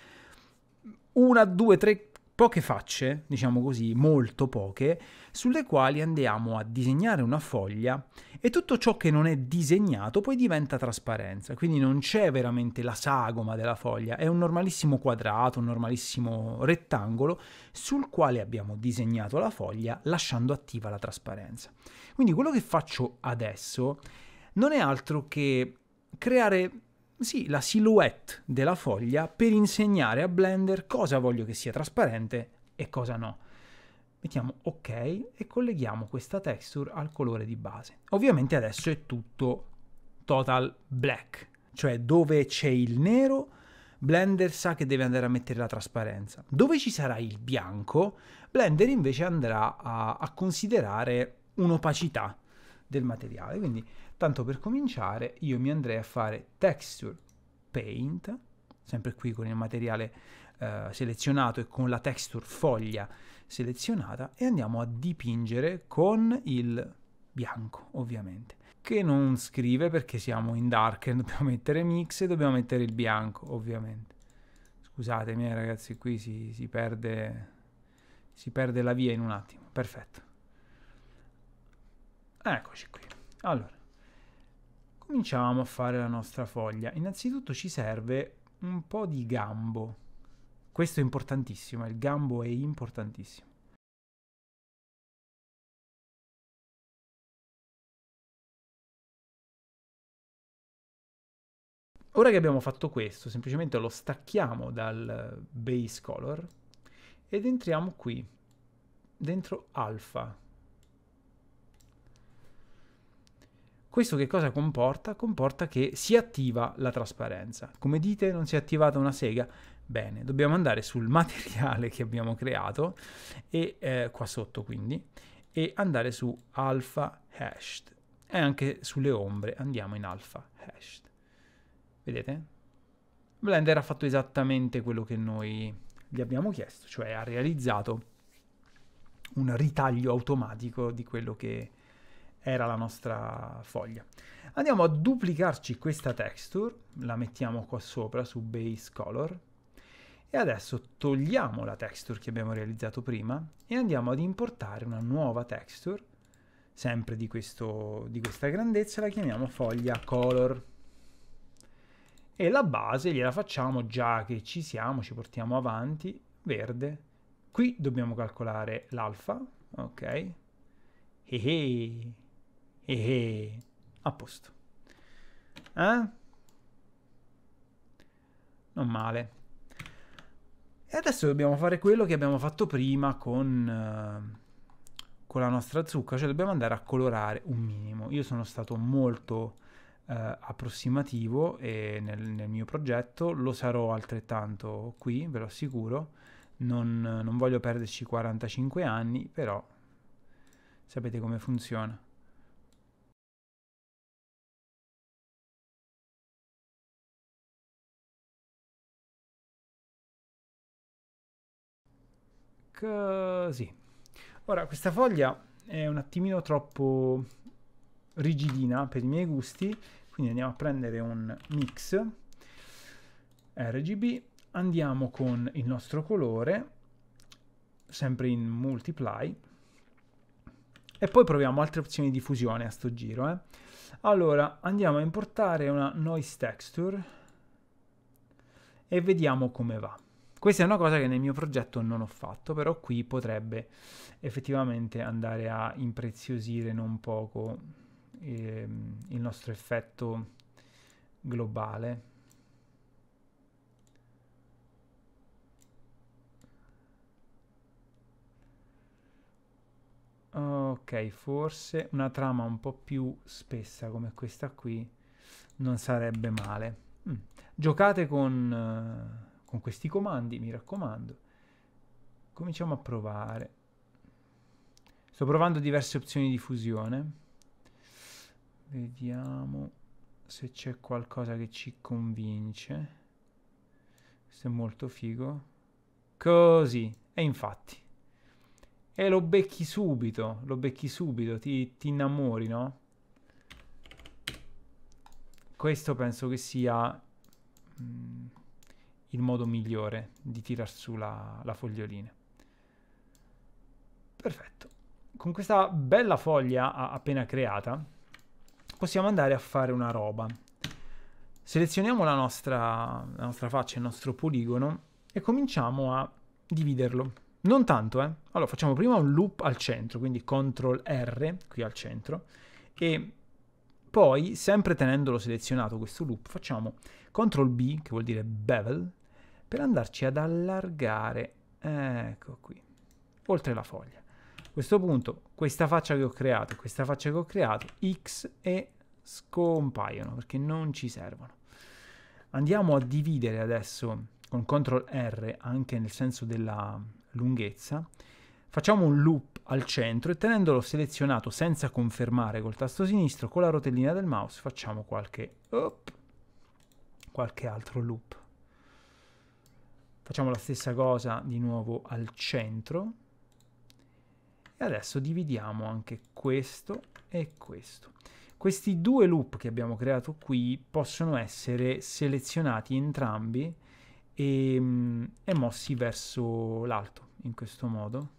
una, due, tre poche facce, diciamo così, molto poche, sulle quali andiamo a disegnare una foglia e tutto ciò che non è disegnato poi diventa trasparenza, quindi non c'è veramente la sagoma della foglia, è un normalissimo quadrato, un normalissimo rettangolo sul quale abbiamo disegnato la foglia lasciando attiva la trasparenza. Quindi quello che faccio adesso non è altro che creare sì, la silhouette della foglia per insegnare a Blender cosa voglio che sia trasparente e cosa no. Mettiamo ok e colleghiamo questa texture al colore di base. Ovviamente adesso è tutto total black, cioè dove c'è il nero Blender sa che deve andare a mettere la trasparenza. Dove ci sarà il bianco, Blender invece andrà a, a considerare un'opacità del materiale. Quindi Tanto per cominciare io mi andrei a fare texture paint, sempre qui con il materiale eh, selezionato e con la texture foglia selezionata e andiamo a dipingere con il bianco ovviamente che non scrive perché siamo in dark dobbiamo mettere mix e dobbiamo mettere il bianco ovviamente scusatemi eh, ragazzi qui si, si perde si perde la via in un attimo perfetto eccoci qui allora Cominciamo a fare la nostra foglia. Innanzitutto ci serve un po' di gambo. Questo è importantissimo, il gambo è importantissimo. Ora che abbiamo fatto questo, semplicemente lo stacchiamo dal base color ed entriamo qui, dentro alfa, Questo che cosa comporta? Comporta che si attiva la trasparenza. Come dite, non si è attivata una sega? Bene, dobbiamo andare sul materiale che abbiamo creato e eh, qua sotto quindi e andare su alpha hashed e anche sulle ombre andiamo in alpha hashed. Vedete? Blender ha fatto esattamente quello che noi gli abbiamo chiesto, cioè ha realizzato un ritaglio automatico di quello che era la nostra foglia. Andiamo a duplicarci questa texture, la mettiamo qua sopra su Base Color, e adesso togliamo la texture che abbiamo realizzato prima e andiamo ad importare una nuova texture, sempre di, questo, di questa grandezza, la chiamiamo foglia color. E la base gliela facciamo già che ci siamo, ci portiamo avanti, verde. Qui dobbiamo calcolare l'alfa, ok? Ehi! E eh, eh, a posto. Eh? Non male. E adesso dobbiamo fare quello che abbiamo fatto prima con, uh, con la nostra zucca, cioè dobbiamo andare a colorare un minimo. Io sono stato molto uh, approssimativo nel, nel, mio progetto, lo sarò altrettanto qui, ve lo assicuro. Non, non voglio perderci 45 anni, però sapete come funziona. Eh, sì. Ora, questa foglia è un attimino troppo rigidina per i miei gusti, quindi andiamo a prendere un mix RGB, andiamo con il nostro colore, sempre in multiply, e poi proviamo altre opzioni di fusione a sto giro. Eh. Allora, andiamo a importare una noise texture e vediamo come va. Questa è una cosa che nel mio progetto non ho fatto, però qui potrebbe effettivamente andare a impreziosire non poco ehm, il nostro effetto globale. Ok, forse una trama un po' più spessa come questa qui non sarebbe male. Mm. Giocate con... Uh con questi comandi, mi raccomando. Cominciamo a provare. Sto provando diverse opzioni di fusione. Vediamo se c'è qualcosa che ci convince. Questo è molto figo. Così. E infatti. E lo becchi subito. Lo becchi subito. Ti, ti innamori, no? Questo penso che sia... Mh, mm, il modo migliore di tirar su la, la fogliolina. Perfetto. Con questa bella foglia appena creata possiamo andare a fare una roba. Selezioniamo la nostra, la nostra faccia, il nostro poligono e cominciamo a dividerlo. Non tanto, eh. Allora facciamo prima un loop al centro, quindi CTRL R qui al centro e poi, sempre tenendolo selezionato questo loop, facciamo CTRL B, che vuol dire bevel, per andarci ad allargare, ecco qui, oltre la foglia. A questo punto questa faccia che ho creato, questa faccia che ho creato, X e scompaiono perché non ci servono. Andiamo a dividere adesso con CTRL R anche nel senso della lunghezza. Facciamo un loop al centro e tenendolo selezionato senza confermare col tasto sinistro, con la rotellina del mouse facciamo qualche up, qualche altro loop. Facciamo la stessa cosa di nuovo al centro. E adesso dividiamo anche questo e questo. Questi due loop che abbiamo creato qui possono essere selezionati entrambi e, mm, e mossi verso l'alto, in questo modo.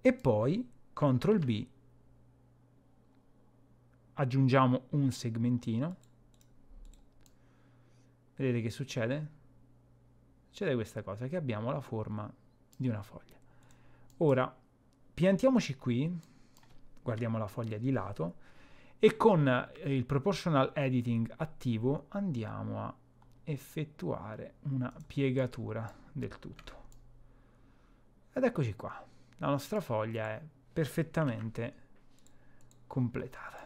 E poi CTRL B aggiungiamo un segmentino. Vedete che succede? Succede questa cosa, che abbiamo la forma di una foglia. Ora, piantiamoci qui, guardiamo la foglia di lato, e con il proportional editing attivo andiamo a effettuare una piegatura del tutto. Ed eccoci qua, la nostra foglia è perfettamente completata.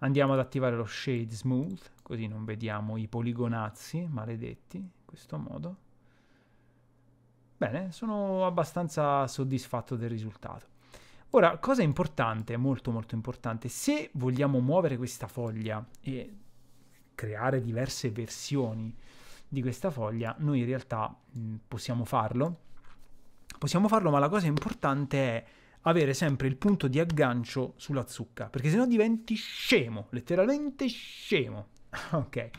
Andiamo ad attivare lo Shade Smooth, così non vediamo i poligonazzi maledetti, in questo modo. Bene, sono abbastanza soddisfatto del risultato. Ora, cosa importante, molto molto importante, se vogliamo muovere questa foglia e creare diverse versioni di questa foglia, noi in realtà mh, mm, possiamo farlo. Possiamo farlo, ma la cosa importante è avere sempre il punto di aggancio sulla zucca, perché sennò diventi scemo, letteralmente scemo. ok.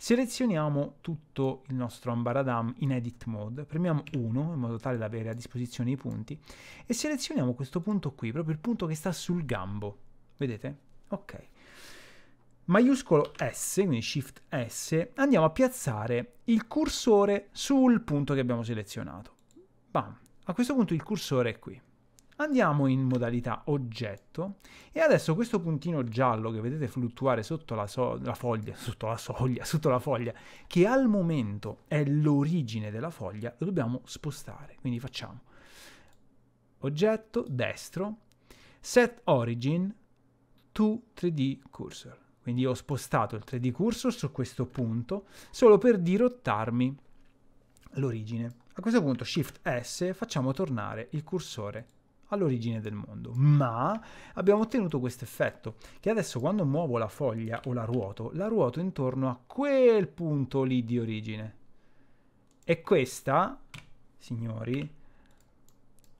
Selezioniamo tutto il nostro Ambaradam in Edit Mode, premiamo 1 in modo tale da avere a disposizione i punti e selezioniamo questo punto qui, proprio il punto che sta sul gambo. Vedete? Ok. Maiuscolo S, quindi Shift S, andiamo a piazzare il cursore sul punto che abbiamo selezionato. Bam. A questo punto il cursore è qui. Andiamo in modalità oggetto e adesso questo puntino giallo che vedete fluttuare sotto la, so la foglia, sotto la soglia, sotto la foglia, che al momento è l'origine della foglia, lo dobbiamo spostare. Quindi facciamo oggetto destro, set origin to 3D cursor. Quindi ho spostato il 3D cursor su questo punto solo per dirottarmi l'origine. A questo punto Shift S facciamo tornare il cursore all'origine del mondo, ma abbiamo ottenuto questo effetto, che adesso quando muovo la foglia o la ruoto, la ruoto intorno a quel punto lì di origine. E questa, signori,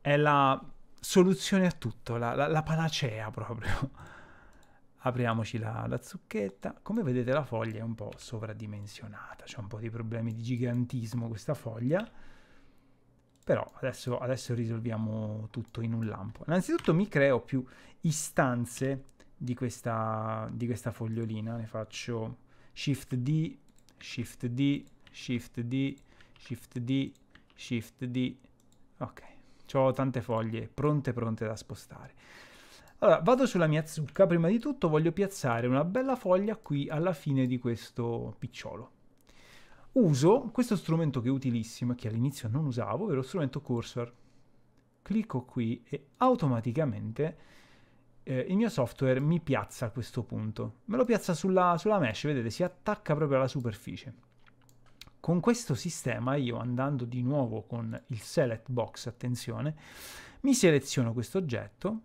è la soluzione a tutto, la, la, la panacea proprio. Apriamoci la, la, zucchetta. Come vedete la foglia è un po' sovradimensionata, c'è un po' di problemi di gigantismo questa foglia però adesso, adesso risolviamo tutto in un lampo. Innanzitutto mi creo più istanze di questa, di questa fogliolina, ne faccio Shift D, Shift D, Shift D, Shift D, Shift D, ok, ho tante foglie pronte pronte da spostare. Allora, vado sulla mia zucca, prima di tutto voglio piazzare una bella foglia qui alla fine di questo picciolo uso questo strumento che è utilissimo e che all'inizio non usavo, ovvero lo strumento cursor. Clicco qui e automaticamente eh, il mio software mi piazza a questo punto. Me lo piazza sulla, sulla mesh, vedete, si attacca proprio alla superficie. Con questo sistema io andando di nuovo con il select box, attenzione, mi seleziono questo oggetto,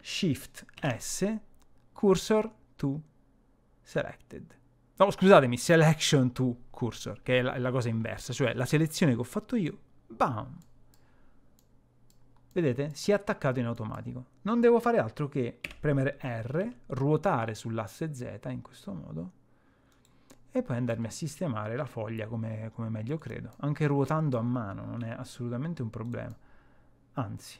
shift S, cursor to selected No, scusatemi, selection to cursor, che è la, la cosa inversa, cioè la selezione che ho fatto io, bam! Vedete? Si è attaccato in automatico. Non devo fare altro che premere R, ruotare sull'asse Z in questo modo, e poi andarmi a sistemare la foglia come, come, meglio credo. Anche ruotando a mano non è assolutamente un problema. Anzi,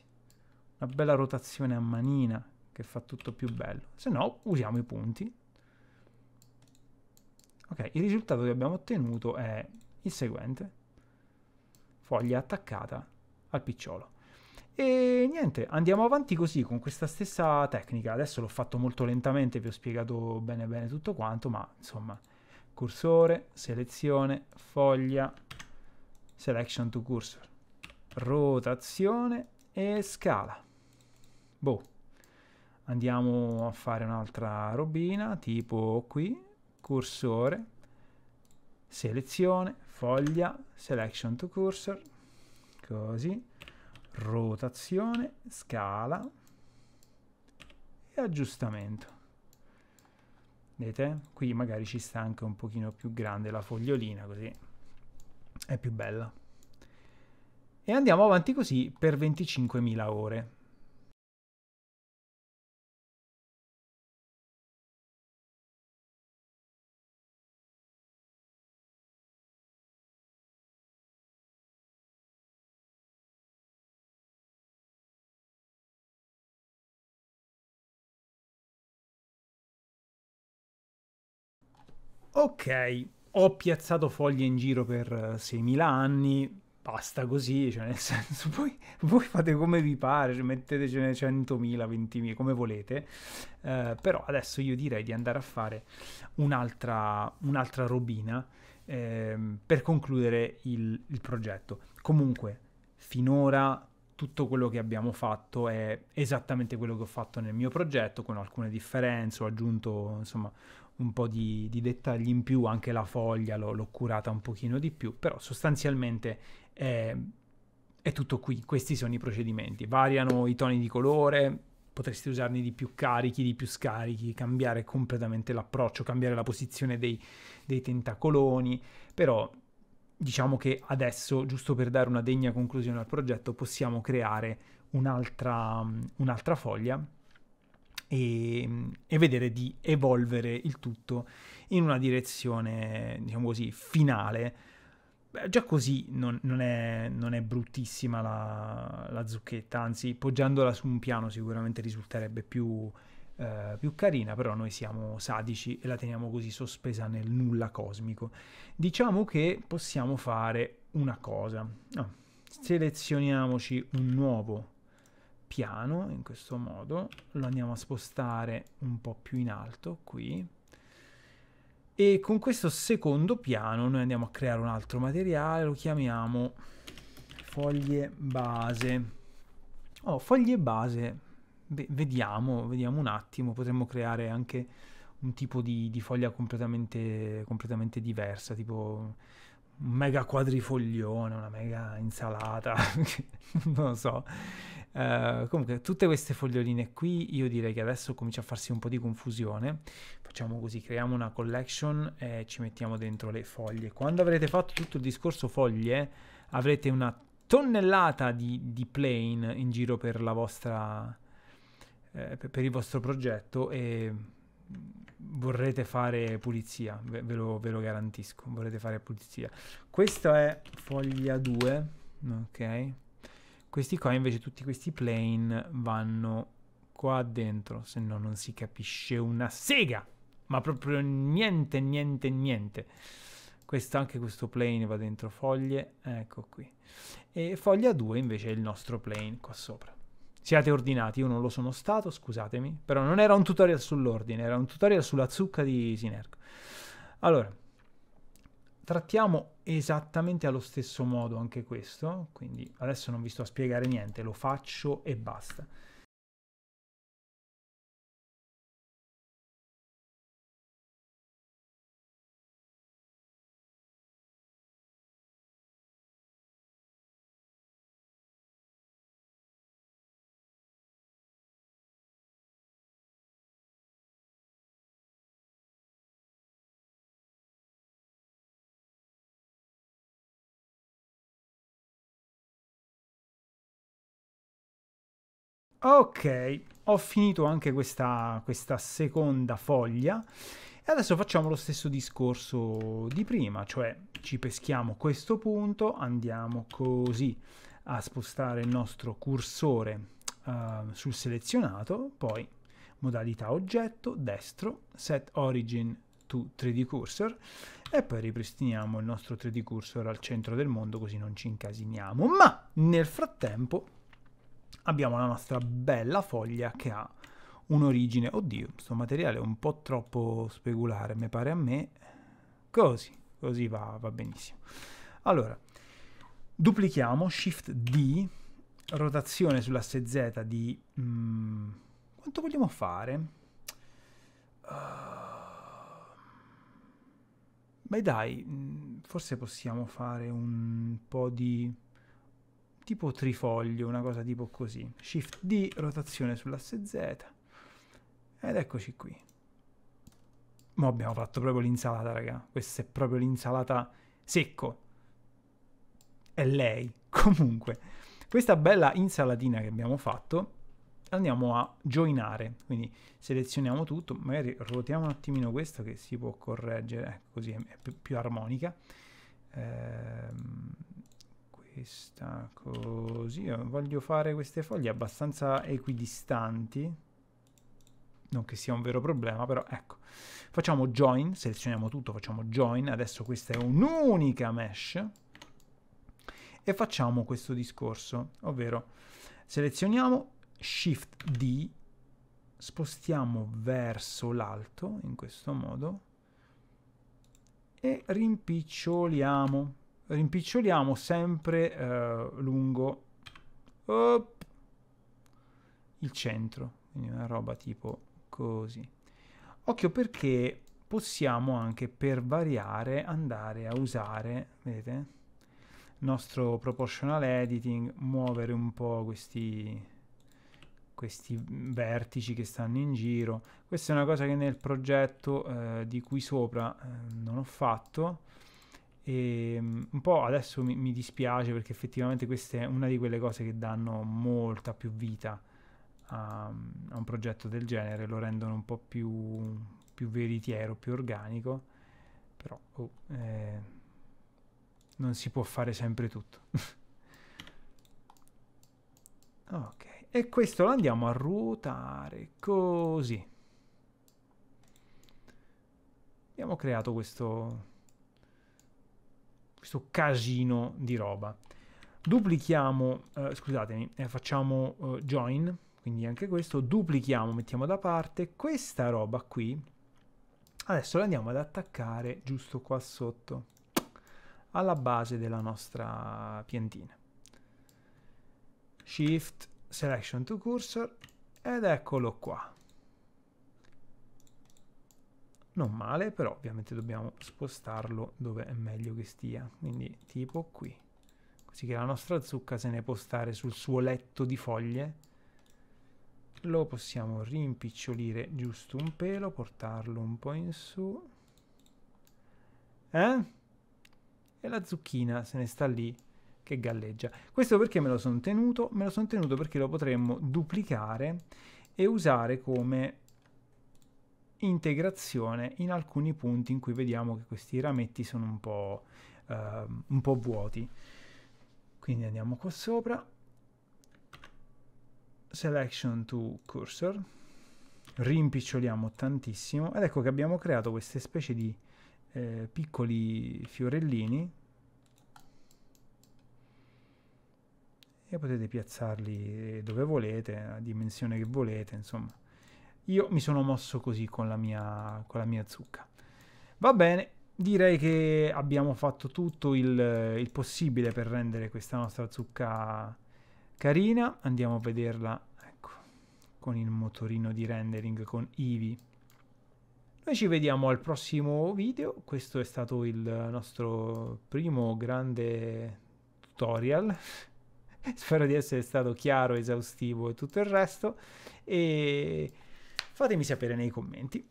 una bella rotazione a manina che fa tutto più bello. Se no, usiamo i punti. Ok, il risultato che abbiamo ottenuto è il seguente. Foglia attaccata al picciolo. E niente, andiamo avanti così con questa stessa tecnica. Adesso l'ho fatto molto lentamente, vi ho spiegato bene bene tutto quanto, ma insomma, cursore, selezione, foglia, selection to cursor, rotazione e scala. Boh. Andiamo a fare un'altra robina, tipo qui, cursore, selezione, foglia, selection to cursor, così, rotazione, scala e aggiustamento. Vedete? Qui magari ci sta anche un pochino più grande la fogliolina, così è più bella. E andiamo avanti così per 25.000 ore. ok, ho piazzato foglie in giro per 6.000 eh, anni, basta così, cioè nel senso, poi voi fate come vi pare, cioè mettetecene 100.000, 20.000, come volete, eh, però adesso io direi di andare a fare un'altra, un'altra robina eh, per concludere il, il progetto. Comunque, finora tutto quello che abbiamo fatto è esattamente quello che ho fatto nel mio progetto, con alcune differenze, ho aggiunto insomma un po' di, di dettagli in più, anche la foglia l'ho, l'ho, curata un pochino di più, però sostanzialmente è, è tutto qui, questi sono i procedimenti, variano i toni di colore, potresti usarne di più carichi, di più scarichi, cambiare completamente l'approccio, cambiare la posizione dei, dei, tentacoloni, però diciamo che adesso, giusto per dare una degna conclusione al progetto, possiamo creare un'altra, un'altra foglia e, e vedere di evolvere il tutto in una direzione, diciamo così, finale. Beh, già così non, non, è, non è, bruttissima la, la, zucchetta, anzi poggiandola su un piano sicuramente risulterebbe più, eh, più, carina, però noi siamo sadici e la teniamo così sospesa nel nulla cosmico. Diciamo che possiamo fare una cosa, no, ah, selezioniamoci un nuovo piano in questo modo, lo andiamo a spostare un po' più in alto qui e con questo secondo piano noi andiamo a creare un altro materiale, lo chiamiamo foglie base. Oh, foglie base, vediamo, vediamo un attimo, potremmo creare anche un tipo di, di foglia completamente, completamente diversa, tipo un mega quadrifoglione, una mega insalata, non lo so. Eh, comunque, tutte queste foglioline qui, io direi che adesso comincia a farsi un po' di confusione. Facciamo così, creiamo una collection e ci mettiamo dentro le foglie. Quando avrete fatto tutto il discorso foglie, avrete una tonnellata di, di plane in giro per la vostra... Eh, per il vostro progetto e vorrete fare pulizia, ve, ve, lo, ve lo garantisco, vorrete fare pulizia. Questa è foglia 2, ok? Questi qua invece, tutti questi plane vanno qua dentro, se no non si capisce una sega. Ma proprio niente, niente, niente. Questo, anche questo plane va dentro foglie, ecco qui. E foglia 2 invece è il nostro plane qua sopra. Siate ordinati, io non lo sono stato, scusatemi, però non era un tutorial sull'ordine, era un tutorial sulla zucca di Sinerco. Allora, Trattiamo esattamente allo stesso modo anche questo, quindi adesso non vi sto a spiegare niente, lo faccio e basta. Ok, ho finito anche questa, questa seconda foglia e adesso facciamo lo stesso discorso di prima, cioè ci peschiamo questo punto, andiamo così a spostare il nostro cursore uh, sul selezionato, poi modalità oggetto, destro, set origin to 3D cursor e poi ripristiniamo il nostro 3D cursor al centro del mondo così non ci incasiniamo, ma nel frattempo abbiamo la nostra bella foglia che ha un'origine. Oddio, questo materiale è un po' troppo speculare, mi pare a me. Così, così va, va benissimo. Allora, duplichiamo, Shift D, rotazione sull'asse Z di... Mm, quanto vogliamo fare? Uh, beh dai, mm, forse possiamo fare un po' di tipo trifoglio, una cosa tipo così. Shift D, rotazione sull'asse Z. Ed eccoci qui. Ma abbiamo fatto proprio l'insalata, raga. Questa è proprio l'insalata secco. È lei. Comunque, questa bella insalatina che abbiamo fatto, andiamo a joinare. Quindi selezioniamo tutto, magari ruotiamo un attimino questo che si può correggere, ecco, così è più armonica. Ehm che sta così. Io voglio fare queste foglie abbastanza equidistanti. Non che sia un vero problema, però ecco. Facciamo join, selezioniamo tutto, facciamo join. Adesso questa è un'unica mesh. E facciamo questo discorso, ovvero selezioniamo Shift D, spostiamo verso l'alto in questo modo e rimpiccioliamo rimpiccioliamo sempre eh, lungo oh, il centro, quindi una roba tipo così. Occhio perché possiamo anche per variare andare a usare, vedete, il nostro proportional editing, muovere un po' questi questi vertici che stanno in giro. Questa è una cosa che nel progetto eh, di qui sopra eh, non ho fatto, e ehm, un po' adesso mi, mi, dispiace perché effettivamente questa è una di quelle cose che danno molta più vita a, a un progetto del genere, lo rendono un po' più, più veritiero, più organico, però oh, eh, non si può fare sempre tutto. ok, e questo lo andiamo a ruotare così. Abbiamo creato questo questo casino di roba. Duplichiamo, eh, scusatemi, eh, facciamo eh, join, quindi anche questo, duplichiamo, mettiamo da parte questa roba qui. Adesso la andiamo ad attaccare giusto qua sotto, alla base della nostra piantina. Shift, Selection to Cursor, ed eccolo qua non male, però ovviamente dobbiamo spostarlo dove è meglio che stia, quindi tipo qui, così che la nostra zucca se ne può stare sul suo letto di foglie. Lo possiamo rimpicciolire giusto un pelo, portarlo un po' in su. Eh? E la zucchina se ne sta lì che galleggia. Questo perché me lo sono tenuto? Me lo sono tenuto perché lo potremmo duplicare e usare come integrazione in alcuni punti in cui vediamo che questi rametti sono un po', uh, un po vuoti. Quindi andiamo qua sopra, selection to cursor, rimpiccioliamo tantissimo ed ecco che abbiamo creato queste specie di eh, piccoli fiorellini e potete piazzarli dove volete, a dimensione che volete, insomma. Io mi sono mosso così con la mia, con la mia zucca. Va bene, direi che abbiamo fatto tutto il, il possibile per rendere questa nostra zucca carina. Andiamo a vederla ecco, con il motorino di rendering, con Eevee. Noi ci vediamo al prossimo video, questo è stato il nostro primo grande tutorial. Spero di essere stato chiaro, esaustivo e tutto il resto. E Fatemi sapere nei commenti.